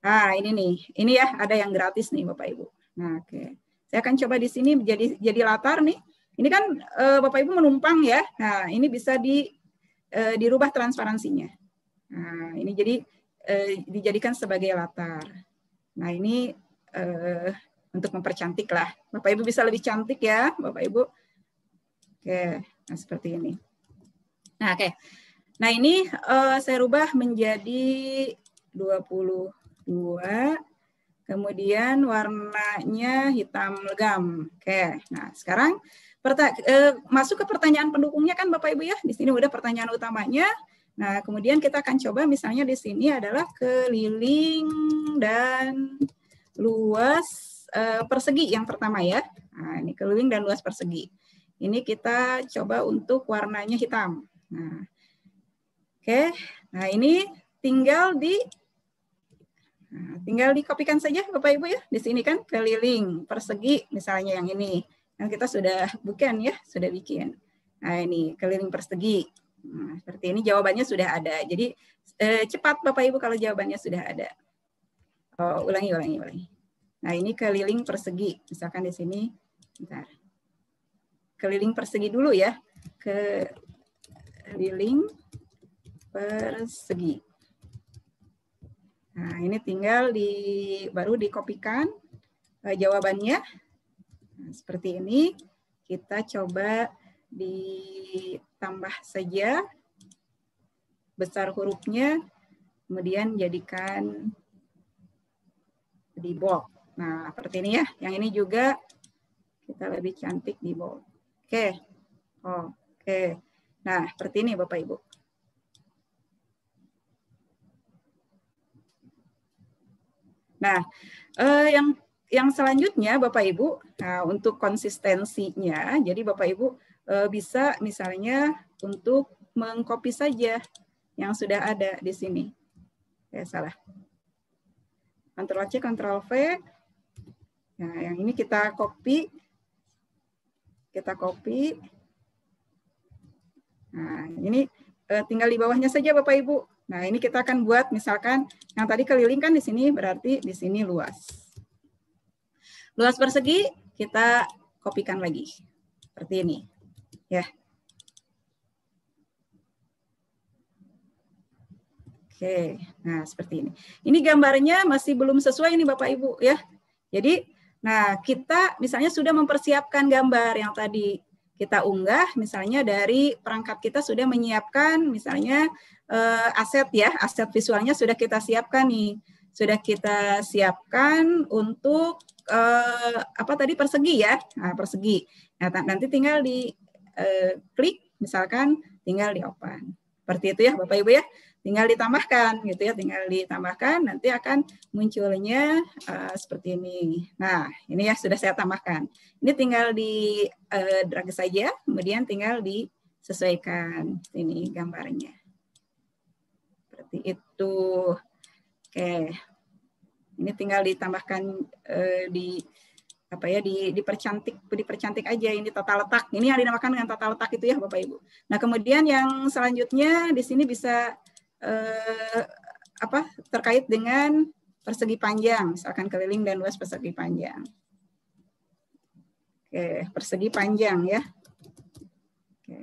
Ah ini nih ini ya ada yang gratis nih bapak ibu. Nah oke okay. saya akan coba di sini jadi jadi latar nih. Ini kan eh, bapak ibu menumpang ya. Nah ini bisa di eh, dirubah transparansinya. Nah ini jadi eh, dijadikan sebagai latar. Nah ini uh, untuk mempercantik lah. Bapak Ibu bisa lebih cantik ya, Bapak Ibu. Oke, nah seperti ini. Nah, oke. Nah, ini uh, saya rubah menjadi 22. Kemudian warnanya hitam legam. Oke. Nah, sekarang uh, masuk ke pertanyaan pendukungnya kan Bapak Ibu ya. Di sini udah pertanyaan utamanya. Nah, kemudian kita akan coba misalnya di sini adalah keliling dan luas uh, persegi yang pertama ya. Nah, ini keliling dan luas persegi. Ini kita coba untuk warnanya hitam. Nah, Oke, okay. nah ini tinggal di nah, tinggal dikopikan saja Bapak Ibu ya. Di sini kan keliling persegi misalnya yang ini. dan nah, kita sudah bukan ya, sudah bikin. Nah ini keliling persegi. Nah, seperti ini jawabannya sudah ada. Jadi eh, cepat Bapak Ibu kalau jawabannya sudah ada. Oh, ulangi, ulangi, ulangi. Nah, ini keliling persegi. Misalkan di sini, bentar. Keliling persegi dulu ya. Keliling persegi. Nah, ini tinggal di baru dikopikan eh, jawabannya. Nah, seperti ini. Kita coba ditambah saja besar hurufnya, kemudian jadikan di bold. Nah, seperti ini ya. Yang ini juga kita lebih cantik di bold. Oke. Okay. Oh, Oke. Okay. Nah, seperti ini Bapak Ibu. Nah, eh, yang yang selanjutnya Bapak Ibu, nah, untuk konsistensinya, jadi Bapak Ibu eh, bisa misalnya untuk mengcopy saja yang sudah ada di sini. Ya, salah. Ctrl C, Ctrl V. Nah, yang ini kita copy. Kita copy. Nah, ini eh, tinggal di bawahnya saja Bapak Ibu. Nah, ini kita akan buat misalkan yang tadi keliling kan di sini berarti di sini luas. Luas persegi kita kopikan lagi. Seperti ini. Ya. Oke, nah seperti ini. Ini gambarnya masih belum sesuai ini Bapak Ibu ya. Jadi, nah kita misalnya sudah mempersiapkan gambar yang tadi kita unggah, misalnya dari perangkat kita sudah menyiapkan misalnya eh, aset ya, aset visualnya sudah kita siapkan nih, sudah kita siapkan untuk eh, apa tadi persegi ya, nah, persegi. Nah, nanti tinggal di eh, klik misalkan tinggal di open. Seperti itu ya Bapak Ibu ya tinggal ditambahkan gitu ya tinggal ditambahkan nanti akan munculnya uh, seperti ini nah ini ya sudah saya tambahkan ini tinggal di uh, drag saja kemudian tinggal disesuaikan ini gambarnya seperti itu oke ini tinggal ditambahkan uh, di apa ya di dipercantik dipercantik aja ini tata letak ini yang dinamakan dengan tata letak itu ya bapak ibu nah kemudian yang selanjutnya di sini bisa eh, apa terkait dengan persegi panjang, misalkan keliling dan luas persegi panjang. Oke, persegi panjang ya. Oke.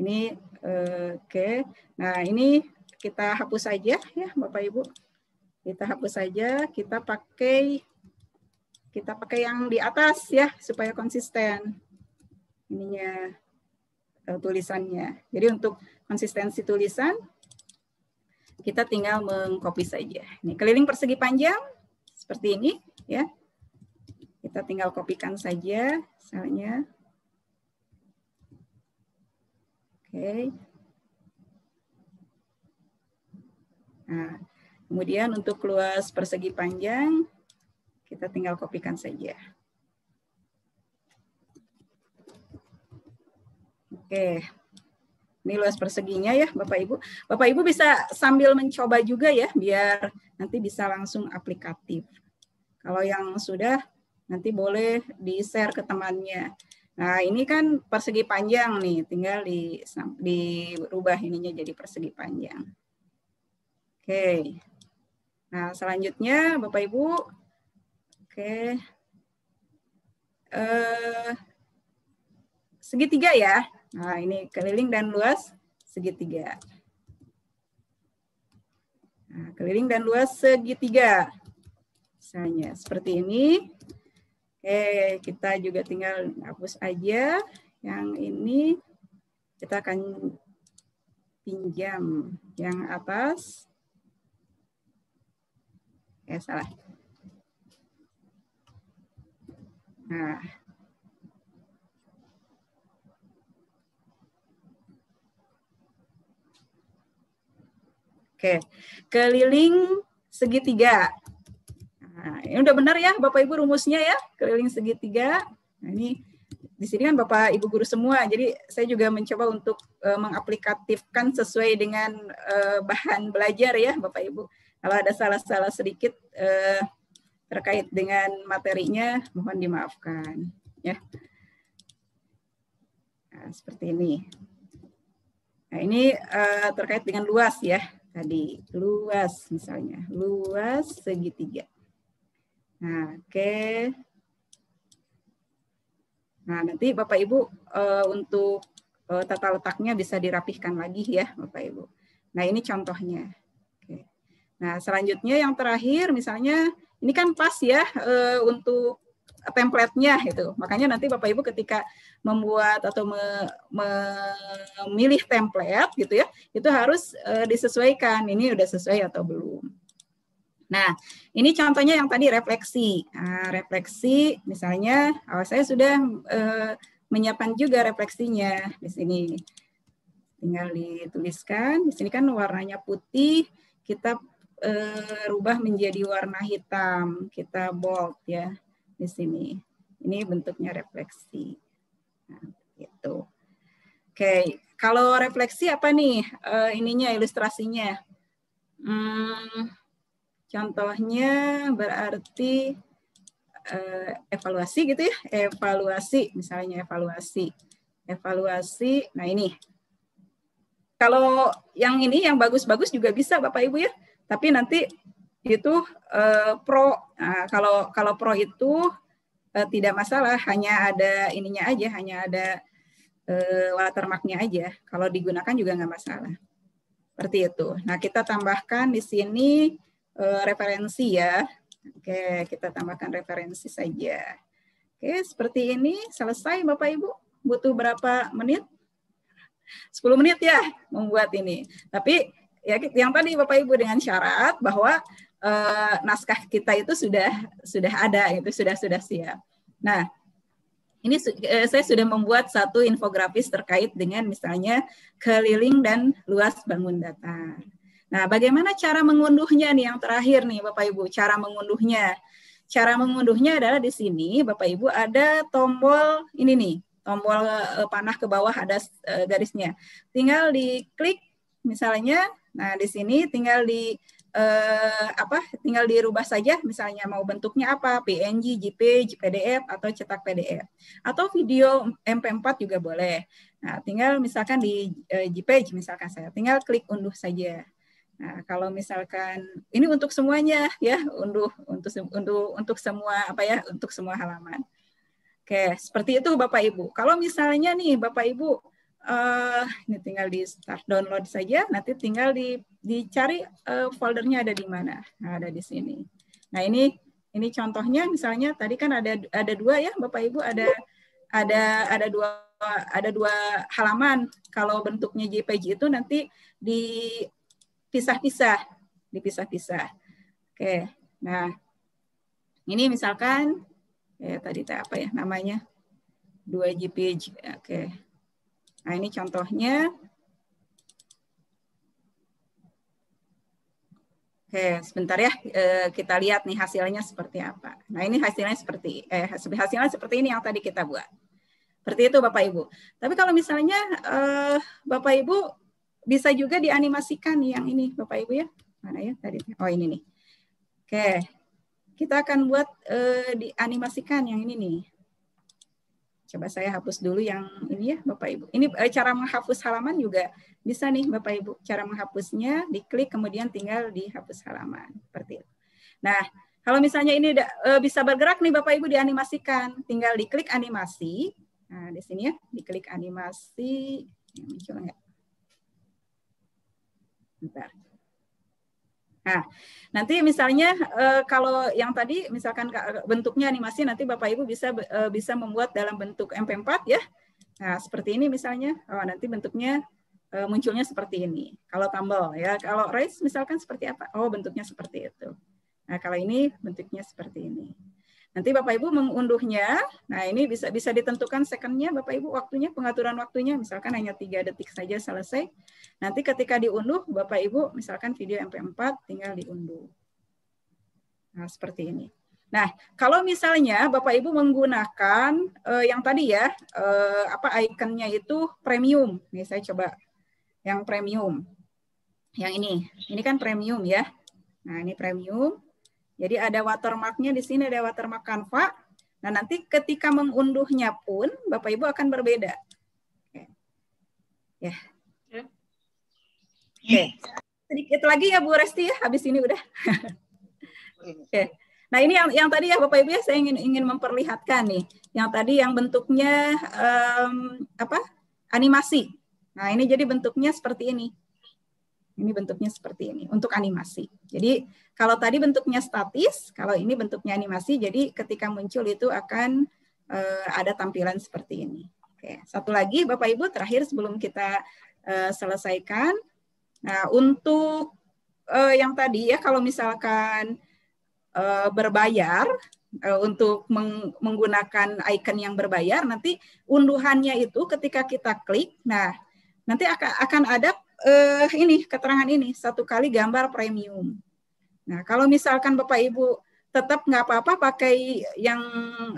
Ini oke. Nah, ini kita hapus saja ya, Bapak Ibu. Kita hapus saja, kita pakai kita pakai yang di atas ya supaya konsisten ininya eh, tulisannya. Jadi untuk konsistensi tulisan kita tinggal mengcopy saja. Ini keliling persegi panjang seperti ini ya. Kita tinggal kopikan saja misalnya. Oke. Nah, kemudian untuk luas persegi panjang kita tinggal kopikan saja. Oke, ini luas perseginya ya Bapak Ibu. Bapak Ibu bisa sambil mencoba juga ya biar nanti bisa langsung aplikatif. Kalau yang sudah nanti boleh di-share ke temannya. Nah, ini kan persegi panjang nih, tinggal di dirubah ininya jadi persegi panjang. Oke. Nah, selanjutnya Bapak Ibu Oke. Eh segitiga ya. Nah, ini keliling dan luas segitiga. Nah, keliling dan luas segitiga. Misalnya seperti ini. Oke, kita juga tinggal hapus aja. Yang ini kita akan pinjam yang atas. Eh, salah. Nah, Oke, keliling segitiga. Nah, ini udah benar ya Bapak Ibu rumusnya ya, keliling segitiga. Nah, ini di sini kan Bapak Ibu guru semua, jadi saya juga mencoba untuk uh, eh, mengaplikatifkan sesuai dengan uh, bahan belajar ya Bapak Ibu. Kalau ada salah-salah sedikit uh, terkait dengan materinya, mohon dimaafkan ya. Nah, seperti ini. Nah, ini uh, terkait dengan luas ya tadi luas misalnya luas segitiga nah oke okay. nah nanti bapak ibu uh, untuk uh, tata letaknya bisa dirapihkan lagi ya bapak ibu nah ini contohnya okay. nah selanjutnya yang terakhir misalnya ini kan pas ya uh, untuk template-nya itu. Makanya nanti Bapak Ibu ketika membuat atau me, memilih template gitu ya, itu harus e, disesuaikan ini udah sesuai atau belum. Nah, ini contohnya yang tadi refleksi. Nah, refleksi misalnya oh, saya sudah e, menyiapkan juga refleksinya di sini. Tinggal dituliskan. Di sini kan warnanya putih, kita e, rubah menjadi warna hitam, kita bold ya di sini. Ini bentuknya refleksi. Nah, gitu. Oke, kalau refleksi apa nih uh, ininya ilustrasinya? Hmm, contohnya berarti uh, evaluasi gitu ya, evaluasi misalnya evaluasi, evaluasi. Nah ini kalau yang ini yang bagus-bagus juga bisa Bapak Ibu ya. Tapi nanti itu uh, eh, pro nah, kalau kalau pro itu uh, tidak masalah hanya ada ininya aja hanya ada uh, eh, watermarknya aja kalau digunakan juga nggak masalah seperti itu nah kita tambahkan di sini uh, referensi ya oke kita tambahkan referensi saja oke seperti ini selesai bapak ibu butuh berapa menit 10 menit ya membuat ini tapi ya yang tadi bapak ibu dengan syarat bahwa eh, naskah kita itu sudah sudah ada itu sudah sudah siap. Nah, ini eh, saya sudah membuat satu infografis terkait dengan misalnya keliling dan luas bangun datar. Nah, bagaimana cara mengunduhnya nih yang terakhir nih Bapak Ibu, cara mengunduhnya. Cara mengunduhnya adalah di sini Bapak Ibu ada tombol ini nih, tombol eh, panah ke bawah ada eh, garisnya. Tinggal diklik misalnya. Nah, di sini tinggal di eh, apa tinggal dirubah saja misalnya mau bentuknya apa PNG, JPEG, PDF atau cetak PDF atau video MP4 juga boleh. Nah, tinggal misalkan di eh, JPEG misalkan saya tinggal klik unduh saja. Nah, kalau misalkan ini untuk semuanya ya, unduh untuk untuk untuk semua apa ya, untuk semua halaman. Oke, seperti itu Bapak Ibu. Kalau misalnya nih Bapak Ibu uh, ini tinggal di start download saja nanti tinggal di dicari uh, foldernya ada di mana nah, ada di sini nah ini ini contohnya misalnya tadi kan ada ada dua ya bapak ibu ada ada ada dua ada dua halaman kalau bentuknya JPG itu nanti dipisah-pisah dipisah-pisah oke nah ini misalkan ya tadi apa ya namanya dua JPG oke Nah, ini contohnya. Oke, sebentar ya eh, kita lihat nih hasilnya seperti apa. Nah, ini hasilnya seperti eh hasilnya seperti ini yang tadi kita buat. Seperti itu Bapak Ibu. Tapi kalau misalnya eh, Bapak Ibu bisa juga dianimasikan yang ini Bapak Ibu ya. Mana ya tadi? Oh, ini nih. Oke. Kita akan buat eh, dianimasikan yang ini nih. Coba saya hapus dulu yang ini ya Bapak Ibu. Ini eh, cara menghapus halaman juga bisa nih Bapak Ibu. Cara menghapusnya diklik kemudian tinggal dihapus halaman. Seperti itu. Nah, kalau misalnya ini eh, bisa bergerak nih Bapak Ibu dianimasikan. Tinggal diklik animasi. Nah, di sini ya diklik animasi. Muncul nggak? Bentar. Nah, nanti misalnya eh, kalau yang tadi misalkan bentuknya animasi nanti Bapak Ibu bisa eh, bisa membuat dalam bentuk MP4 ya. Nah, seperti ini misalnya. Oh, nanti bentuknya eh, munculnya seperti ini. Kalau tambal ya, kalau raise misalkan seperti apa? Oh, bentuknya seperti itu. Nah, kalau ini bentuknya seperti ini. Nanti Bapak Ibu mengunduhnya. Nah ini bisa bisa ditentukan secondnya Bapak Ibu waktunya pengaturan waktunya misalkan hanya tiga detik saja selesai. Nanti ketika diunduh Bapak Ibu misalkan video MP4 tinggal diunduh. Nah seperti ini. Nah kalau misalnya Bapak Ibu menggunakan eh, yang tadi ya eh, apa ikonnya itu premium. Nih saya coba yang premium. Yang ini, ini kan premium ya. Nah ini premium. Jadi ada watermarknya di sini ada watermark Canva. Nah nanti ketika mengunduhnya pun Bapak Ibu akan berbeda. Oke. Ya. Okay. Sedikit lagi ya Bu Resti ya, habis ini udah. (laughs) Oke. Nah ini yang, yang tadi ya Bapak Ibu ya saya ingin ingin memperlihatkan nih yang tadi yang bentuknya um, apa animasi. Nah ini jadi bentuknya seperti ini. Ini bentuknya seperti ini untuk animasi. Jadi kalau tadi bentuknya statis, kalau ini bentuknya animasi, jadi ketika muncul itu akan uh, ada tampilan seperti ini. Oke, satu lagi Bapak Ibu terakhir sebelum kita uh, selesaikan. Nah, untuk uh, yang tadi ya kalau misalkan uh, berbayar uh, untuk meng menggunakan icon yang berbayar nanti unduhannya itu ketika kita klik nah nanti akan akan ada eh, ini keterangan ini satu kali gambar premium. Nah, kalau misalkan Bapak Ibu tetap nggak apa-apa pakai yang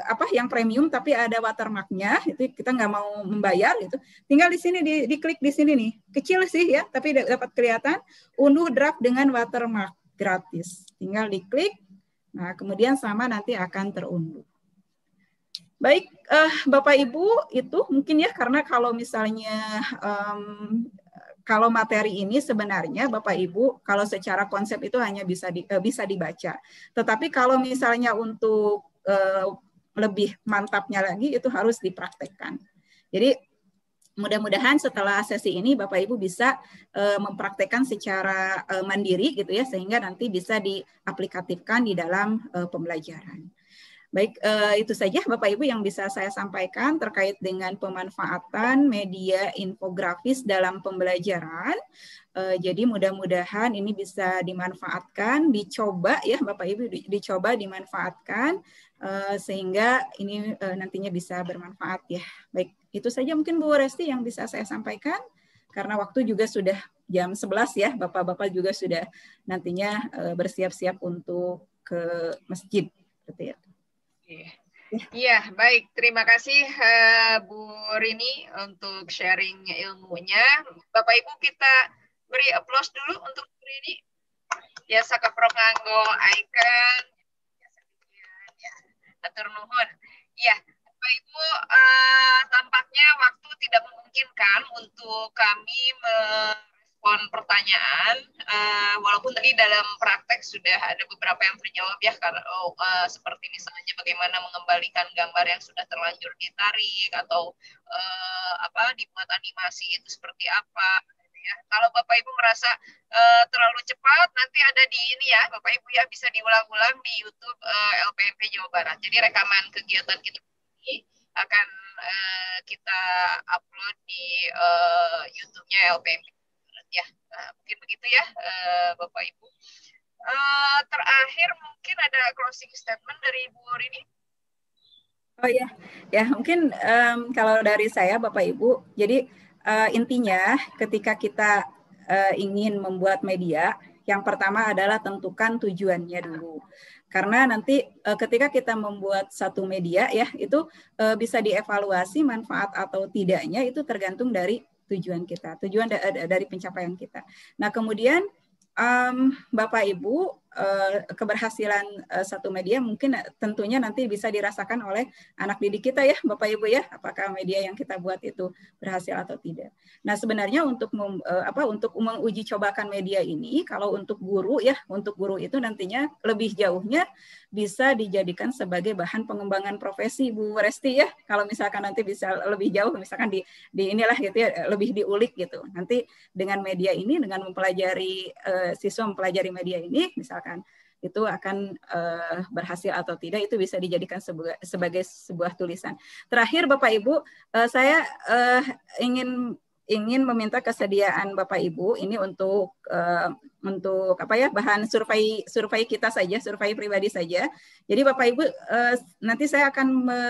apa yang premium tapi ada watermarknya itu kita nggak mau membayar itu tinggal di sini di, klik di sini nih kecil sih ya tapi dapat kelihatan unduh draft dengan watermark gratis tinggal diklik nah kemudian sama nanti akan terunduh baik eh, bapak ibu itu mungkin ya karena kalau misalnya um, kalau materi ini sebenarnya Bapak Ibu kalau secara konsep itu hanya bisa di, uh, bisa dibaca. Tetapi kalau misalnya untuk uh, lebih mantapnya lagi itu harus dipraktekkan. Jadi mudah-mudahan setelah sesi ini Bapak Ibu bisa uh, mempraktekkan secara uh, mandiri gitu ya sehingga nanti bisa diaplikatifkan di dalam uh, pembelajaran. Baik, eh, itu saja Bapak Ibu yang bisa saya sampaikan terkait dengan pemanfaatan media infografis dalam pembelajaran. Eh, jadi mudah-mudahan ini bisa dimanfaatkan, dicoba ya Bapak Ibu dicoba dimanfaatkan eh, sehingga ini eh, nantinya bisa bermanfaat ya. Baik, itu saja mungkin Bu Resti yang bisa saya sampaikan karena waktu juga sudah jam 11 ya. Bapak-bapak juga sudah nantinya eh, bersiap-siap untuk ke masjid. Seperti itu. Ya.
Iya, ya, baik. Terima kasih uh, Bu Rini untuk sharing ilmunya. Bapak Ibu kita beri aplaus dulu untuk Bu Rini. Ya, Sakaprok Pronganggo Icon. Ya, Nuhun. Ya, Bapak Ibu, uh, tampaknya waktu tidak memungkinkan untuk kami me respon pertanyaan, uh, walaupun tadi dalam praktek sudah ada beberapa yang terjawab ya, karena oh, uh, seperti misalnya bagaimana mengembalikan gambar yang sudah terlanjur ditarik atau uh, apa dibuat animasi itu seperti apa. Gitu ya. Kalau Bapak Ibu merasa uh, terlalu cepat, nanti ada di ini ya, Bapak Ibu ya bisa diulang-ulang di YouTube uh, LPMP Jawa Barat. Jadi rekaman kegiatan kita ini akan kita upload di uh, YouTube-nya LPMP ya nah, mungkin begitu ya uh, bapak ibu uh, terakhir mungkin ada closing statement dari bu Rini
oh ya ya mungkin um, kalau dari saya bapak ibu jadi uh, intinya ketika kita uh, ingin membuat media yang pertama adalah tentukan tujuannya dulu. Karena nanti ketika kita membuat satu media ya itu bisa dievaluasi manfaat atau tidaknya itu tergantung dari tujuan kita, tujuan dari pencapaian kita. Nah, kemudian um, Bapak Ibu Eh, keberhasilan eh, satu media mungkin tentunya nanti bisa dirasakan oleh anak didik kita ya Bapak Ibu ya apakah media yang kita buat itu berhasil atau tidak. Nah, sebenarnya untuk mem, eh, apa untuk menguji cobakan media ini kalau untuk guru ya untuk guru itu nantinya lebih jauhnya bisa dijadikan sebagai bahan pengembangan profesi Bu Resti ya. Kalau misalkan nanti bisa lebih jauh misalkan di di inilah gitu ya lebih diulik gitu. Nanti dengan media ini dengan mempelajari siswa mempelajari media ini misalkan misalkan itu akan uh, berhasil atau tidak itu bisa dijadikan sebagai, sebagai sebuah tulisan. Terakhir Bapak Ibu, uh, saya uh, ingin ingin meminta kesediaan Bapak Ibu ini untuk uh, untuk apa ya bahan survei survei kita saja, survei pribadi saja. Jadi Bapak Ibu uh, nanti saya akan me,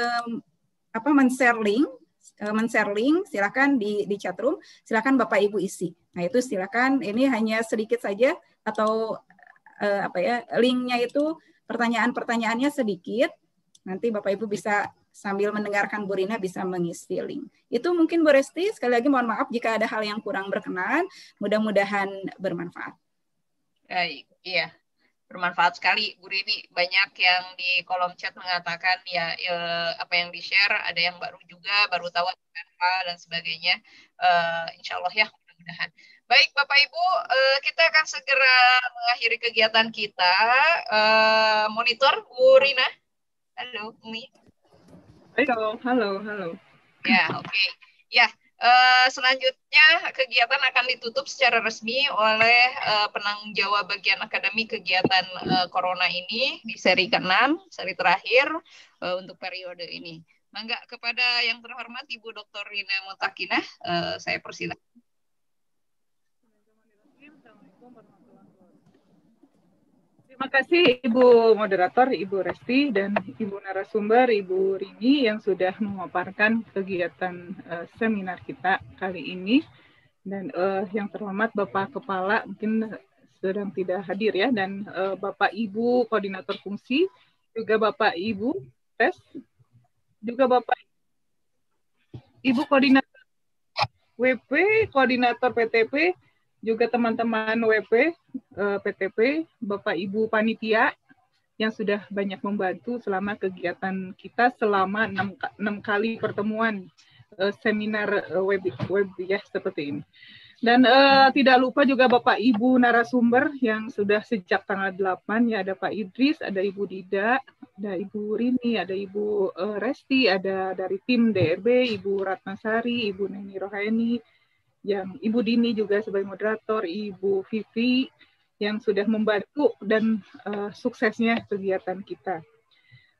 apa men-share link men-share link silakan di di chat room silakan Bapak Ibu isi. Nah, itu silakan ini hanya sedikit saja atau uh, apa ya linknya itu pertanyaan-pertanyaannya sedikit. Nanti Bapak Ibu bisa sambil mendengarkan Bu Rina bisa mengisi link. Itu mungkin Bu Resti, sekali lagi mohon maaf jika ada hal yang kurang berkenan, mudah-mudahan bermanfaat.
Baik, iya. Bermanfaat sekali, Bu Rini. Banyak yang di kolom chat mengatakan ya, eh, apa yang di-share, ada yang baru juga, baru tahu apa dan sebagainya. Uh, insya Allah ya, mudah-mudahan. Baik, Bapak Ibu, eh, kita akan segera mengakhiri kegiatan kita. Eh, monitor, Bu Rina. Halo, Umi.
Halo, halo, halo. Ya, oke.
Okay. Ya, eh, selanjutnya kegiatan akan ditutup secara resmi oleh penanggung jawab bagian Akademi kegiatan Corona ini di seri ke-6, seri terakhir untuk periode ini. Mangga kepada yang terhormat Ibu Dr. Rina Mutakina, saya persilakan.
Terima kasih Ibu Moderator, Ibu Resti, dan Ibu Narasumber, Ibu Rini yang sudah mengoparkan kegiatan uh, seminar kita kali ini. Dan uh, yang terhormat Bapak Kepala mungkin sedang tidak hadir ya, dan uh, Bapak Ibu Koordinator Fungsi, juga Bapak Ibu Tes, juga Bapak Ibu Koordinator WP, Koordinator PTP, juga teman-teman WP, PTP, eh, Bapak Ibu Panitia yang sudah banyak membantu selama kegiatan kita selama 6, 6 kali pertemuan eh, seminar eh, web, web ya seperti ini. Dan uh, tidak lupa juga Bapak Ibu narasumber yang sudah sejak tanggal 8 ya ada Pak Idris, ada Ibu Dida, ada Ibu Rini, ada Ibu uh, Resti, ada dari tim DRB, Ibu Ratnasari, Ibu Neni Rohaini, yang Ibu Dini juga sebagai moderator, Ibu Vivi yang sudah membantu dan uh, suksesnya kegiatan kita.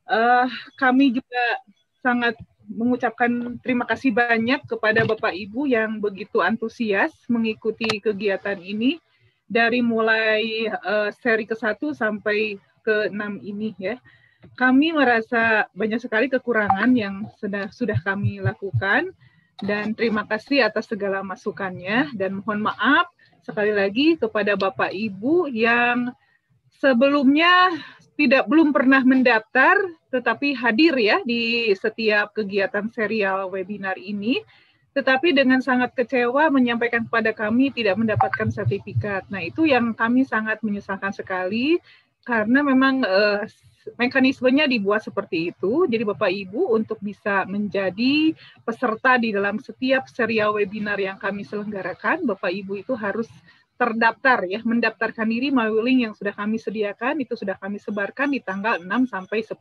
Uh, kami juga sangat mengucapkan terima kasih banyak kepada Bapak Ibu yang begitu antusias mengikuti kegiatan ini dari mulai uh, seri ke-1 sampai ke-6 ini ya. Kami merasa banyak sekali kekurangan yang sudah sudah kami lakukan dan terima kasih atas segala masukannya dan mohon maaf sekali lagi kepada Bapak Ibu yang sebelumnya tidak belum pernah mendaftar tetapi hadir ya di setiap kegiatan serial webinar ini tetapi dengan sangat kecewa menyampaikan kepada kami tidak mendapatkan sertifikat. Nah, itu yang kami sangat menyesalkan sekali karena memang eh, mekanismenya dibuat seperti itu. Jadi Bapak Ibu untuk bisa menjadi peserta di dalam setiap serial webinar yang kami selenggarakan, Bapak Ibu itu harus terdaftar ya, mendaftarkan diri melalui link yang sudah kami sediakan, itu sudah kami sebarkan di tanggal 6 sampai 10.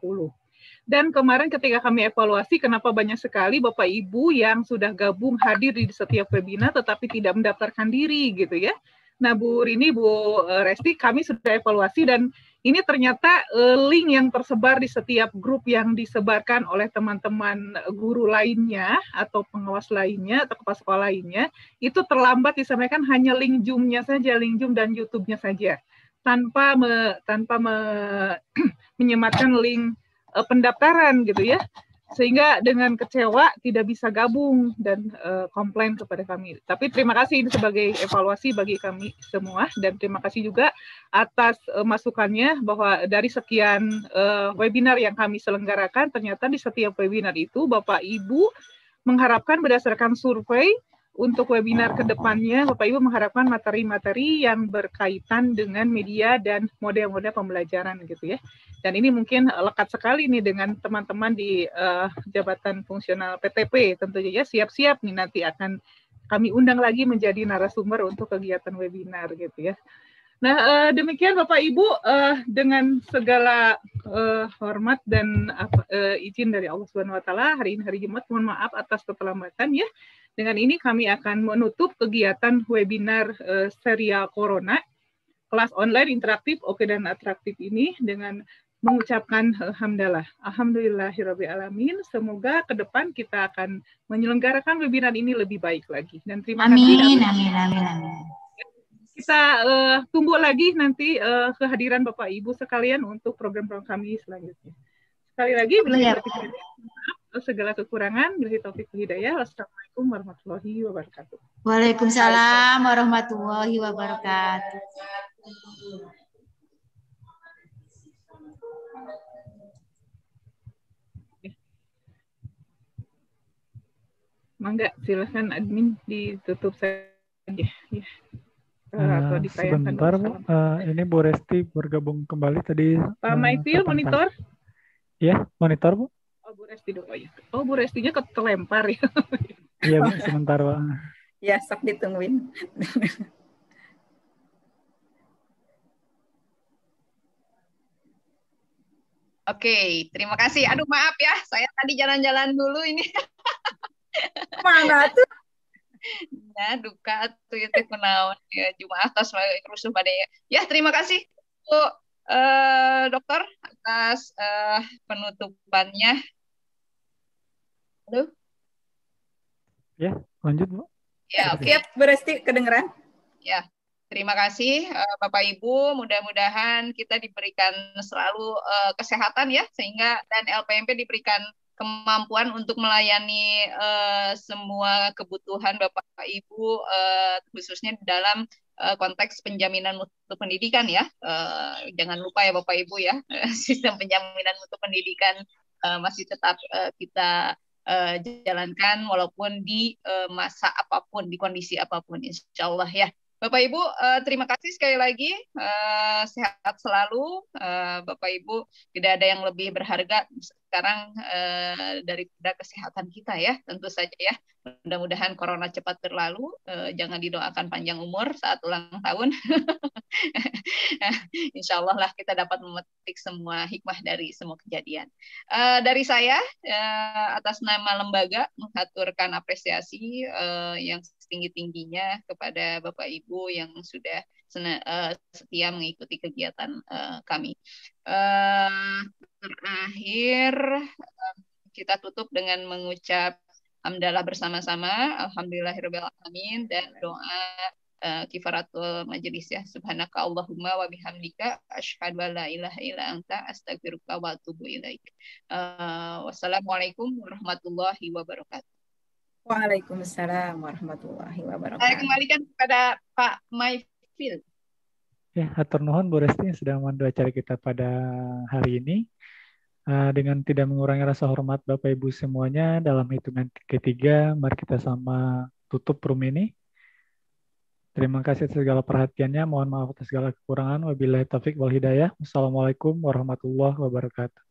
Dan kemarin ketika kami evaluasi, kenapa banyak sekali Bapak Ibu yang sudah gabung hadir di setiap webinar tetapi tidak mendaftarkan diri gitu ya. Nah Bu Rini, Bu eh, Resti, kami sudah evaluasi dan ini ternyata eh, link yang tersebar di setiap grup yang disebarkan oleh teman-teman eh, guru lainnya atau pengawas lainnya atau kepala sekolah lainnya itu terlambat disampaikan hanya link Zoom-nya saja, link Zoom dan YouTube-nya saja tanpa me, tanpa me, (clears throat) menyematkan link eh, pendaftaran gitu ya sehingga dengan kecewa tidak bisa gabung dan uh, komplain kepada kami. Tapi terima kasih ini sebagai evaluasi bagi kami semua dan terima kasih juga atas uh, masukannya bahwa dari sekian uh, webinar yang kami selenggarakan ternyata di setiap webinar itu Bapak Ibu mengharapkan berdasarkan survei untuk webinar kedepannya, Bapak Ibu mengharapkan materi-materi yang berkaitan dengan media dan model-model pembelajaran gitu ya. Dan ini mungkin eh, lekat sekali nih dengan teman-teman di uh, jabatan fungsional PTP tentunya ya siap-siap nih nanti akan kami undang lagi menjadi narasumber untuk kegiatan webinar gitu ya. Nah, uh, demikian Bapak Ibu uh, dengan segala uh, hormat dan uh, izin dari Allah Subhanahu wa taala hari ini hari Jumat mohon maaf atas keterlambatan ya. Dengan ini kami akan menutup kegiatan webinar uh, serial Corona kelas online interaktif oke dan atraktif ini dengan mengucapkan alhamdulillah. Alhamdulillahirabbil alamin. Semoga ke depan kita akan menyelenggarakan webinar ini lebih baik lagi dan terima amin, kasih. Amin amin amin amin kita uh, tunggu lagi nanti uh, kehadiran Bapak Ibu sekalian untuk program-program kami selanjutnya. Sekali lagi, bila ya. maaf segala kekurangan. Bila Taufik Hidayah. Wassalamualaikum warahmatullahi wabarakatuh.
Waalaikumsalam warahmatullahi wabarakatuh.
Mangga, silahkan admin ditutup saja. Yeah. Ya. Uh, sebentar Bu,
uh, ini Bu Resti bergabung kembali tadi. Pak uh, Maifil monitor? Iya, monitor Bu.
Oh Bu Resti dulu oh ya. Oh Bu Restinya ketelempar ya. (laughs) Iya
Bu, sebentar Pak.
Ya, sok ditungguin. (laughs)
Oke, terima kasih. Aduh maaf ya, saya tadi jalan-jalan dulu ini. Mana tuh? ya duka tuh ya teh kunaon ya cuma atas rusuh pada ya ya terima kasih Bu uh, dokter atas uh, penutupannya halo
ya lanjut Bu
ya oke okay. berarti kedengeran ya Terima kasih uh, Bapak Ibu, mudah-mudahan kita diberikan selalu uh, kesehatan ya sehingga dan LPMP diberikan kemampuan untuk melayani uh, semua kebutuhan Bapak Ibu uh, khususnya dalam uh, konteks penjaminan mutu pendidikan ya. Uh, jangan lupa ya Bapak Ibu ya, (laughs) sistem penjaminan mutu pendidikan uh, masih tetap uh, kita uh, jalankan walaupun di uh, masa apapun, di kondisi apapun, insya Allah ya. Bapak Ibu, terima kasih sekali lagi. sehat selalu, Bapak Ibu. Tidak ada yang lebih berharga sekarang dari eh, daripada kesehatan kita ya, tentu saja ya. Mudah-mudahan corona cepat berlalu, eh, jangan didoakan panjang umur saat ulang tahun. (laughs) Insya Allah lah kita dapat memetik semua hikmah dari semua kejadian. Eh, dari saya eh, atas nama lembaga mengaturkan apresiasi eh, yang setinggi-tingginya kepada Bapak Ibu yang sudah uh, setia mengikuti kegiatan uh, kami. Uh, terakhir uh, kita tutup dengan mengucap hamdalah bersama-sama, alhamdulillahirobbilalamin dan doa Uh, kifaratul majelis ya subhanaka allahumma wa bihamdika asyhadu an la ilaha illa anta astaghfiruka wa atubu ilaik uh, wassalamualaikum warahmatullahi wabarakatuh
Waalaikumsalam warahmatullahi wabarakatuh. Saya kembalikan kepada Pak Maif Field.
Ya, hatur nuhun Bu Resti sedang mandu acara kita pada hari ini. Eh, dengan tidak mengurangi rasa hormat Bapak Ibu semuanya, dalam hitungan ketiga, mari kita sama tutup room ini. Terima kasih atas segala perhatiannya. Mohon maaf atas segala kekurangan. Wabillahi taufik wal hidayah. Wassalamualaikum warahmatullahi wabarakatuh.